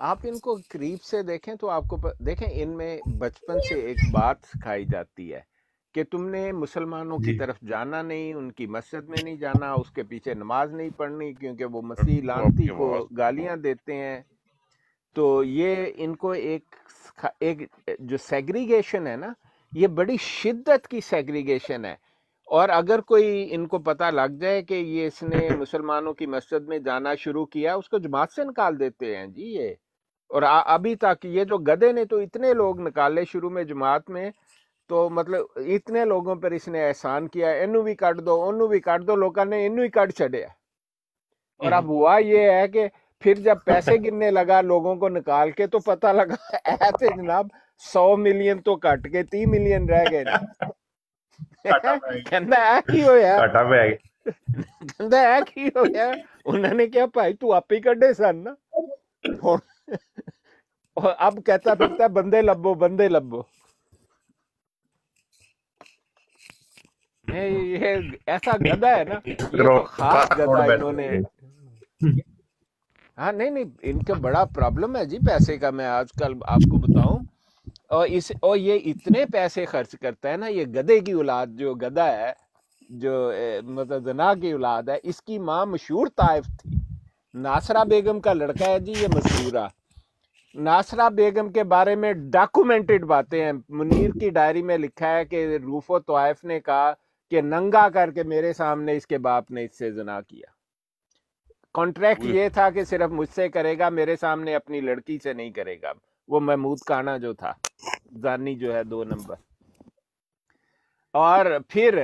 Speaker 2: आप इनको करीब से देखें तो आपको प... देखें इनमें बचपन से एक बात सिखाई जाती है कि तुमने मुसलमानों की तरफ जाना नहीं उनकी मस्जिद में नहीं जाना उसके पीछे नमाज नहीं पढ़नी क्योंकि वो मसीह लानती को गालियां देते हैं तो ये इनको एक एक जो सेग्रीगेशन है ना ये बड़ी शिद्दत की सेग्रीगेशन है और अगर कोई इनको पता लग जाए कि ये इसने मुसलमानों की मस्जिद में जाना शुरू किया उसको जमात से निकाल देते हैं जी ये और आ, अभी तक ये जो गधे ने तो इतने लोग निकाले शुरू में जमात में तो मतलब इतने लोगों पर इसने एहसान किया इनू भी कट दो ओनू भी कट दो लोगों ने इनू ही कट छड़े और अब हुआ ये है कि फिर जब पैसे गिनने लगा लोगों को निकाल के तो पता लगा ऐसे जनाब सौ मिलियन तो कट के तीन मिलियन रह गए ਕਹਿੰਦਾ ਆ ਕੀ ਹੋਇਆ ਘਾਟਾ ਪੈ ਗਿਆ ਕਹਿੰਦਾ ਆ ਕੀ ਹੋਇਆ ਉਹਨਾਂ ਨੇ ਕਿਹਾ ਭਾਈ ਤੂੰ ਆਪੇ ਕੱਢੇ ਸਨ ਨਾ ਹੁਣ ਅਬ ਕਹਤਾ ਫਿਰਤਾ ਬੰਦੇ ਲੱਭੋ ਬੰਦੇ ਲੱਭੋ ये ऐसा गधा है ना ये तो खास गधा इन्होंने हाँ नहीं नहीं इनका बड़ा प्रॉब्लम है जी पैसे का मैं आजकल आपको बताऊं और इस और ये इतने पैसे खर्च करता है ना ये गधे की औलाद जो गधा है जो मतलब जना की औलाद है इसकी माँ मशहूर ताइफ थी नासरा बेगम का लड़का है जी ये मशहूरा नासरा बेगम के बारे में डॉक्यूमेंटेड बातें हैं मुनीर की डायरी में लिखा है कि रूफो तोयफ ने कहा कि नंगा करके मेरे सामने इसके बाप ने इससे जना किया कॉन्ट्रैक्ट ये था कि सिर्फ मुझसे करेगा मेरे सामने अपनी लड़की से नहीं करेगा वो महमूद काना जो था जानी जो है दो नंबर और फिर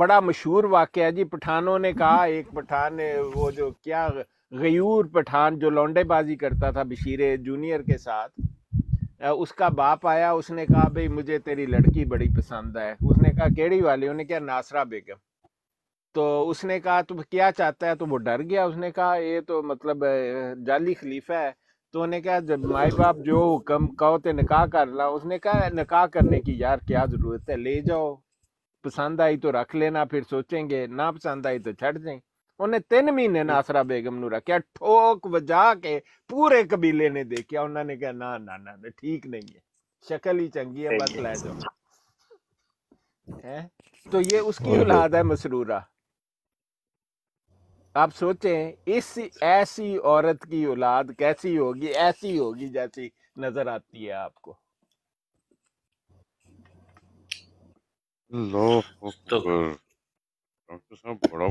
Speaker 2: बड़ा मशहूर वाक़ है जी पठानों ने कहा एक पठान ने वो जो क्या गयूर पठान जो लौंडेबाजी करता था बशीर जूनियर के साथ उसका बाप आया उसने कहा भाई मुझे तेरी लड़की बड़ी पसंद है उसने कहा केड़ी वाली उन्हें क्या नासरा बेगम तो उसने कहा तुम क्या चाहता है तो वो डर गया उसने कहा ये तो मतलब जाली खलीफा है तो उन्हें कहा जब माए बाप जो हुक्म कहो तो निकाह कर ला उसने कहा निकाह करने की यार क्या ज़रूरत है ले जाओ पसंद आई तो रख लेना फिर सोचेंगे ना पसंद आई तो छड़ जाए उन्हें तीन महीने नासरा बेगम ਨੂੰ ਰੱਖਿਆ ठोक बजा के पूरे कबीले ने देखा उन्होंने कहा ना ना ना ਨਾ ਠੀਕ ਨਹੀਂ ਹੈ ਸ਼ਕਲ ਹੀ ਚੰਗੀ ਹੈ ਬਸ ਲੈ ਜਾਓ तो ये उसकी औलाद है मसरूरा आप सोचें इस ऐसी औरत की औलाद कैसी होगी ऐसी होगी जैसी नजर आती है आपको
Speaker 7: तो, तो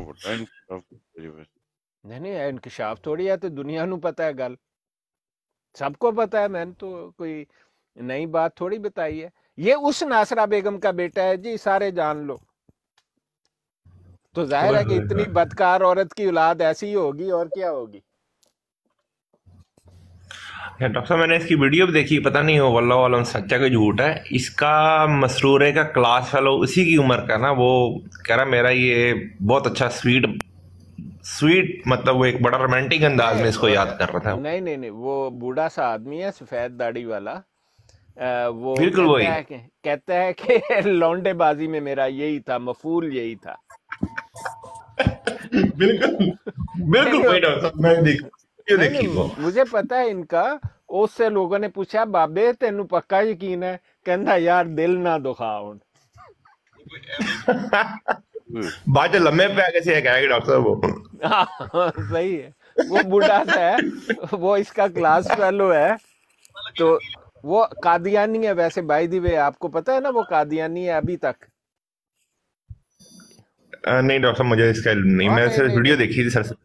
Speaker 2: नहीं नहीं इंकशाफ थोड़ी है तो दुनिया नु पता है गल सबको पता है मैंने तो कोई नई बात थोड़ी बताई है ये उस नासरा बेगम का बेटा है जी सारे जान लो तो जाहिर है कि इतनी बदकार औरत की औलाद ऐसी होगी और क्या होगी
Speaker 3: डॉक्टर साहब
Speaker 6: मैंने इसकी वीडियो भी देखी पता नहीं हो वल्ला सच्चा का झूठ है इसका मसरूरे का क्लास फेलो उसी की उम्र का ना वो कह रहा मेरा ये बहुत अच्छा स्वीट स्वीट मतलब वो एक बड़ा रोमांटिक अंदाज में इसको याद कर रहा था
Speaker 2: नहीं नहीं नहीं वो बूढ़ा सा आदमी है सफेद दाढ़ी वाला वो बिल्कुल वही कहता है कि लौंडेबाजी में मेरा यही था मफूल यही था
Speaker 1: बिल्कुल बिल्कुल मैं
Speaker 2: मुझे पता है इनका उससे लोगों ने पूछा बाबे तेन पक्का यकीन है कहता यार दिल ना दुखा
Speaker 6: बाद लम्बे पै गए थे कह डॉक्टर वो
Speaker 2: हाँ, सही है वो सा है वो इसका क्लास फेलो है तो वो कादियानी है वैसे भाई दी वे आपको पता है ना वो कादियानी है अभी तक
Speaker 6: नहीं डॉक्टर साहब मुझे इसका नहीं हाँ, मैं सिर्फ वीडियो देखी थी सर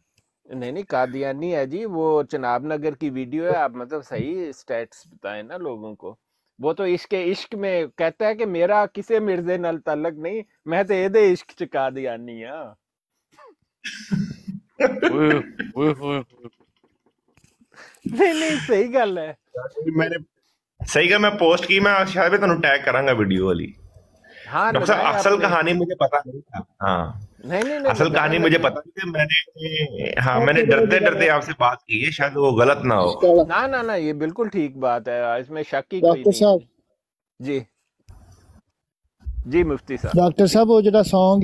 Speaker 2: नहीं नहीं कादियानी है जी वो चनाब नगर की वीडियो है आप मतलब सही स्टैट्स बताए ना लोगों को वो तो इश्क इश्क में कहता है कि मेरा किसी मिर्जे नाल ताल्लक नहीं मैं तो ਇਹਦੇ ਇਸ਼ਕ ਚ ਕਾਦੀਆਨੀ ਆ
Speaker 7: ਓਏ ਓਏ ਓਏ
Speaker 2: ਨਹੀਂ ਨਹੀਂ ਸਹੀ ਗੱਲ ਹੈ मैंने
Speaker 6: सही कहा मैं पोस्ट की मैं शायद भी ਤੁਹਾਨੂੰ टैग ਕਰਾਂਗਾ ਵੀਡੀਓ ਵਾਲੀ
Speaker 2: हाँ डॉक्टर साहब असल हाँ। कहानी मुझे पता नहीं था हाँ नहीं नहीं, असल कहानी मुझे पता नहीं थी मैंने हाँ मैंने डरते डरते
Speaker 6: आपसे बात की है शायद वो गलत ना हो
Speaker 2: ना ना ना ये बिल्कुल ठीक बात है इसमें शक ही डॉक्टर साहब जी ਜੀ ਮੁਫਤੀ ਸਾਹਿਬ ਡਾਕਟਰ
Speaker 4: ਸਾਹਿਬ ਉਹ ਜਿਹੜਾ Song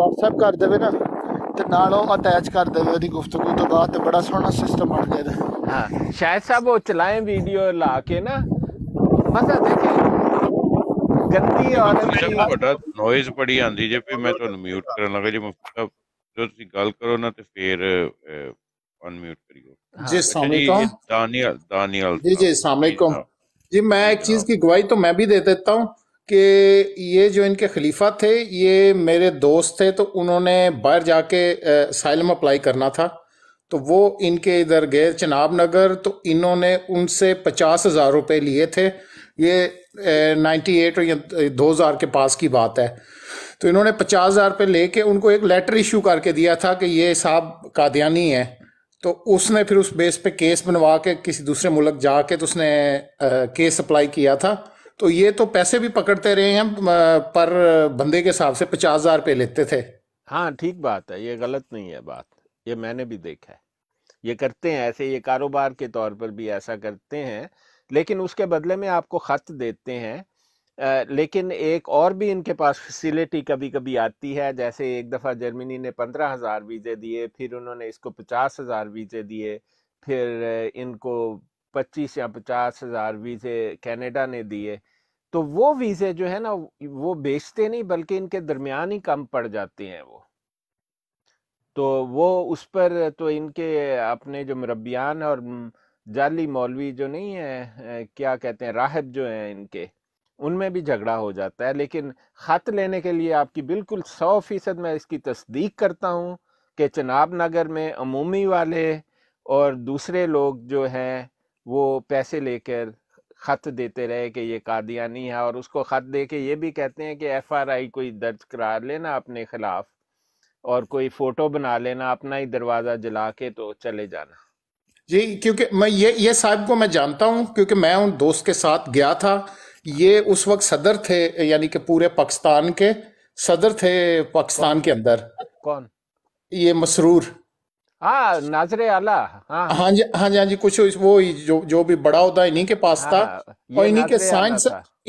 Speaker 4: ਵਟਸਐਪ ਕਰ ਦੇਵੇ ਨਾ ਤੇ ਨਾਲ ਉਹ ਅਟੈਚ ਕਰ ਦੇਵੇ ਉਹਦੀ ਗੁਫ਼ਤਗੂ ਤੋਂ ਬਾਅਦ ਤੇ ਬੜਾ ਸੋਹਣਾ ਸਿਸਟਮ ਬਣ ਗਿਆ
Speaker 2: ਹਾਂ ਸ਼ਾਇਦ ਸਾਹਿਬ ਉਹ ਚਲਾਏ ਵੀਡੀਓ ਲਾ ਕੇ ਨਾ ਮਜ਼ਾ ਦੇਖੇ
Speaker 7: ਗੰਦੀ ਔਰ ਵੱਡਾ ਨੋਇਜ਼ ਪੜੀ ਆਂਦੀ ਜੇ ਵੀ ਮੈਂ ਤੁਹਾਨੂੰ ਮਿਊਟ ਕਰਨ ਲੱਗਾ ਜੇ ਜੋ ਤੁਸੀਂ ਗੱਲ ਕਰੋ ਨਾ ਤੇ ਫੇਰ ਅਨਮਿਊਟ ਕਰਿਓ ਜੀ ਸਾਮਲੇਕਮ ਦਾਨੀਅਲ ਦਾਨੀਅਲ ਜੀ ਜੀ
Speaker 9: सामने ਜੀ ਮੈਂ ਇੱਕ ਚੀਜ਼ ਕੀ ਗਵਾਹੀ ਤਾਂ ਮੈਂ ਵੀ ਦੇ ਦਿੱਤਾ ਹਾਂ कि ये जो इनके खलीफा थे ये मेरे दोस्त थे तो उन्होंने बाहर जाके साइलम अप्लाई करना था तो वो इनके इधर गए चनाब नगर तो इन्होंने उनसे पचास हज़ार रुपये लिए थे ये नाइन्टी एट या दो हज़ार के पास की बात है तो इन्होंने पचास हज़ार रुपये ले कर उनको एक लेटर इशू करके दिया था कि ये साहब कादियानी है तो उसने फिर उस बेस पे केस बनवा के किसी दूसरे मुल्क जाके तो उसने आ, केस अप्लाई किया था तो ये तो पैसे भी पकड़ते रहे हैं पर बंदे के हिसाब से पचास हजार रुपये लेते थे
Speaker 2: हाँ ठीक बात है ये गलत नहीं है बात ये मैंने भी देखा है ये करते हैं ऐसे ये कारोबार के तौर पर भी ऐसा करते हैं लेकिन उसके बदले में आपको ख़त देते हैं आ, लेकिन एक और भी इनके पास फैसिलिटी कभी कभी आती है जैसे एक दफ़ा जर्मनी ने पंद्रह हज़ार वीज़े दिए फिर उन्होंने इसको पचास हज़ार वीज़े दिए फिर इनको पच्चीस या पचास हज़ार वीज़े कैनेडा ने दिए तो वो वीज़े जो है ना वो बेचते नहीं बल्कि इनके दरमियान ही कम पड़ जाते हैं वो तो वो उस पर तो इनके अपने जो मरबियान और जाली मौलवी जो नहीं है क्या कहते हैं राहब जो हैं इनके उनमें भी झगड़ा हो जाता है लेकिन ख़त लेने के लिए आपकी बिल्कुल सौ फीसद मैं इसकी तस्दीक करता हूँ कि चनाब नगर में अमूमी वाले और दूसरे लोग जो हैं वो पैसे लेकर ख़त देते रहे कि ये कादियानी है और उसको ख़त दे के ये भी कहते हैं कि एफ़ आर आई कोई दर्ज करा लेना अपने ख़िलाफ़ और कोई फ़ोटो बना लेना अपना ही दरवाज़ा जला के तो चले जाना
Speaker 9: जी क्योंकि मैं ये ये साहब को मैं जानता हूँ क्योंकि मैं उन दोस्त के साथ गया था ये उस वक्त सदर थे यानी कि पूरे पाकिस्तान के सदर थे पाकिस्तान के अंदर कौन ये मसरूर हाँ नाजरे आला हाँ हाँ जी हाँ जी हाँ जी कुछ वो जो जो भी बड़ा होता है इन्हीं के पास था हाँ, हाँ, और इन्हीं के साइंस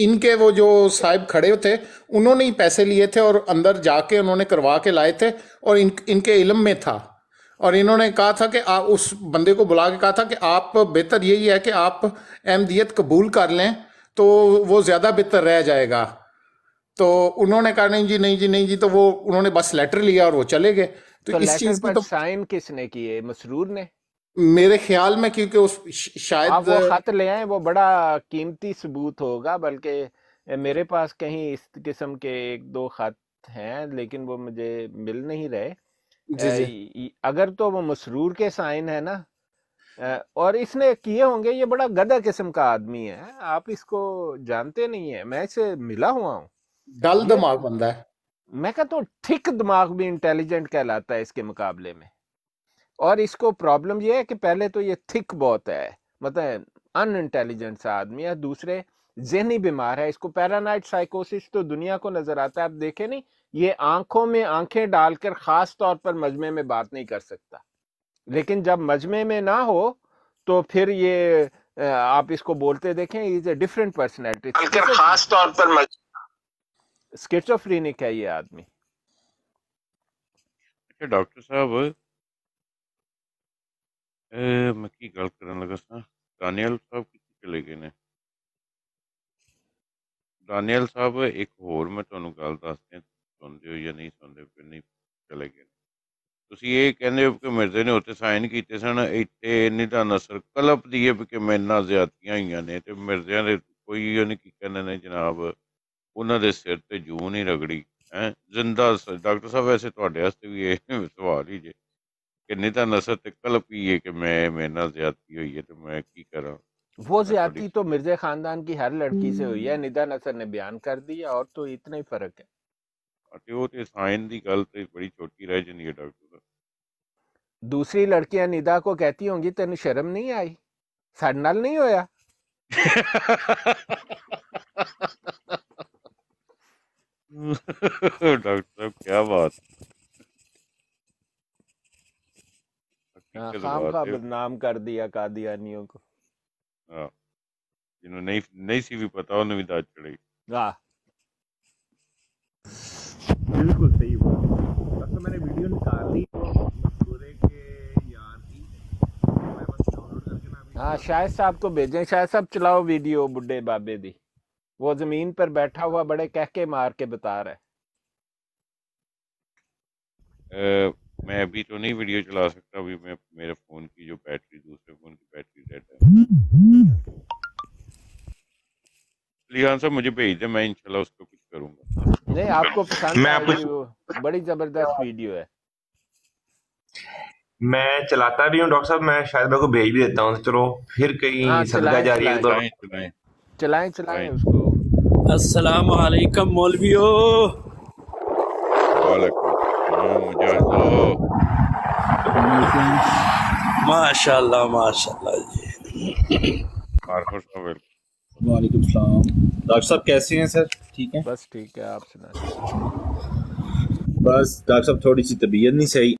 Speaker 9: इनके वो जो साहब खड़े थे उन्होंने ही पैसे लिए थे और अंदर जाके उन्होंने करवा के लाए थे और इन इनके इलम में था और इन्होंने कहा था कि आ, उस बंदे को बुला के कहा था कि आप बेहतर यही है कि आप अहमदियत कबूल कर लें तो वो ज़्यादा बेहतर रह जाएगा तो उन्होंने कहा नहीं जी नहीं जी नहीं जी तो वो उन्होंने बस लेटर लिया और वो चले गए तो, तो इस चीज पर तो साइन किसने किए मसरूर ने मेरे ख्याल में क्योंकि उस शायद वो खत
Speaker 2: ले आए वो बड़ा कीमती सबूत होगा बल्कि मेरे पास कहीं इस किस्म के एक दो खत हैं लेकिन वो मुझे मिल नहीं रहे जी जी। अगर तो वो मसरूर के साइन है ना और इसने किए होंगे ये बड़ा गदा किस्म का आदमी है आप इसको जानते नहीं है मैं इसे मिला हुआ हूँ डल दिमाग बंदा है मैं कहता हूँ ठीक दिमाग भी इंटेलिजेंट कहलाता है इसके मुकाबले में और इसको प्रॉब्लम यह है कि पहले तो ये थिक बहुत है मतलब अन इंटेलिजेंट सा आदमी है दूसरे जहनी बीमार है इसको पैरानाइट साइकोसिस तो दुनिया को नजर आता है आप देखें नहीं ये आंखों में आंखें डालकर खास तौर पर मजमे में बात नहीं कर सकता लेकिन जब मजमे में ना हो तो फिर ये आप इसको बोलते देखें इज ए डिफरेंट पर्सनैलिटी खास तौर पर मज... स्किट्सोफ्रेनिक है ये आदमी
Speaker 7: अच्छा डॉक्टर साहब मैं की गल करन लगा सा दानियल साहब किथे चले गए ने दानियल साहब एक होर मैं ਤੁਹਾਨੂੰ ਗੱਲ ਦੱਸਦੇ ਸੁਣਦੇ ਹੋ ਜਾਂ ਨਹੀਂ ਸੁਣਦੇ ਫਿਰ ਨਹੀਂ ਚਲੇ ਗਏ ਤੁਸੀਂ ਇਹ ਕਹਿੰਦੇ ਹੋ ਕਿ ਮਿਰਜ਼ੇ ਨੇ ਉੱਤੇ ਸਾਈਨ ਕੀਤੇ ਸਨ ਇੱਥੇ ਇੰਨੀ ਤਾਂ ਨਸਰ ਕਲਪ ਦੀ ਹੈ ਕਿ ਮੈਨਾਂ ਜ਼ਿਆਦਤੀਆਂ ਹੋਈਆਂ ਨੇ ਤੇ ਮਿਰਜ਼ਿਆਂ ਦੇ ਕੋਈ ਉਹਨੇ ਕੀ ਕਹਿੰਦੇ ਨੇ ਜਨਾਬ उन्होंने सिर पर जू नहीं रगड़ी है जिंदा डॉक्टर साहब वैसे थोड़े भी ये सवाल ही जे कि नहीं तो नसर तो कल पी है कि मैं मेरे ज्यादा हुई है तो मैं की करा
Speaker 2: वो ज्यादा तो मिर्जा खानदान की हर लड़की से हुई है निदा नसर ने बयान कर दिया और तो इतना ही फर्क है
Speaker 7: तो तो
Speaker 2: दूसरी लड़कियां निदा को कहती होंगी तेन शर्म नहीं आई साडे
Speaker 7: डॉक्टर साहब क्या बात
Speaker 2: हाँ, खाम खा बदनाम कर दिया कादियानियों को
Speaker 7: हाँ नहीं नहीं सी भी पता उन्हें भी दाद चढ़ेगी
Speaker 2: बिल्कुल सही बात असल अच्छा, मैंने वीडियो निकाल ली तो के यार की हाँ शायद साहब को भेजें शायद साहब चलाओ वीडियो बुढ़े बाबे दी वो जमीन पर बैठा हुआ बड़े कहके मार के बता रहा
Speaker 7: है uh, मैं अभी तो नहीं वीडियो चला सकता अभी मैं मेरे फोन की जो बैटरी दूसरे फोन की बैटरी डेड
Speaker 5: है
Speaker 7: लिहान साहब मुझे भेज दे मैं इंशाल्लाह उसको कुछ करूंगा
Speaker 2: नहीं आपको पसंद मैं आप आपको बड़ी जबरदस्त वीडियो है
Speaker 6: मैं चलाता भी हूं डॉक्टर साहब मैं शायद मेरे को भेज भी देता
Speaker 10: हूं चलो तो फिर कहीं हाँ, सदका जारी है तो-
Speaker 2: चलाएं चलाएं उसको
Speaker 10: असलकम मौलवियो माशाल्लाह माशाल्लाह
Speaker 11: जी
Speaker 12: वालेकुम सलाम डॉक्टर साहब कैसे हैं सर ठीक है बस ठीक है आप सुना बस डॉक्टर साहब थोड़ी
Speaker 5: सी तबीयत नहीं सही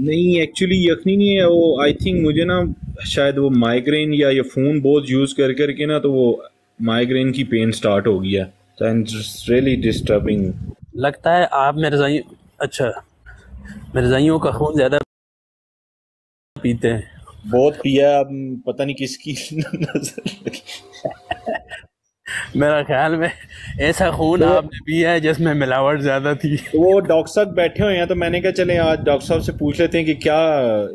Speaker 12: नहीं एक्चुअली यखनी नहीं है वो आई थिंक मुझे ना शायद वो माइग्रेन या ये फ़ोन बहुत यूज़ कर करके ना तो वो माइग्रेन की पेन स्टार्ट हो गया तो रियली डिस्टर्बिंग
Speaker 10: लगता है आप मिर्जाई अच्छा मिर्जाइयों का खून ज़्यादा पीते हैं बहुत
Speaker 12: पिया अब पता नहीं किसकी नजर मेरा ख्याल में ऐसा खून तो, आपने पिया है जिसमें मिलावट ज्यादा थी वो डॉक्टर साहब बैठे हुए हैं तो मैंने कहा चले आज डॉक्टर साहब से पूछ लेते हैं कि क्या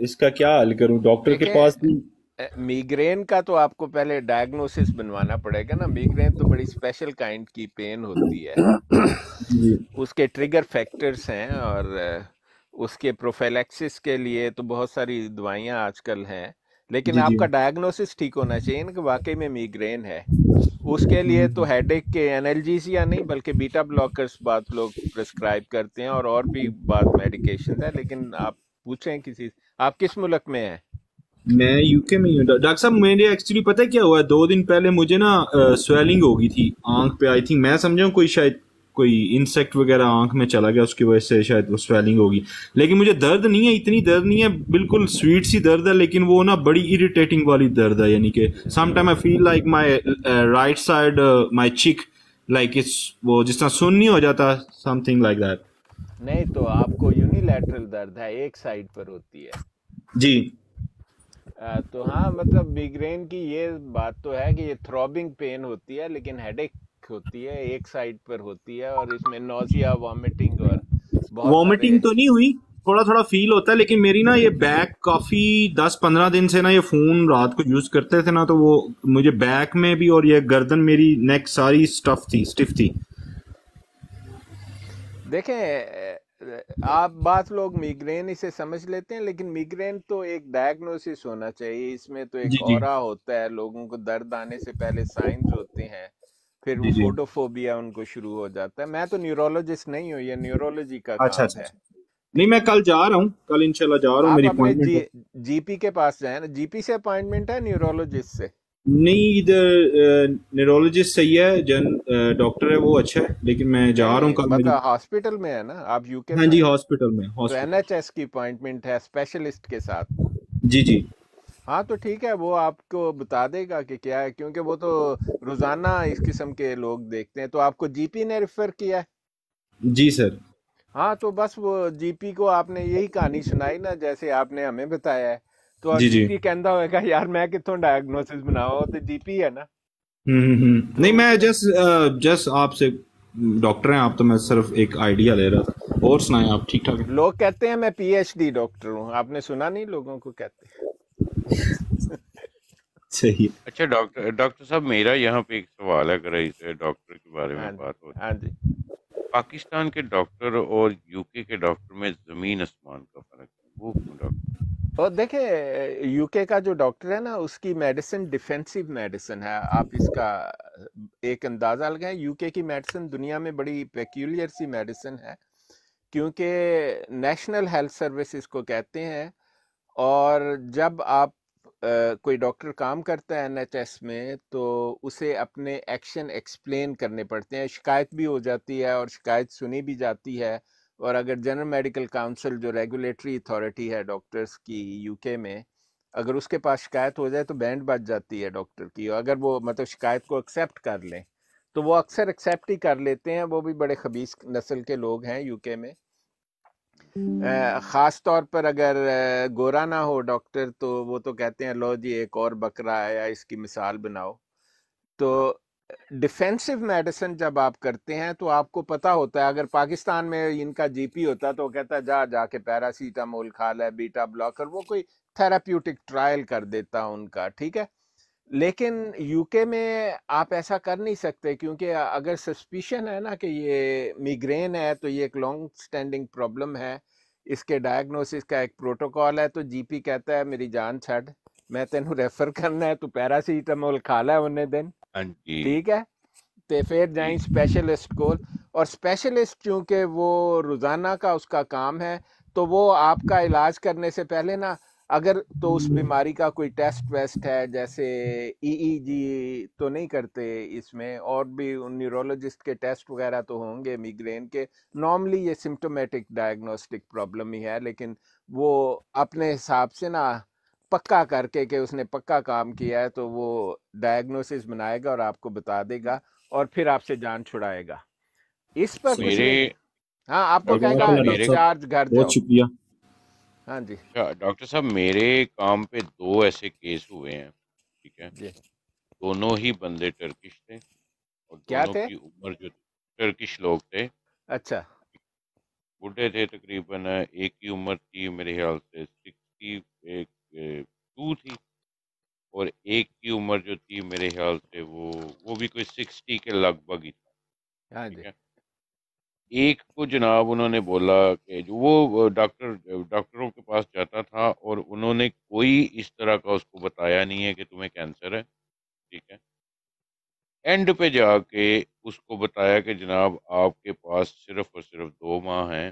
Speaker 12: इसका क्या हल करूं डॉक्टर के पास भी
Speaker 2: मीग्रेन का तो आपको पहले डायग्नोसिस बनवाना पड़ेगा ना मीग्रेन तो बड़ी स्पेशल काइंड की पेन होती है उसके ट्रिगर फैक्टर्स हैं और उसके प्रोफेलेक्सिस के लिए तो बहुत सारी दवाइयाँ आजकल हैं लेकिन आपका डायग्नोसिस ठीक होना चाहिए ना कि वाकई में मीग्रेन है उसके लिए तो हेडेक के या नहीं बल्कि बीटा ब्लॉकर्स बात लोग प्रिस्क्राइब करते हैं और और भी बात मेडिकेशन है लेकिन आप पूछें किसी आप किस मुल्क में हैं
Speaker 11: मैं
Speaker 12: यूके में हूँ डॉक्टर साहब मेरे एक्चुअली पता है क्या हुआ है दो दिन पहले मुझे ना स्वेलिंग हो गई थी आंख पे आई थिंक मैं समझा कोई शायद कोई इंसेक्ट वगैरह आंख में चला गया उसकी वजह से शायद वो स्वेलिंग होगी लेकिन मुझे दर्द नहीं है इतनी दर्द नहीं है बिल्कुल स्वीट सी दर्द है लेकिन वो ना बड़ी इरिटेटिंग वाली दर्द है यानी कि some time I feel like my right side my cheek like it's वो जिस तरह सुन नहीं हो जाता समथिंग लाइक दैट
Speaker 2: नहीं तो आपको यूनिलैटरल दर्द है एक साइड पर होती है जी आ, तो हाँ मतलब मिग्रेन की ये बात तो है कि ये थ्रॉबिंग पेन होती है लेकिन हेडेक होती है एक साइड पर होती है और इसमें नोजिया वॉमिटिंग और वॉमिटिंग
Speaker 12: तो नहीं हुई थोड़ा थोड़ा फील होता है लेकिन मेरी ना ये बैक काफी दस पंद्रह दिन से ना ये फोन रात को यूज करते थे ना तो वो मुझे बैक में भी और ये गर्दन मेरी नेक सारी स्टफ थी स्टिफ थी
Speaker 2: देखें आप बात लोग मिग्रेन इसे समझ लेते हैं लेकिन मिग्रेन तो एक डायग्नोसिस होना चाहिए इसमें तो एक और होता है लोगों को दर्द आने से पहले साइंस होते हैं फिर फोटोफोबिया उनको शुरू हो जाता है मैं तो न्यूरोलॉजिस्ट नहीं हूँ ये न्यूरोलॉजी का अच्छा अच्छा, अच्छा
Speaker 12: नहीं मैं कल जा रहा हूँ कल इंशाल्लाह जा रहा हूँ मेरी अपॉइंटमेंट
Speaker 2: जीपी के पास जाए ना जीपी से अपॉइंटमेंट है न्यूरोलॉजिस्ट से
Speaker 12: नहीं इधर न्यूरोलॉजिस्ट सही है जन डॉक्टर है वो अच्छा है लेकिन मैं जा रहा हूँ कल मतलब
Speaker 2: हॉस्पिटल में है ना आप यूके हाँ जी
Speaker 12: हॉस्पिटल में
Speaker 3: तो
Speaker 2: एनएचएस की अपॉइंटमेंट है स्पेशलिस्ट के साथ जी जी हाँ तो ठीक है वो आपको बता देगा कि क्या है क्योंकि वो तो रोजाना इस किस्म के लोग देखते हैं तो आपको जीपी ने रेफर किया है जी सर हाँ तो बस वो जीपी को आपने यही कहानी सुनाई ना जैसे आपने हमें बताया है तो जी जीपी कहता होगा यार मैं कितों डायग्नोसिस बनाओ तो जीपी है ना
Speaker 12: हम्म, हम्म, हम्म। नहीं मैं जस्ट जस्ट आपसे डॉक्टर हैं आप तो मैं सिर्फ एक आइडिया ले रहा था और सुनाएं आप ठीक
Speaker 2: ठाक लोग कहते हैं मैं पीएचडी डॉक्टर हूँ आपने सुना नहीं लोगों को कहते अच्छा
Speaker 7: डॉक्टर डॉक्टर साहब मेरा यहाँ पे एक सवाल है अगर डॉक्टर के बारे में हाँ बात हो तो। हाँ पाकिस्तान के डॉक्टर और यूके के डॉक्टर में जमीन आसमान का फर्क है वो डॉक्टर
Speaker 2: और तो देखे यूके का जो डॉक्टर है ना उसकी मेडिसिन डिफेंसिव मेडिसिन है आप इसका एक अंदाज़ा लगाएं यूके की मेडिसिन दुनिया में बड़ी पेक्यूलियर सी मेडिसिन है क्योंकि नेशनल हेल्थ सर्विस इसको कहते हैं और जब आप आ, कोई डॉक्टर काम करता है एनएचएस में तो उसे अपने एक्शन एक्सप्लेन करने पड़ते हैं शिकायत भी हो जाती है और शिकायत सुनी भी जाती है और अगर जनरल मेडिकल काउंसिल जो रेगुलेटरी अथॉरिटी है डॉक्टर्स की यूके में अगर उसके पास शिकायत हो जाए तो बैंड बज जाती है डॉक्टर की और अगर वो मतलब शिकायत को एक्सेप्ट कर लें तो वो अक्सर एक्सेप्ट ही कर लेते हैं वो भी बड़े खबीस नस्ल के लोग हैं यूके में ख़ास तौर पर अगर गोरा ना हो डॉक्टर तो वो तो कहते हैं लो जी एक और बकरा है या इसकी मिसाल बनाओ तो डिफेंसिव मेडिसिन जब आप करते हैं तो आपको पता होता है अगर पाकिस्तान में इनका जीपी होता तो कहता जा जाके पैरासीटामोल खा ले बीटा ब्लॉकर वो कोई थेराप्यूटिक ट्रायल कर देता उनका ठीक है लेकिन यूके में आप ऐसा कर नहीं सकते क्योंकि अगर सस्पिशन है ना कि ये मिग्रेन है तो ये एक लॉन्ग स्टैंडिंग प्रॉब्लम है इसके डायग्नोसिस का एक प्रोटोकॉल है तो जीपी कहता है मेरी जान छड़ मैं तेन रेफर करना है तू पैरासीटामोल खा ला उन्हें दिन हाँ ठीक है तो फिर जाए स्पेशलिस्ट को और स्पेशलिस्ट चूँकि वो रोज़ाना का उसका काम है तो वो आपका इलाज करने से पहले ना अगर तो उस हम्म। बीमारी का कोई टेस्ट वेस्ट है जैसे ईईजी e e तो नहीं करते इसमें और भी न्यूरोलॉजिस्ट के टेस्ट वगैरह तो होंगे मिग्रेन के नॉर्मली ये सिम्टोमेटिक डायग्नोस्टिक प्रॉब्लम ही है लेकिन वो अपने हिसाब से ना पक्का करके कि उसने पक्का काम किया है तो वो डायग्नोसिस बनाएगा और आपको बता देगा और फिर आपसे जान छुड़ाएगा इस पर मेरे हाँ आपको कहेंगे घर शुक्रिया हाँ जी
Speaker 7: अच्छा, डॉक्टर साहब मेरे काम पे दो ऐसे केस हुए हैं ठीक है जी। दोनों ही बंदे टर्किश थे और क्या थे उम्र जो टर्किश लोग थे अच्छा बुढ़े थे तकरीबन एक की उम्र थी मेरे ख्याल से सिक्सटी एक टू थी और एक की उम्र जो थी मेरे ख्याल से वो वो भी कोई सिक्सटी के लगभग ही
Speaker 2: था हाँ जी
Speaker 7: एक को जनाब उन्होंने बोला कि जो वो डॉक्टर डॉक्टरों के पास जाता था और उन्होंने कोई इस तरह का उसको बताया नहीं है कि तुम्हें कैंसर है ठीक है एंड पे जाके उसको बताया कि जनाब आपके पास सिर्फ और सिर्फ दो माह हैं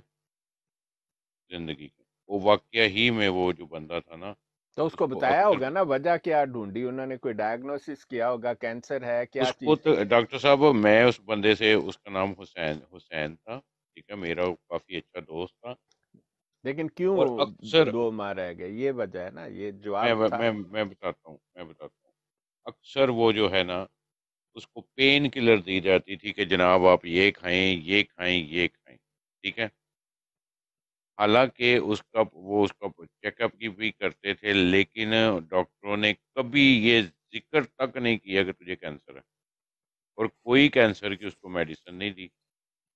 Speaker 7: ज़िंदगी के वो वाक़ ही में वो जो बंदा था ना
Speaker 2: तो उसको बताया होगा ना वजह क्या ढूंढी उन्होंने कोई डायग्नोसिस किया होगा कैंसर है क्या चीज तो
Speaker 7: डॉक्टर साहब मैं उस बंदे से उसका नाम हुसैन हुसैन था ठीक है मेरा काफी अच्छा दोस्त था
Speaker 2: लेकिन क्यों अक्सर दो मार रह गए ये वजह है ना ये जवाब मैं, मैं
Speaker 7: मैं बताता हूँ मैं बताता हूँ अक्सर वो जो है ना उसको पेन किलर दी जाती थी कि जनाब आप ये खाएं ये खाएं ये खाएं ठीक है हालांकि उसका वो उसका चेकअप की भी करते थे लेकिन डॉक्टरों ने कभी ये जिक्र तक नहीं किया कि तुझे कैंसर है और कोई कैंसर की उसको मेडिसिन नहीं दी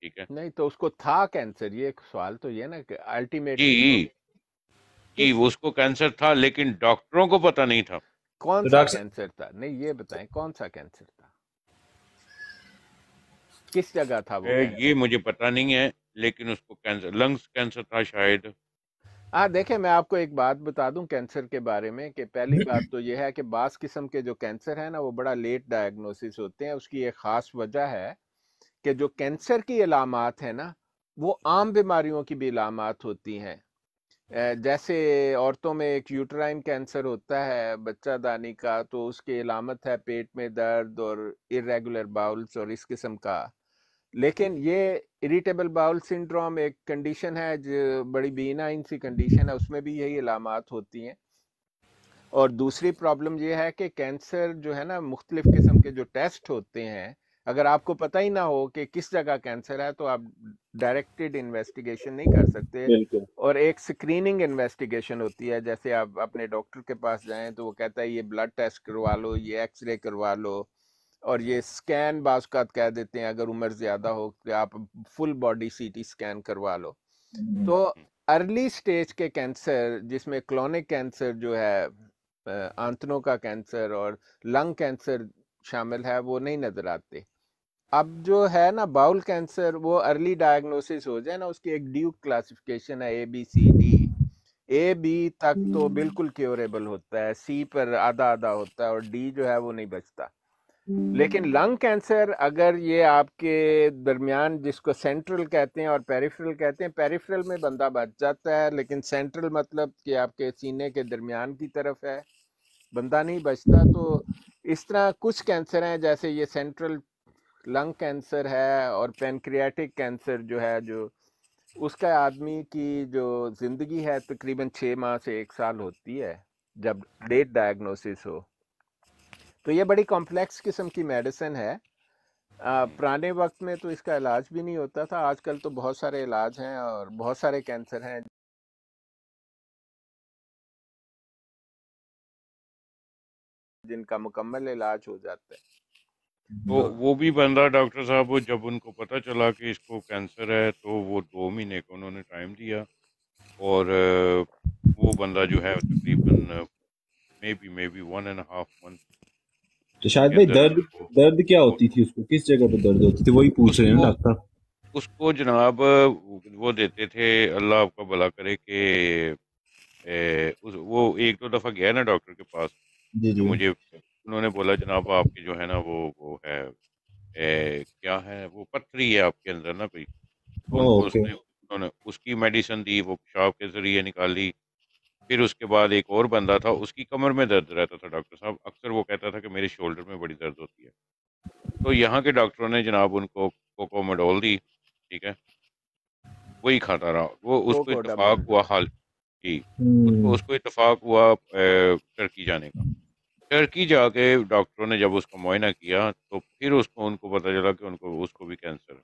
Speaker 7: ठीक है
Speaker 2: नहीं तो उसको था कैंसर ये एक सवाल तो ये ना कि अल्टीमेटली
Speaker 7: जी जी तो उसको कैंसर था लेकिन डॉक्टरों को पता नहीं था
Speaker 2: कौन तो सा कैंसर था नहीं ये बताएं कौन सा कैंसर था
Speaker 7: किस जगह था वो ए, ये मुझे पता नहीं है लेकिन उसको कैंसर लंग्स कैंसर था शायद
Speaker 2: हाँ देखें मैं आपको एक बात बता दूं कैंसर के बारे में कि पहली हम्म, बात हम्म। तो यह है कि बास किस्म के जो कैंसर है ना वो बड़ा लेट डायग्नोसिस होते हैं उसकी एक ख़ास वजह है कि जो कैंसर की अलामत है ना वो आम बीमारियों की भी अलामत होती हैं जैसे औरतों में एक यूटराइन कैंसर होता है बच्चा दानी का तो उसकी अलामत है पेट में दर्द और इरेगुलर बाउल्स और इस किस्म का लेकिन ये इरिटेबल बाउल सिंड्रोम एक कंडीशन है जो बड़ी बीनाइन सी कंडीशन है उसमें भी यही अलामत होती हैं और दूसरी प्रॉब्लम ये है कि कैंसर जो है ना मुख्तलिफ किस्म के जो टेस्ट होते हैं अगर आपको पता ही ना हो कि किस जगह कैंसर है तो आप डायरेक्टेड इन्वेस्टिगेशन नहीं कर सकते और एक स्क्रीनिंग इन्वेस्टिगेशन होती है जैसे आप अपने डॉक्टर के पास जाएं तो वो कहता है ये ब्लड टेस्ट करवा लो ये एक्सरे करवा लो और ये स्कैन बाज़ात कह देते हैं अगर उम्र ज़्यादा हो तो आप फुल बॉडी सीटी स्कैन करवा लो हम्म। तो हम्म। अर्ली स्टेज के कैंसर जिसमें क्लोनिक कैंसर जो है आंतनों का कैंसर और लंग कैंसर शामिल है वो नहीं नज़र आते अब जो है ना बाउल कैंसर वो अर्ली डायग्नोसिस हो जाए ना उसकी एक ड्यू classification A B C D A B बी तक तो हम्म। बिल्कुल क्योरेबल होता है सी पर आधा आधा होता है और डी जो है वो नहीं बचता लेकिन लंग कैंसर अगर ये आपके दरमियान जिसको सेंट्रल कहते हैं और पेरिफेरल कहते हैं पेरिफेरल में बंदा बच जाता है लेकिन सेंट्रल मतलब कि आपके सीने के दरमियान की तरफ है बंदा नहीं बचता तो इस तरह कुछ कैंसर हैं जैसे ये सेंट्रल लंग कैंसर है और पेनक्रियाटिक कैंसर जो है जो उसका आदमी की जो ज़िंदगी है तकरीबन छः माह से एक साल होती है जब लेट डायग्नोसिस हो तो ये बड़ी कॉम्प्लेक्स किस्म की मेडिसिन है पुराने वक्त में तो इसका इलाज भी नहीं होता था आजकल तो बहुत सारे इलाज हैं और बहुत सारे कैंसर हैं जिनका मुकम्मल इलाज हो जाता
Speaker 7: है वो वो भी बंदा डॉक्टर साहब जब उनको पता चला कि इसको कैंसर है तो वो दो महीने का उन्होंने टाइम दिया और वो बंदा जो है तकरीबन maybe maybe one and half month तो शायद भाई दर्द
Speaker 12: दर्द क्या होती थी उसको किस जगह पे दर्द होती थी वही पूछ रहे हैं डॉक्टर
Speaker 7: उसको जनाब वो देते थे अल्लाह आपका भला करे कि वो एक दो तो दफ़ा गया ना डॉक्टर के पास जी तो जी। मुझे उन्होंने बोला जनाब आपके जो है ना वो वो है ए, क्या है वो पथरी है आपके अंदर ना कोई तो उसने उन्होंने उसकी मेडिसिन दी वो पेशाब के जरिए निकाली फिर उसके बाद एक और बंदा था उसकी कमर में दर्द रहता था डॉक्टर साहब अक्सर वो कहता था कि मेरे शोल्डर में बड़ी दर्द होती है तो यहाँ के डॉक्टरों ने जनाब उनको कोकोमेडोल दी ठीक है वही खाता रहा वो उसको इतफाक हुआ हाल ठीक उसको हम्म। उसको इतफाक हुआ टर्की जाने का टर्की जाके डॉक्टरों ने जब उसका मुआयना किया तो फिर उसको उनको पता चला कि उनको उसको भी कैंसर है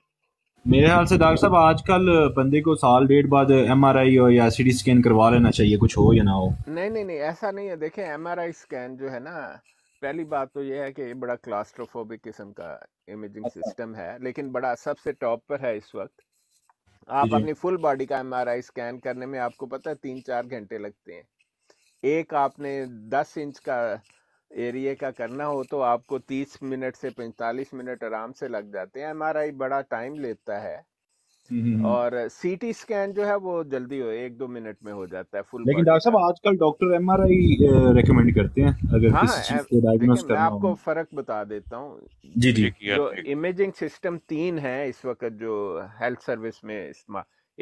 Speaker 12: मेरे ख्याल से डॉक्टर साहब आजकल बंदे को साल डेढ़ बाद एम आर आई और या सी टी स्कैन करवा लेना चाहिए कुछ हो या ना हो
Speaker 2: नहीं नहीं नहीं ऐसा नहीं है देखें एम आर आई स्कैन जो है ना पहली बात तो यह है कि ये बड़ा क्लास्ट्रोफोबिक किस्म का इमेजिंग अच्छा। सिस्टम है लेकिन बड़ा सबसे टॉप पर है इस वक्त आप अपनी फुल बॉडी का एम आर आई स्कैन करने में आपको पता है तीन चार घंटे लगते हैं एक आपने दस इंच का एरिए का करना हो तो आपको 30 मिनट से 45 मिनट आराम से लग जाते हैं एमआरआई बड़ा टाइम लेता है
Speaker 11: हम्म, हम्म, हम्म।
Speaker 12: और
Speaker 2: सीटी स्कैन जो है वो जल्दी हो एक दो मिनट में हो जाता है फुल लेकिन डॉक्टर
Speaker 12: साहब आजकल डॉक्टर एमआरआई रेकमेंड करते हैं अगर हाँ, किसी चीज को डायग्नोस करना मैं आपको
Speaker 2: फर्क बता देता हूँ जी जी जो इमेजिंग सिस्टम तीन है इस वक्त जो हेल्थ सर्विस में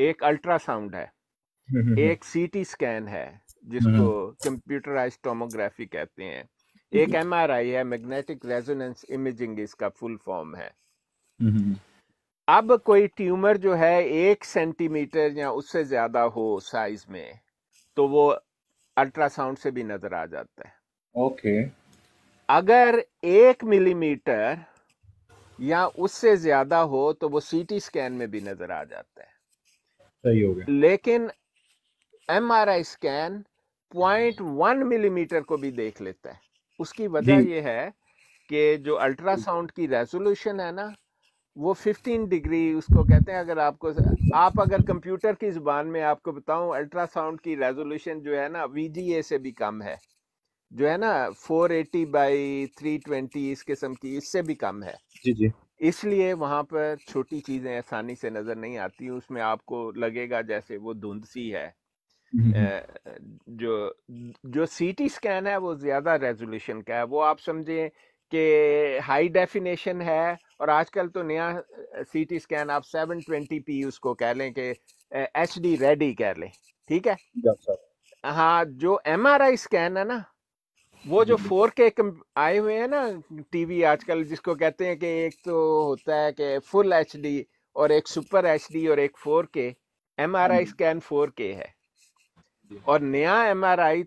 Speaker 2: एक अल्ट्रासाउंड है एक सीटी स्कैन है जिसको कंप्यूटराइज टोमोग्राफी कहते हैं एक एम आर आई है मैग्नेटिक रेजोनेंस इमेजिंग इसका फुल फॉर्म है हम्म। अब कोई ट्यूमर जो है एक सेंटीमीटर या उससे ज्यादा हो साइज में तो वो अल्ट्रासाउंड से भी नजर आ जाता है ओके अगर एक मिलीमीटर या उससे ज्यादा हो तो वो सीटी स्कैन में भी नजर आ जाता है सही हो गया लेकिन MRI scan point one millimetre को भी देख लेता है उसकी वजह यह है कि जो हम्म। अल्ट्रासाउंड की रेजोल्यूशन है ना वो 15 डिग्री उसको कहते हैं अगर आपको आप अगर कंप्यूटर की ज़ुबान में आपको बताऊं अल्ट्रासाउंड की रेजोल्यूशन जो है ना वी से भी कम है जो है ना 480 एटी बाई थ्री इस किस्म की इससे भी कम है जी जी इसलिए वहाँ पर छोटी चीज़ें आसानी से नज़र नहीं आती उसमें आपको लगेगा जैसे वो धुंध सी है हम्म, हम्म। जो जो सीटी स्कैन है वो ज़्यादा रेजोल्यूशन का है वो आप समझें कि हाई डेफिनेशन है और आजकल तो नया सीटी स्कैन आप पी उसको कह लें कि एच डी रेडी कह लें ठीक है हाँ, हाँ जो एम आर आई स्कैन है ना वो जो फोर के आए हुए हैं ना टीवी आजकल जिसको कहते हैं कि एक तो होता है कि फुल एच डी और एक सुपर एच डी और एक four K M R I scan four K है और नया एम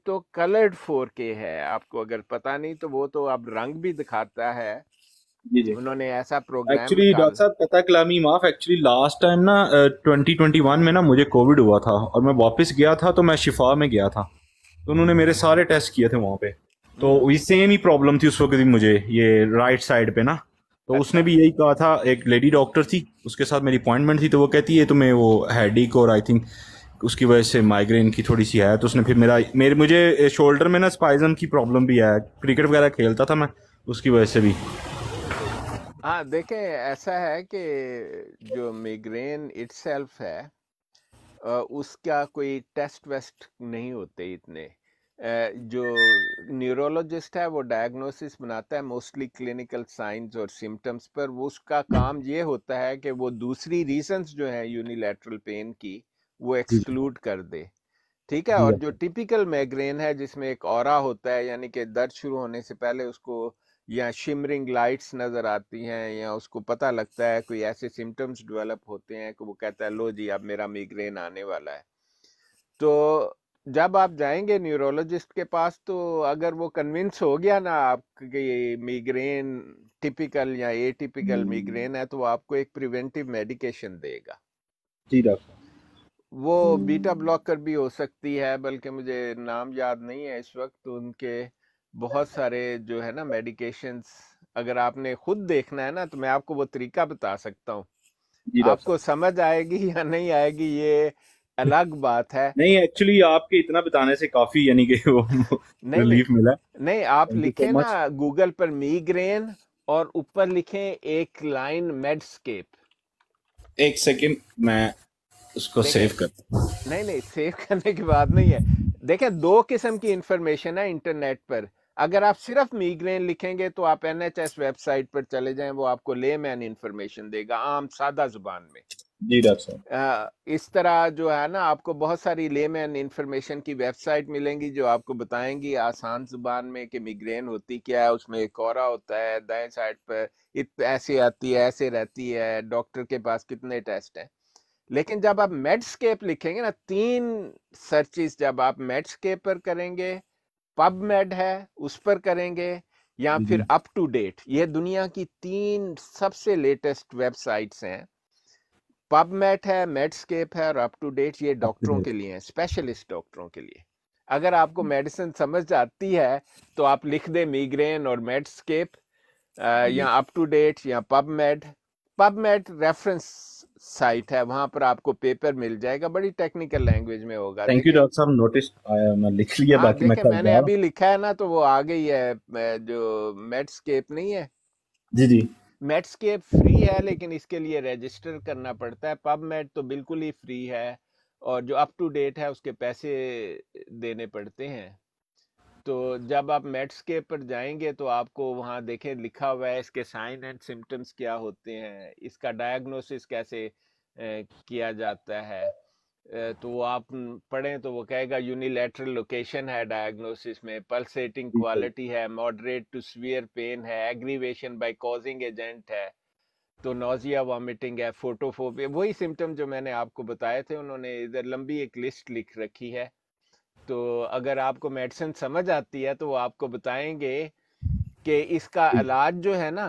Speaker 2: तो कलर्ड फोर के है आपको अगर पता नहीं तो वो तो अब रंग भी दिखाता है उन्होंने ऐसा प्रोग्राम एक्चुअली डॉक्टर
Speaker 12: साहब पता कलामी माफ एक्चुअली लास्ट टाइम ना 2021 में ना मुझे कोविड हुआ था और मैं वापस गया था तो मैं शिफा में गया था तो उन्होंने मेरे सारे टेस्ट किए थे वहाँ पे तो वही सेम हम्म। ही प्रॉब्लम थी उस वक्त भी मुझे ये राइट साइड पे ना तो अच्छा। उसने भी यही कहा था एक लेडी डॉक्टर थी उसके साथ मेरी अपॉइंटमेंट थी तो वो कहती है तुम्हें तो वो हेडिक और आई थिंक उसकी वजह से माइग्रेन की थोड़ी सी है तो उसने फिर मेरा मेरे मुझे शोल्डर में ना स्पाइजम की प्रॉब्लम भी है क्रिकेट वगैरह खेलता था मैं उसकी वजह से भी
Speaker 2: हाँ देखें ऐसा है कि जो माइग्रेन इट्सल्फ है उसका कोई टेस्ट वेस्ट नहीं होते इतने जो न्यूरोलॉजिस्ट है वो डायग्नोसिस बनाता है मोस्टली क्लिनिकल साइंस और सिम्टम्स पर वो उसका काम ये होता है कि वो दूसरी रीजंस जो हैं यूनिलैटरल पेन की वो एक्सक्लूड कर दे ठीक है और जो टिपिकल माइग्रेन है जिसमें एक और होता है यानी कि दर्द शुरू होने से पहले उसको या शिमरिंग लाइट्स नज़र आती हैं या उसको पता लगता है कोई ऐसे सिम्टम्स डेवलप होते हैं कि वो कहता है लो जी अब मेरा मिग्रेन आने वाला है तो जब आप जाएंगे न्यूरोलॉजिस्ट के पास तो अगर वो कन्विंस हो गया ना आपके मिग्रेन टिपिकल या ए टिपिकल मिग्रेन है तो आपको एक प्रिवेंटिव मेडिकेशन देगा जी डॉक्टर वो हम्म। बीटा ब्लॉकर भी हो सकती है बल्कि मुझे नाम याद नहीं है इस वक्त उनके बहुत सारे जो है ना मेडिकेशंस अगर आपने खुद देखना है ना तो मैं आपको वो तरीका बता सकता हूँ आपको समझ आएगी या नहीं आएगी ये अलग बात है
Speaker 12: नहीं एक्चुअली आपके इतना बताने से काफी यानी कि वो नहीं रिलीफ मिला
Speaker 2: नहीं आप लिखे तो ना गूगल पर मीग्रेन और ऊपर लिखे एक लाइन मेडस्केप
Speaker 12: एक सेकंड मैं उसको सेव कर
Speaker 2: नहीं नहीं सेव करने की बात नहीं है देखें दो किस्म की इंफॉर्मेशन है इंटरनेट पर अगर आप सिर्फ मीग्रेन लिखेंगे तो आप एन वेबसाइट पर चले जाएं वो आपको ले मैन इंफॉर्मेशन देगा आम सादा जुबान में जी डॉक्टर इस तरह जो है ना आपको बहुत सारी ले मैन इंफॉर्मेशन की वेबसाइट मिलेंगी जो आपको बताएंगी आसान जुबान में कि मिग्रेन होती क्या है उसमें एक और होता है दाएं साइड पर ऐसे आती है ऐसे रहती है डॉक्टर के पास कितने टेस्ट हैं लेकिन जब आप मेडस्केप लिखेंगे ना तीन सर्चिज जब आप मेडस्केप पर करेंगे पब मेड है उस पर करेंगे या फिर अप टू डेट ये दुनिया की तीन सबसे लेटेस्ट वेबसाइट्स हैं पब मेट है मेडस्केप है और अप टू डेट ये डॉक्टरों के लिए हैं स्पेशलिस्ट डॉक्टरों के लिए अगर आपको मेडिसिन समझ आती है तो आप लिख दे मीग्रेन और मेडस्केप या अप टू डेट या PubMed PubMed reference site है वहां पर आपको पेपर मिल जाएगा बड़ी टेक्निकल लैंग्वेज में होगा थैंक यू
Speaker 12: डॉक्टर साहब नोटिस लिख लिया हाँ, बाकी मैं मैंने अभी
Speaker 2: लिखा है ना तो वो आ गई है जो मेटस्केप नहीं है जी जी मेटस्केप फ्री है लेकिन इसके लिए रजिस्टर करना पड़ता है पब मेट तो बिल्कुल ही फ्री है और जो अप टू डेट है उसके पैसे देने पड़ते हैं तो जब आप मेट्सकेप पर जाएंगे तो आपको वहाँ देखें लिखा हुआ है इसके साइन एंड सिम्टम्स क्या होते हैं इसका डायग्नोसिस कैसे किया जाता है तो वो आप पढ़ें तो वो कहेगा यूनिलेटरल लोकेशन है डायग्नोसिस में पल्सेटिंग क्वालिटी है मॉडरेट टू सवियर पेन है एग्रीवेशन बाय कॉजिंग एजेंट है तो नोजिया वॉमिटिंग है फोटोफोबिया वही सिम्टम जो मैंने आपको बताए थे उन्होंने इधर लंबी एक लिस्ट लिख रखी है तो अगर आपको मेडिसिन समझ आती है तो वो आपको बताएंगे कि इसका इलाज जो है ना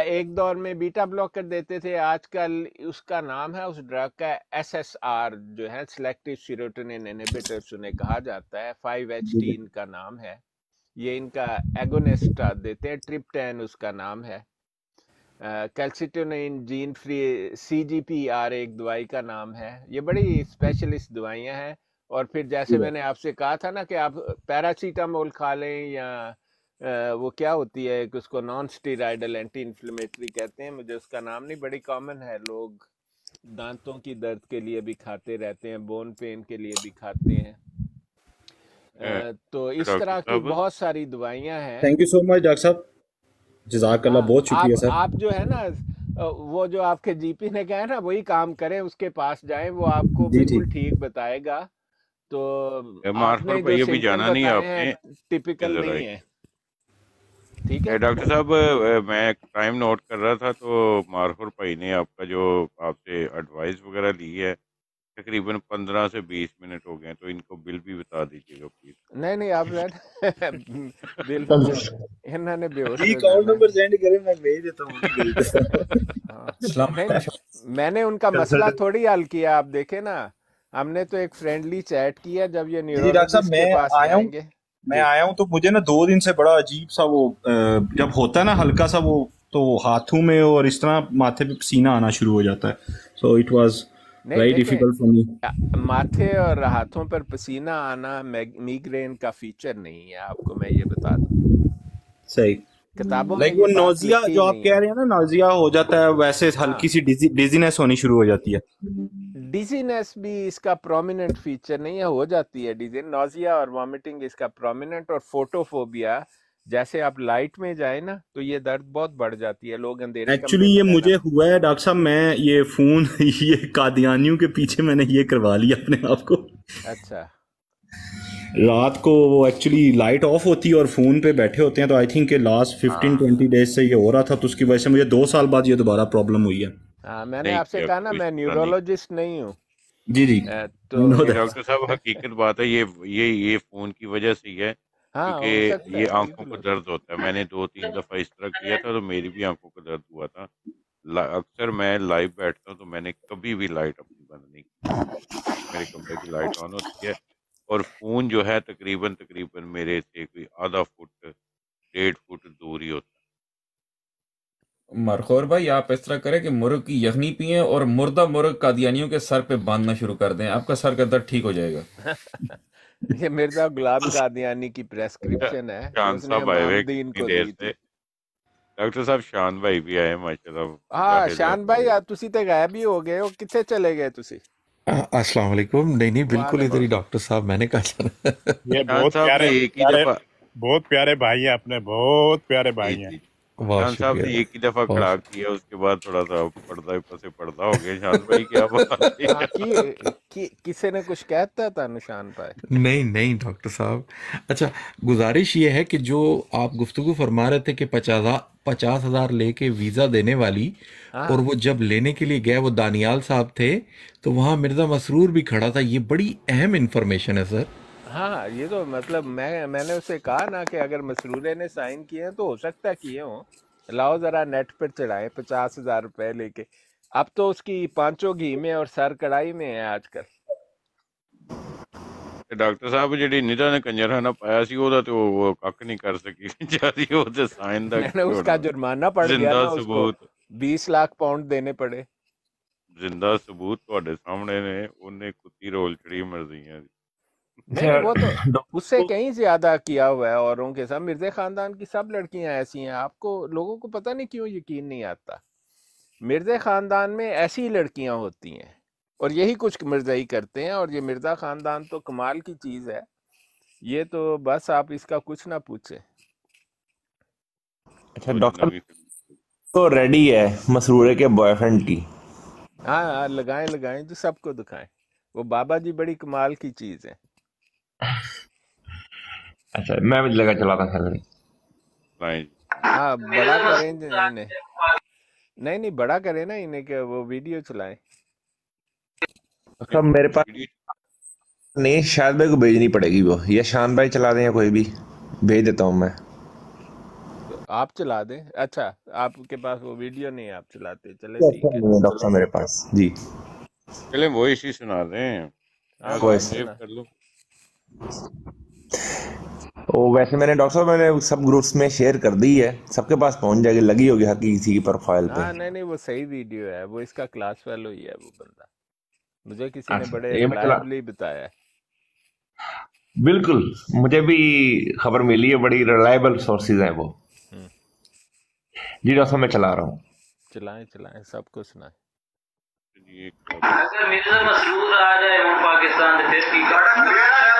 Speaker 2: एक दौर में बीटा ब्लॉक कर देते थे आजकल उसका नाम है उस ड्रग का एस एस आर जो है सिलेक्टिव सीरोटोनिन उन्हें कहा जाता है फाइव एच टी इनका नाम है ये इनका एगोनेस्टा देते हैं ट्रिपटेन उसका नाम है calcitonin gene free C G P R एक दवाई का नाम है ये बड़ी स्पेशलिस्ट दवाइयाँ हैं और फिर जैसे मैंने आपसे कहा था ना कि आप पैरासीटामोल खा लें या वो क्या होती है कि उसको नॉन स्टीराइडल एंटी इन्फ्लेमेटरी कहते हैं मुझे उसका नाम नहीं बड़ी कॉमन है लोग दांतों की दर्द के लिए भी खाते रहते हैं बोन पेन के लिए भी खाते हैं तो इस तरह की बहुत सारी दवाइयां हैं thank you
Speaker 12: so much doctor साहब जजाकल्ला हाँ, बहुत शुक्रिया सर आप
Speaker 2: जो है ना वो जो आपके जीपी ने कहा है ना वही काम करें उसके पास जाएं वो आपको बिल्कुल ठीक बताएगा तो एमआर पर ये भी जाना नहीं आपने
Speaker 7: टिपिकल नहीं है ठीक है डॉक्टर साहब मैं टाइम नोट कर रहा था तो मारफुर भाई ने आपका जो आपसे एडवाइस वगैरह ली है तकरीबन पंद्रह से बीस मिनट हो गए तो इनको बिल भी बता दीजिएगा
Speaker 2: प्लीज नहीं नहीं आप बिल बिल तो इन्होंने नंबर सेंड करें मैं भेज
Speaker 7: देता
Speaker 12: हाँ।
Speaker 2: मैंने उनका मसला थोड़ी हल किया आप देखे ना हमने तो एक फ्रेंडली चैट किया जब ये मैं आया हूँ
Speaker 12: मैं आया हूँ तो मुझे ना दो दिन से बड़ा अजीब सा वो जब होता है ना हल्का सा वो तो हाथों में और इस तरह माथे पे पसीना आना शुरू हो जाता है so it was very difficult for me
Speaker 2: माथे और हाथों पर पसीना आना मिग्रेन का फीचर नहीं है आपको मैं ये बता दूं
Speaker 12: सही किताबों लाइक वो नोजिया जो आप कह रहे हैं ना नोजिया हो जाता है वैसे हल्की हाँ। सी डिजीनेस होनी शुरू हो जाती है
Speaker 2: डिजीनेस भी इसका प्रोमिनेंट फीचर नहीं है हो जाती है डिजीन नोजिया और वॉमिटिंग इसका प्रोमिनेंट और फोटोफोबिया जैसे आप लाइट में जाए ना तो ये दर्द बहुत बढ़ जाती है लोग अंधेरे एक्चुअली ये मुझे
Speaker 12: हुआ है डॉक्टर साहब मैं ये फोन ये कादियानियों के पीछे मैंने ये करवा लिया अपने आप
Speaker 2: को अच्छा
Speaker 12: रात को वो एक्चुअली लाइट ऑफ होती है और फोन पे बैठे होते हैं तो I think last fifteen twenty days से ये हो रहा था तो उसकी वजह से मुझे दो साल बाद ये दोबारा प्रॉब्लम हुई है
Speaker 2: आ, हाँ, मैंने आपसे कहा ना मैं न्यूरोलॉजिस्ट नहीं हूँ
Speaker 12: जी जी
Speaker 7: तो डॉक्टर साहब हकीकत बात है ये ये ये फोन की वजह से है हाँ, क्योंकि ये आंखों को दर्द होता है मैंने दो तीन दफा इस तरह किया था तो मेरी भी आंखों को दर्द हुआ था अक्सर मैं लाइव बैठता हूँ तो मैंने कभी भी लाइट अपनी बंद नहीं की मेरे कमरे की लाइट ऑन होती है और फोन जो है तकरीबन तकरीबन मेरे से कोई आधा फुट डेढ़ फुट दूरी होती
Speaker 2: मरखोर भाई आप इस तरह करें कि मुर्ग की यखनी पिए और मुर्दा मुर्ग कादियानियों के सर पे बांधना शुरू कर दें आपका सर का दर्द
Speaker 7: ठीक हो जाएगा
Speaker 2: ये मिर्जा गुलाब कादियानी की प्रेस्क्रिप्शन है
Speaker 7: डॉक्टर साहब शान भाई भी आए माशाल्लाह ਹਾਂ
Speaker 2: हाँ, शान भाई आप तुसी ਤੇ गायब ही हो गए हो किथे चले गए तुसी
Speaker 3: अस्सलाम वालेकुम नहीं नहीं बिल्कुल इधर ही डॉक्टर साहब मैंने कहा
Speaker 7: ये बहुत प्यारे एक ही दफा बहुत प्यारे भाई हैं अपने बहुत प्यारे भाई हैं साहब ने एक ही दफा खड़ा किया उसके बाद थोड़ा सा पसे हो गया भाई क्या बात हाँ,
Speaker 2: कि, कि, किसी ने कुछ कहता था निशान
Speaker 3: नहीं नहीं डॉक्टर साहब अच्छा गुजारिश ये है कि जो आप गुफ्तगु फरमा रहे थे कि पचास हजार लेके वीजा देने वाली हाँ। और वो जब लेने के लिए गए वो दानियाल साहब थे तो वहाँ मिर्जा मसरूर भी खड़ा था ये
Speaker 2: बड़ी अहम इंफॉर्मेशन है सर हाँ ये तो मतलब मैं मैंने उसे कहा ना कि अगर मसरूरे ने साइन किए हैं तो हो सकता है किए हों लाओ ज़रा नेट पर चढ़ाए पचास हज़ार रुपये लेके अब तो उसकी पांचों घी में और सर कढ़ाई में है आजकल
Speaker 7: डॉक्टर साहब जी निधा ने कंजर ना पाया सी ओदा तो वो ਕੱਖ नहीं कर सकी जारी ਉਹ ਤੇ साइन ਦਾ ਨਾ ਉਸका जुर्माना पड़ गया ना उसको
Speaker 2: 20 लाख पाउंड देने पड़े
Speaker 7: ਜ਼ਿੰਦਾ ਸਬੂਤ ਤੁਹਾਡੇ ਸਾਹਮਣੇ ਨੇ ਉਹਨੇ ਕੁੱਤੀ ਰੋਲ ਚੜੀ ਮਰਜ਼ੀਆਂ ਦੀ नहीं वो तो
Speaker 2: उससे कहीं ज्यादा किया हुआ है औरों के साथ मिर्जे खानदान की सब लड़कियां ऐसी हैं आपको लोगों को पता नहीं क्यों यकीन नहीं आता मिर्जे खानदान में ऐसी लड़कियां होती हैं और यही कुछ मिर्जा ही करते हैं और ये मिर्जा खानदान तो कमाल की चीज है ये तो बस आप इसका कुछ ना पूछे
Speaker 6: अच्छा डॉक्टर तो रेडी है मसरूरे के बॉयफ्रेंड की
Speaker 2: हाँ हाँ लगाए तो सबको दिखाएं वो बाबा जी बड़ी कमाल की चीज है
Speaker 6: अच्छा मैं भी लगा चलाता सैलरी
Speaker 2: हाँ, हाँ बड़ा करें इन्हें नहीं नहीं बड़ा करें ना इन्हें क्या वो वीडियो चलाए सब मेरे पास
Speaker 6: नहीं शायद भाई को भेजनी पड़ेगी वो या शान भाई चला दें या कोई भी भेज देता हूँ मैं
Speaker 2: आप चला दें अच्छा आपके पास वो वीडियो नहीं आप चलाते चले
Speaker 6: डॉक्टर मेरे पास जी
Speaker 7: चले वो इसी सुना दें हाँ, कर लो
Speaker 6: ओ वैसे मैंने डॉक्टर साहब मैंने सब ग्रुप्स में शेयर कर दी है सबके पास पहुंच जाएगी लगी होगी हर किसी की प्रोफाइल पे हां
Speaker 2: नहीं नहीं वो सही वीडियो है वो इसका क्लास फेलो ही है वो बंदा मुझे किसी ने अच्छा, बड़े रिलायबली मतलब- बताया
Speaker 6: बिल्कुल मुझे भी खबर मिली है बड़ी रिलायबल सोर्सेज है वो हम्म। जी डॉक्टर मैं चला रहा हूँ
Speaker 2: चलाएं चलाएं सबको सुनाएं अगर मिर्जा मसरूर आ जाए वो पाकिस्तान से फिर की
Speaker 9: काटा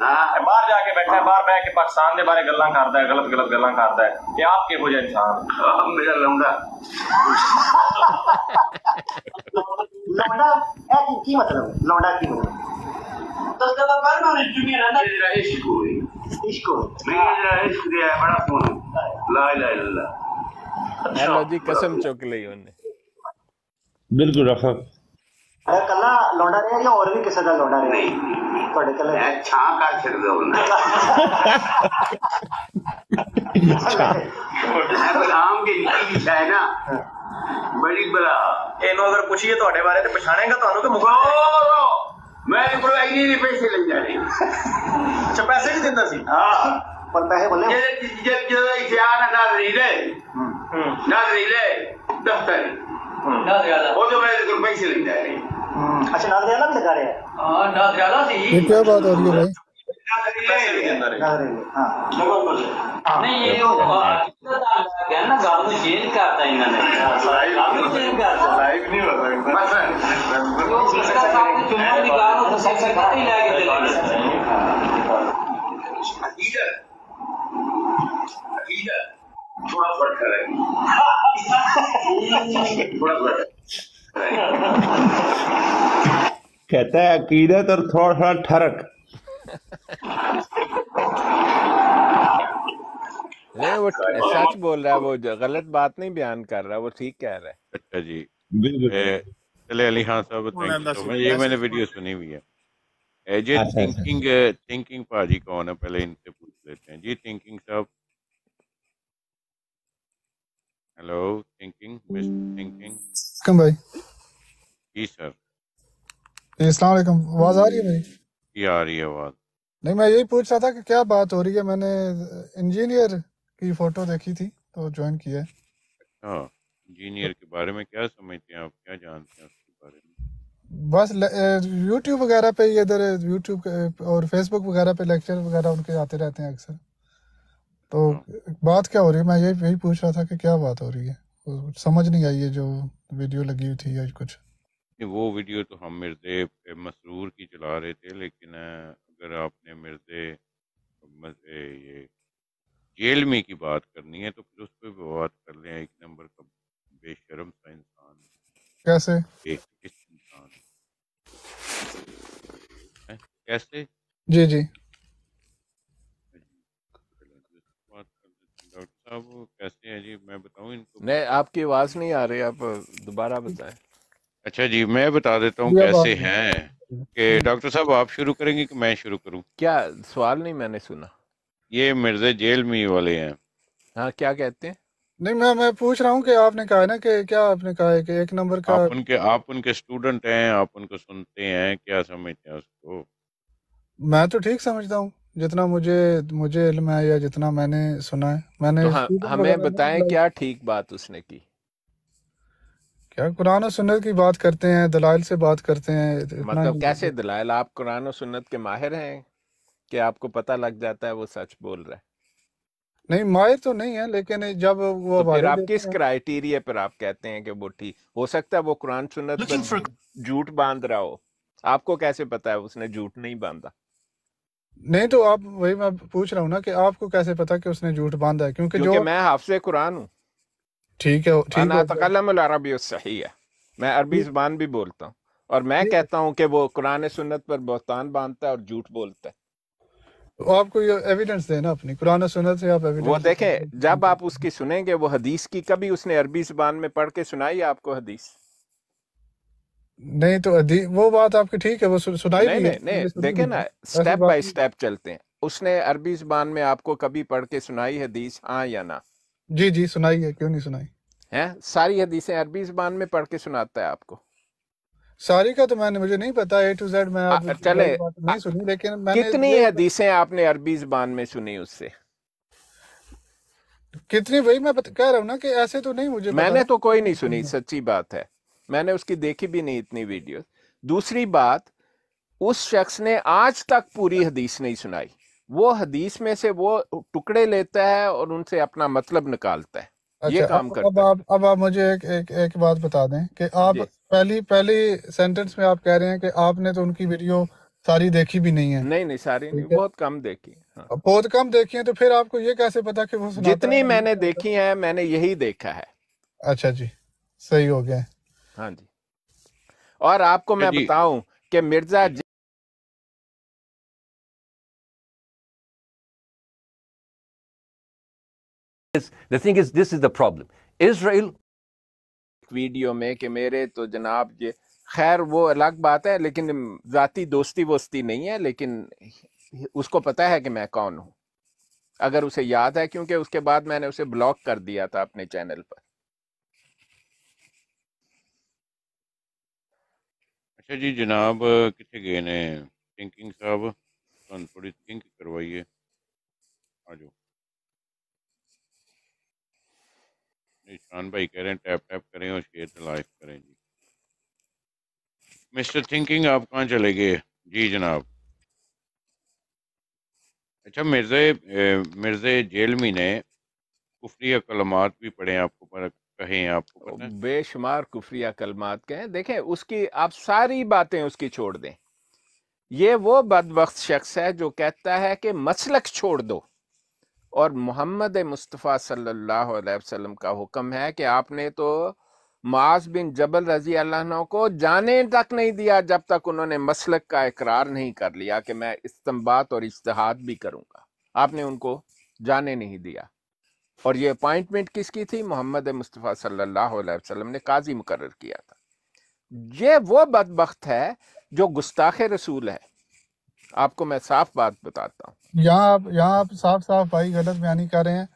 Speaker 12: ਬਾਹਰ ਜਾ ਕੇ ਬੈਠਾ ਬਾਹਰ ਬੈ ਕੇ ਪਾਕਿਸਤਾਨ ਦੇ ਬਾਰੇ ਗੱਲਾਂ ਕਰਦਾ ਹੈ ਗਲਤ ਗਲਤ ਗੱਲਾਂ ਕਰਦਾ ਹੈ ਇਹ ਆਪ ਕਿਹੋ ਜਿਹਾ ਇਨਸਾਨ ਮੇਰਾ ਲੌਂਡਾ
Speaker 8: ਲੌਂਡਾ ਇਹ ਕੀ ਮਤਲਬ ਲੌਂਡਾ ਕੀ ਮਤਲਬ ਤਸ ਦਾ
Speaker 5: ਬਾਰ ਮੈਂ ਜੁਨੀਅਰ ਹੈ ਨਾ ਜਿਹੜਾ ਇਸ਼ਕ ਹੋਈ ਇਸ਼ਕ ਹੋਈ ਮੇਰਾ ਜਿਹੜਾ ਇਸ਼ਕ ਦਿਆ ਬੜਾ ਸੋਹਣਾ
Speaker 2: ਲਾ ਇਲਾ ਇਲਾ ਅੱਲਾ ਜੀ ਕਸਮ ਚੁੱਕ ਲਈ ਉਹਨੇ
Speaker 3: ਬਿਲਕੁਲ ਰਫਾ
Speaker 8: ਕੱਲਾ ਲੌਂਡਾ ਰਿਹਾ ਜਾਂ ਹੋਰ ਵੀ ਕਿਸੇ ਦਾ ਲੌਂਡਾ ਰਿਹਾ ਨਹੀਂ ਤੁਹਾਡੇ ਕੋਲ ਮੈਂ ਛਾਂ ਕਰ ਛੱਡਦੇ ਹੁੰਦਾ ਮੈਂ ਬਦਾਮ ਦੀ ਨਿੱਕੀ ਜੀ ਹੈ ਨਾ ਬੜੀ ਬਲਾ ਇਹਨੂੰ ਅਗਰ ਪੁੱਛੀਏ ਤੁਹਾਡੇ ਬਾਰੇ ਤੇ ਪਛਾਣੇਗਾ ਤੁਹਾਨੂੰ ਕਿ ਮੁਗਾ ਮੈਂ ਕੋਲ ਇੰਨੀ ਨਹੀਂ ਪੈਸੇ ਲੈ ਜਾਣੇ ਅੱਛਾ ਪੈਸੇ ਵੀ ਦਿੰਦਾ ਸੀ ਹਾਂ ਪਰ ਪੈਸੇ ਬੋਲੇ ਜੇ ਜੇ ਜੇ
Speaker 2: ਇਤਿਹਾਸ ਨਾ ਰੀਲੇ ਨਾ ਰੀਲੇ ਦਫਤਰੀ वो
Speaker 8: जो मैं रुपए से लिख जा रही अच्छा नादरियाला भी लगा रहे हैं नादरियाला से ही क्या बात हो रही है भाई नहीं ये
Speaker 11: ना गानू चेंज करता है इन्होंने चेंज करता लाइव नहीं हो
Speaker 8: सकता तुम्हारे गानों को सबसे खाली लाएगा
Speaker 11: दिलाने
Speaker 5: अकीदत अकीदत थोड़ा फर्क करेंगे
Speaker 6: कहता है अकीदत और थोड़ा थोड़ा ठरक
Speaker 2: नहीं वो सच बोल रहा है वो गलत बात नहीं बयान कर रहा वो ठीक कह रहा है
Speaker 7: अच्छा जी चले अली खान साहब ये मैंने वीडियो सुनी हुई है एजे थिंकिंग थिंकिंग पाजी कौन है पहले इनसे पूछ लेते हैं जी थिंकिंग साहब hello Thinking Mr. Thinking. Come भाई जी सर
Speaker 13: अस्सलाम वालेकुम आवाज आ रही है मेरी
Speaker 7: जी आ रही है आवाज
Speaker 13: नहीं मैं यही पूछ रहा था कि क्या बात हो रही है मैंने इंजीनियर की फोटो देखी थी तो ज्वाइन किया
Speaker 7: अच्छा इंजीनियर के बारे में क्या समझते हैं आप क्या जानते हैं उसके बारे
Speaker 13: में बस YouTube वगैरह पे इधर YouTube और Facebook वगैरह पे लेक्चर वगैरह उनके आते रहते हैं अक्सर तो हाँ। बात क्या हो रही है मैं यही यही पूछ रहा था कि क्या बात हो रही है समझ नहीं आई है जो वीडियो लगी हुई थी या कुछ
Speaker 7: वो वीडियो तो हम मिर्जे मसरूर की चला रहे थे लेकिन अगर आपने मिर्जे ये जेल में की बात करनी है तो फिर उस पर बात कर ले एक नंबर का बेशरम सा इंसान कैसे एक इंसान कैसे जी जी साहब कैसे हैं जी मैं बताऊं इनको नहीं आपकी आवाज नहीं आ रही आप दोबारा बताएं अच्छा जी मैं बता देता हूं कैसे हैं कि डॉक्टर साहब आप शुरू करेंगे कि मैं शुरू करूं
Speaker 2: क्या सवाल नहीं मैंने सुना
Speaker 7: ये मिर्जे जेल में वाले हैं
Speaker 2: हाँ क्या कहते हैं नहीं मैं मैं पूछ रहा हूँ कि आपने कहा ना कि क्या आपने कहा है कि एक नंबर
Speaker 13: का आप उनके
Speaker 7: आप उनके स्टूडेंट हैं आप उनको सुनते हैं क्या समझते हैं उसको
Speaker 13: मैं तो ठीक समझता हूँ जितना मुझे मुझे इल्म है या जितना मैंने सुना है मैंने तो हाँ, हमें बताएं मतलब
Speaker 2: क्या ठीक बात उसने की
Speaker 13: क्या कुरान और सुन्नत की बात करते हैं दलाइल से बात करते हैं मतलब
Speaker 2: कैसे दलाइल आप कुरान और सुन्नत के माहिर हैं कि आपको पता लग जाता है वो सच बोल रहा है
Speaker 13: नहीं माहिर तो नहीं है लेकिन जब वो तो फिर आप किस
Speaker 2: क्राइटेरिया पर आप कहते हैं कि वो ठीक हो सकता है वो कुरान सुन्नत झूठ बांध रहा हो आपको कैसे पता है उसने झूठ नहीं बांधा
Speaker 13: नहीं तो आप वही मैं पूछ रहा हूँ ना कि आपको कैसे पता कि उसने झूठ बांधा है क्योंकि जो मैं
Speaker 2: हाफसे कुरान हूँ ठीक है ठीक सही है मैं अरबी जुबान भी बोलता हूँ और मैं कहता हूँ कि वो कुरान सुन्नत पर बोहतान बांधता है और झूठ बोलता है
Speaker 13: तो आपको ये एविडेंस देना अपनी कुरान सुन्नत से आप एविडेंस वो देखें
Speaker 2: जब आप उसकी सुनेंगे वो हदीस की कभी उसने अरबी जुबान में पढ़ के सुनाई आपको हदीस
Speaker 13: नहीं तो वो बात आपकी ठीक है वो सुनाई नहीं, नहीं, नहीं, नहीं देखे ना स्टेप बाय
Speaker 2: स्टेप चलते हैं उसने अरबी जुबान में आपको कभी पढ़ के सुनाई हदीस हाँ या ना
Speaker 13: जी जी सुनाई है क्यों नहीं सुनाई
Speaker 2: है सारी हदीसें अरबी जुबान में पढ़ के सुनाता है
Speaker 13: आपको सारी का तो मैंने मुझे नहीं पता ए टू जेड मैं चले तो नहीं सुनी लेकिन कितनी
Speaker 2: हदीसें आपने अरबी जुबान में सुनी उससे कितनी वही मैं कह रहा हूँ ना कि ऐसे तो नहीं मुझे मैंने तो कोई नहीं सुनी सच्ची बात है मैंने उसकी देखी भी नहीं इतनी वीडियो दूसरी बात उस शख्स ने आज तक पूरी हदीस नहीं सुनाई वो हदीस में से वो टुकड़े लेता है और उनसे अपना मतलब निकालता है अच्छा, ये काम करता अब
Speaker 13: आप अब आप मुझे एक एक एक बात बता दें कि आप पहली पहली सेंटेंस में आप कह रहे हैं कि आपने तो उनकी वीडियो सारी देखी भी नहीं है नहीं
Speaker 2: नहीं सारी नहीं बहुत कम देखी हाँ। बहुत कम देखी है तो फिर आपको ये कैसे पता कि वो जितनी मैंने देखी है मैंने यही देखा है
Speaker 13: अच्छा जी सही हो गया
Speaker 2: हाँ जी और आपको मैं बताऊं कि Mirza The thing is, this is the problem. Israel video में कि मेरे तो जनाब ये खैर वो अलग बात है लेकिन जाती दोस्ती वोस्ती नहीं है लेकिन उसको पता है कि मैं कौन हूँ अगर उसे याद है क्योंकि उसके बाद मैंने उसे ब्लॉक कर दिया था अपने चैनल पर
Speaker 7: अच्छा जी जनाब कितने गए ने थिंकिंग साहब तुम थोड़ी थिंक करवाइए आ जाओ निशान भाई कह रहे हैं टैप टैप करें और शेयर लाइक करें जी मिस्टर थिंकिंग आप कहाँ चले गए जी जनाब अच्छा मिर्ज़े मिर्ज़े जेलमी ने कुफरी कलमात भी पढ़े आपको पर कहें आप
Speaker 2: बेशुमार कुफरिया कलमात कहें देखें उसकी आप सारी बातें उसकी छोड़ दें ये वो बदबख्त शख्स है जो कहता है कि मसलक छोड़ दो और मोहम्मद मुस्तफ़ा सल्लल्लाहु अलैहि वसल्लम का हुक्म है कि आपने तो माज बिन जबल रजी अल्लाह को जाने तक नहीं दिया जब तक उन्होंने मसलक का इकरार नहीं कर लिया कि मैं इस्तम्बात और इश्तहाद भी करूँगा आपने उनको जाने नहीं दिया और ये अपॉइंटमेंट किसकी थी मोहम्मद मुस्तफ़ा सल्लल्लाहु अलैहि वसल्लम ने काजी मुकर किया था ये वो बदबख्त है जो गुस्ताख रसूल है आपको मैं साफ बात बताता
Speaker 13: हूँ यहाँ आप यहाँ आप साफ साफ भाई गलत बयानी कर रहे हैं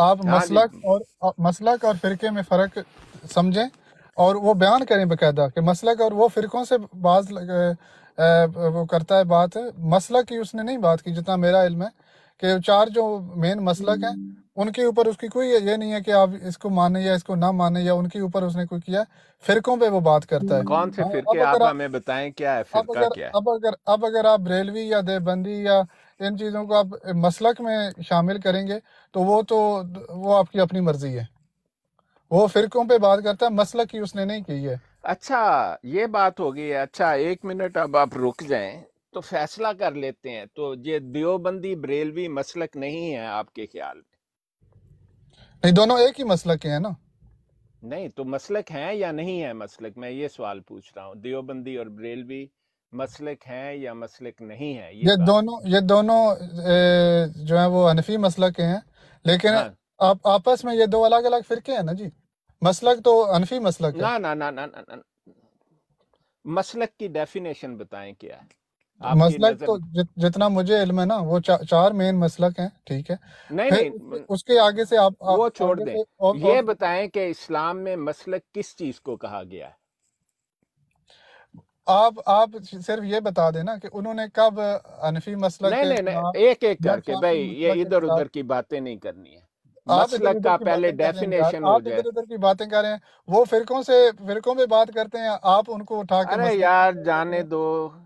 Speaker 13: आप हाँ मसलक और मसलक और फिरके में फ़र्क समझें और वो बयान करें बकायदा कि मसलक और वो फिरकों से बात वो करता है बात मसलक की उसने नहीं बात की जितना मेरा इल्म है कि चार जो मेन मसलक हैं उनके ऊपर उसकी कोई ये नहीं है कि आप इसको माने या इसको ना माने या उनके ऊपर उसने कोई किया फिरकों पे वो बात
Speaker 2: करता है कौन से फिरके आप हमें बताएं क्या है फिरका अगर, क्या है अब
Speaker 13: अगर अब अगर आप रेलवी या देवबंदी या इन चीज़ों को आप मसलक में शामिल करेंगे तो वो तो वो आपकी अपनी मर्जी है वो फिरकों पे बात करता है मसलक ही उसने नहीं की है
Speaker 2: अच्छा ये बात हो गई अच्छा एक मिनट अब आप रुक जाएं तो फैसला कर लेते हैं तो ये देवबंदी बरेलवी मसलक नहीं है आपके ख्याल
Speaker 13: नहीं दोनों एक ही मसलक के ना
Speaker 2: नहीं तो मसलक है या नहीं है मसलक मैं ये सवाल पूछ रहा हूँ देवबंदी और बरेलवी मसलक है या मसलक नहीं है ये, ये दोनों
Speaker 13: ये दोनों ए, जो है वो हनफी मसलक के लेकिन हाँ। आप आपस में ये दो अलग अलग फिरके हैं ना जी मसलक तो हनफी मसलक ना,
Speaker 2: ना, ना, ना, ना, ना, ना मसलक की डेफिनेशन बताएं क्या है मसलक तो
Speaker 13: जित, जितना मुझे इल्म है ना वो चा, चार मेन मसलक हैं ठीक है
Speaker 2: नहीं नहीं उसके आगे से आप, आप वो छोड़ दें ये बताएं कि इस्लाम में मसलक किस चीज को कहा गया है
Speaker 13: आप आप सिर्फ ये बता देना कि उन्होंने कब अनफी
Speaker 2: मसलक नहीं नहीं, नहीं एक एक करके भाई ये इधर उधर की बातें नहीं करनी है का तो पहले डेफिनेशन हो जाए इधर की
Speaker 13: बातें कर रहे हैं वो फिरकों से फिरकों में बात करते हैं
Speaker 2: आप उनको उठा के अरे यार जाने दो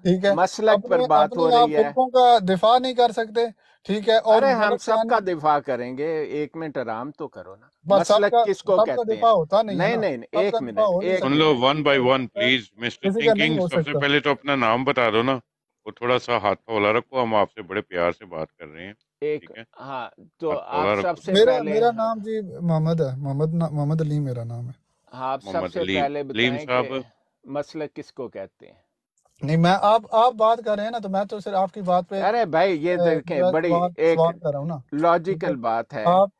Speaker 2: ठीक है मसलक पर बात हो रही है फिरकों का दिफा नहीं कर सकते ठीक है और हम सबका दिफा करेंगे एक मिनट आराम तो करो ना मसलक किसको कहते हैं नहीं नहीं नहीं, नहीं एक
Speaker 7: मिनट सुन लो one by one please mister Thinking सबसे पहले तो अपना नाम बता दो ना वो थोड़ा सा हाथ हौला रखो हम आपसे बड़े प्यार से बात कर रहे हैं एक हाँ तो आप
Speaker 13: सबसे मेरा, पहले मेरा नाम जी मोहम्मद है मोहम्मद मोहम्मद अली मेरा नाम है हाँ, आप सबसे पहले बताएं
Speaker 2: मसला किसको कहते हैं नहीं मैं आप आप बात कर रहे हैं ना तो मैं तो सिर्फ आपकी बात पे अरे भाई ये देखें बड़ी
Speaker 13: एक
Speaker 2: लॉजिकल बात है आप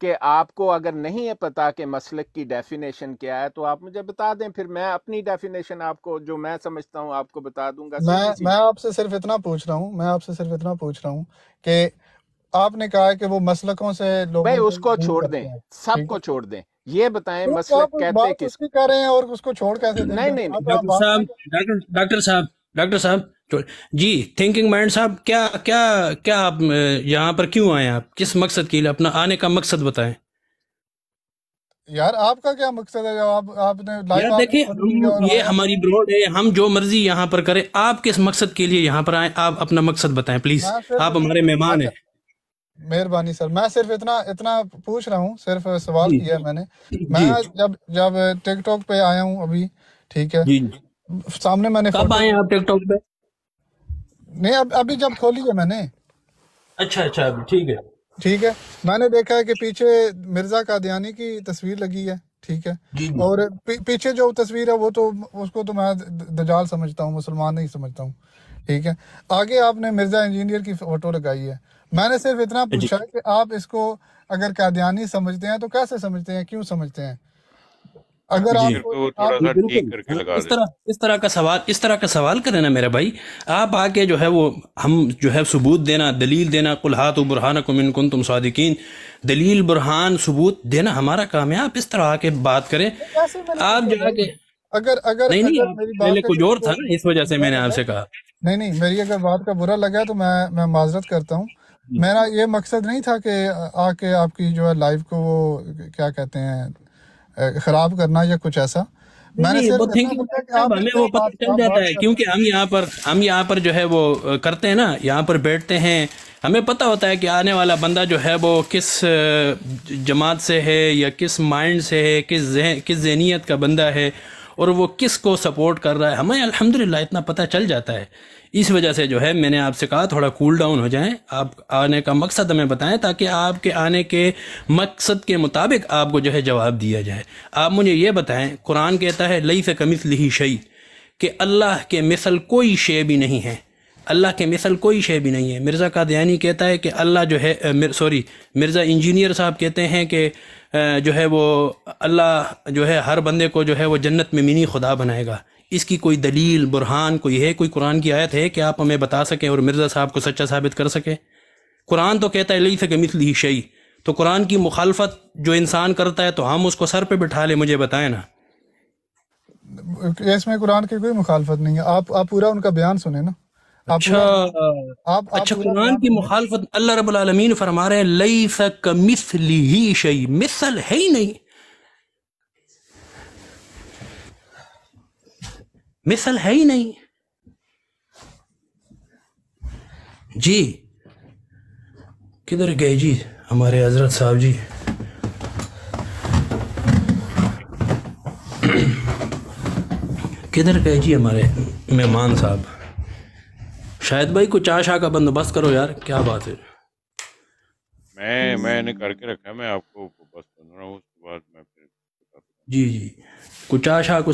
Speaker 2: कि आपको अगर नहीं है पता कि मसलक की डेफिनेशन क्या है तो आप मुझे बता दें फिर मैं अपनी डेफिनेशन आपको जो मैं समझता हूँ आपको बता दूंगा मैं मैं
Speaker 13: आपसे सिर्फ इतना पूछ रहा हूँ मैं आपसे सिर्फ इतना पूछ रहा हूँ कि आपने कहा कि वो मसलकों से लोग भाई उसको छोड़ दें
Speaker 2: सबको छोड़ दें ये बताएं तो मसलक कहते किस कर रहे हैं और उसको छोड़ कैसे नहीं नहीं डॉक्टर साहब
Speaker 10: डॉक्टर साहब डॉक्टर साहब तो जी थिंकिंग माइंड साहब क्या क्या क्या आप यहाँ पर क्यों आए आप किस मकसद के लिए अपना आने का मकसद बताएं
Speaker 13: यार आपका क्या मकसद है आप आपने यार देखिए ये
Speaker 10: हमारी ब्रॉड है हम जो मर्जी यहाँ पर करें आप किस मकसद के लिए यहाँ पर आए आप अपना मकसद बताएं प्लीज आप हमारे मेहमान हैं
Speaker 13: मेहरबानी सर मैं सिर्फ इतना इतना पूछ रहा हूँ सिर्फ सवाल किया है मैंने मैं जब जब टिकटॉक पे आया हूँ अभी ठीक है सामने मैंने कब आए आप टिकटॉक पे नहीं अब अभी जब खोली है मैंने
Speaker 10: अच्छा अच्छा अभी ठीक है
Speaker 13: ठीक है मैंने देखा है कि पीछे मिर्जा कादियानी की तस्वीर लगी है ठीक है और पी, पीछे जो तस्वीर है वो तो उसको तो मैं दजाल समझता हूँ मुसलमान नहीं समझता हूँ ठीक है आगे आपने मिर्जा इंजीनियर की फोटो लगाई है मैंने सिर्फ इतना पूछा कि आप इसको अगर कादियानी समझते हैं तो कैसे समझते हैं क्यों समझते हैं अगर तो आप,
Speaker 7: आपको थोड़ा सा ठीक
Speaker 10: करके लगा इस तरह इस तरह का सवाल इस तरह का सवाल करें ना मेरे भाई आप आके जो है वो हम जो है सबूत देना दलील देना कुल्हात बुरहान कुमिन तुम सादिकीन दलील बुरहान सबूत देना हमारा काम है आप इस तरह आके बात करें
Speaker 13: आप जो है अगर अगर नहीं नहीं मेरी कुछ और था इस
Speaker 10: वजह से मैंने आपसे कहा
Speaker 13: नहीं नहीं मेरी अगर बात का बुरा लगा तो मैं मैं माजरत करता हूँ हम्म। मेरा ये मकसद नहीं था कि आके आपकी जो है लाइव को वो क्या कहते हैं खराब करना या कुछ ऐसा मैंने वो हमें वो पता चल जाता है क्योंकि
Speaker 10: हम यहाँ पर हम यहाँ पर जो है वो करते हैं ना यहाँ पर बैठते हैं हमें पता होता है कि आने वाला बंदा जो है वो किस जमात से है या किस माइंड से है किस जहन किस जहनीत का बंदा है और वो किस को सपोर्ट कर रहा है हमें अलहमदिल्ला इतना पता चल जाता है इस वजह से जो है मैंने आपसे कहा थोड़ा कूल डाउन हो जाएं आप आने का मकसद हमें बताएं ताकि आपके आने के मकसद के मुताबिक आपको जो है जवाब दिया जाए आप मुझे ये बताएं कुरान कहता है लई से कमिस लिही शई कि अल्लाह के मिसल कोई शे भी नहीं है अल्लाह के मिसल कोई शे भी नहीं है मिर्ज़ा कादयानी कहता है कि अल्लाह जो है मिर, सॉरी मिर्ज़ा इंजीनियर साहब कहते हैं कि जो है वो अल्लाह जो है हर बंदे को जो है वो जन्नत में मिनी खुदा बनाएगा इसकी कोई दलील बुरहान कोई है कोई कुरान की आयत है कि आप हमें बता सकें और मिर्ज़ा साहब को सच्चा साबित कर सकें कुरान तो कहता है लई सके मिसली शई तो कुरान की मुखालफत जो इंसान करता है तो हम उसको सर पे बिठा ले मुझे बताएं ना
Speaker 13: इसमें कुरान की कोई मुखालफत नहीं है आप आप पूरा उनका बयान सुने ना
Speaker 10: अच्छा आप अच्छा, अच्छा कुरान की मुखालफत अल्लाह रबालमीन फरमा रहे हैं लई सक मिसली ही शई मिसल है ही नहीं मिसल है ही नहीं जी किधर गए जी हमारे हजरत साहब जी किधर गए जी हमारे मेहमान साहब शायद भाई कुछ आशा का बंदोबस्त करो यार क्या बात है मैं मैंने करके रखा मैं आपको बस
Speaker 7: रहा हूं। उसके बाद मैं फिर
Speaker 10: जी जी कुछ आशा कुछ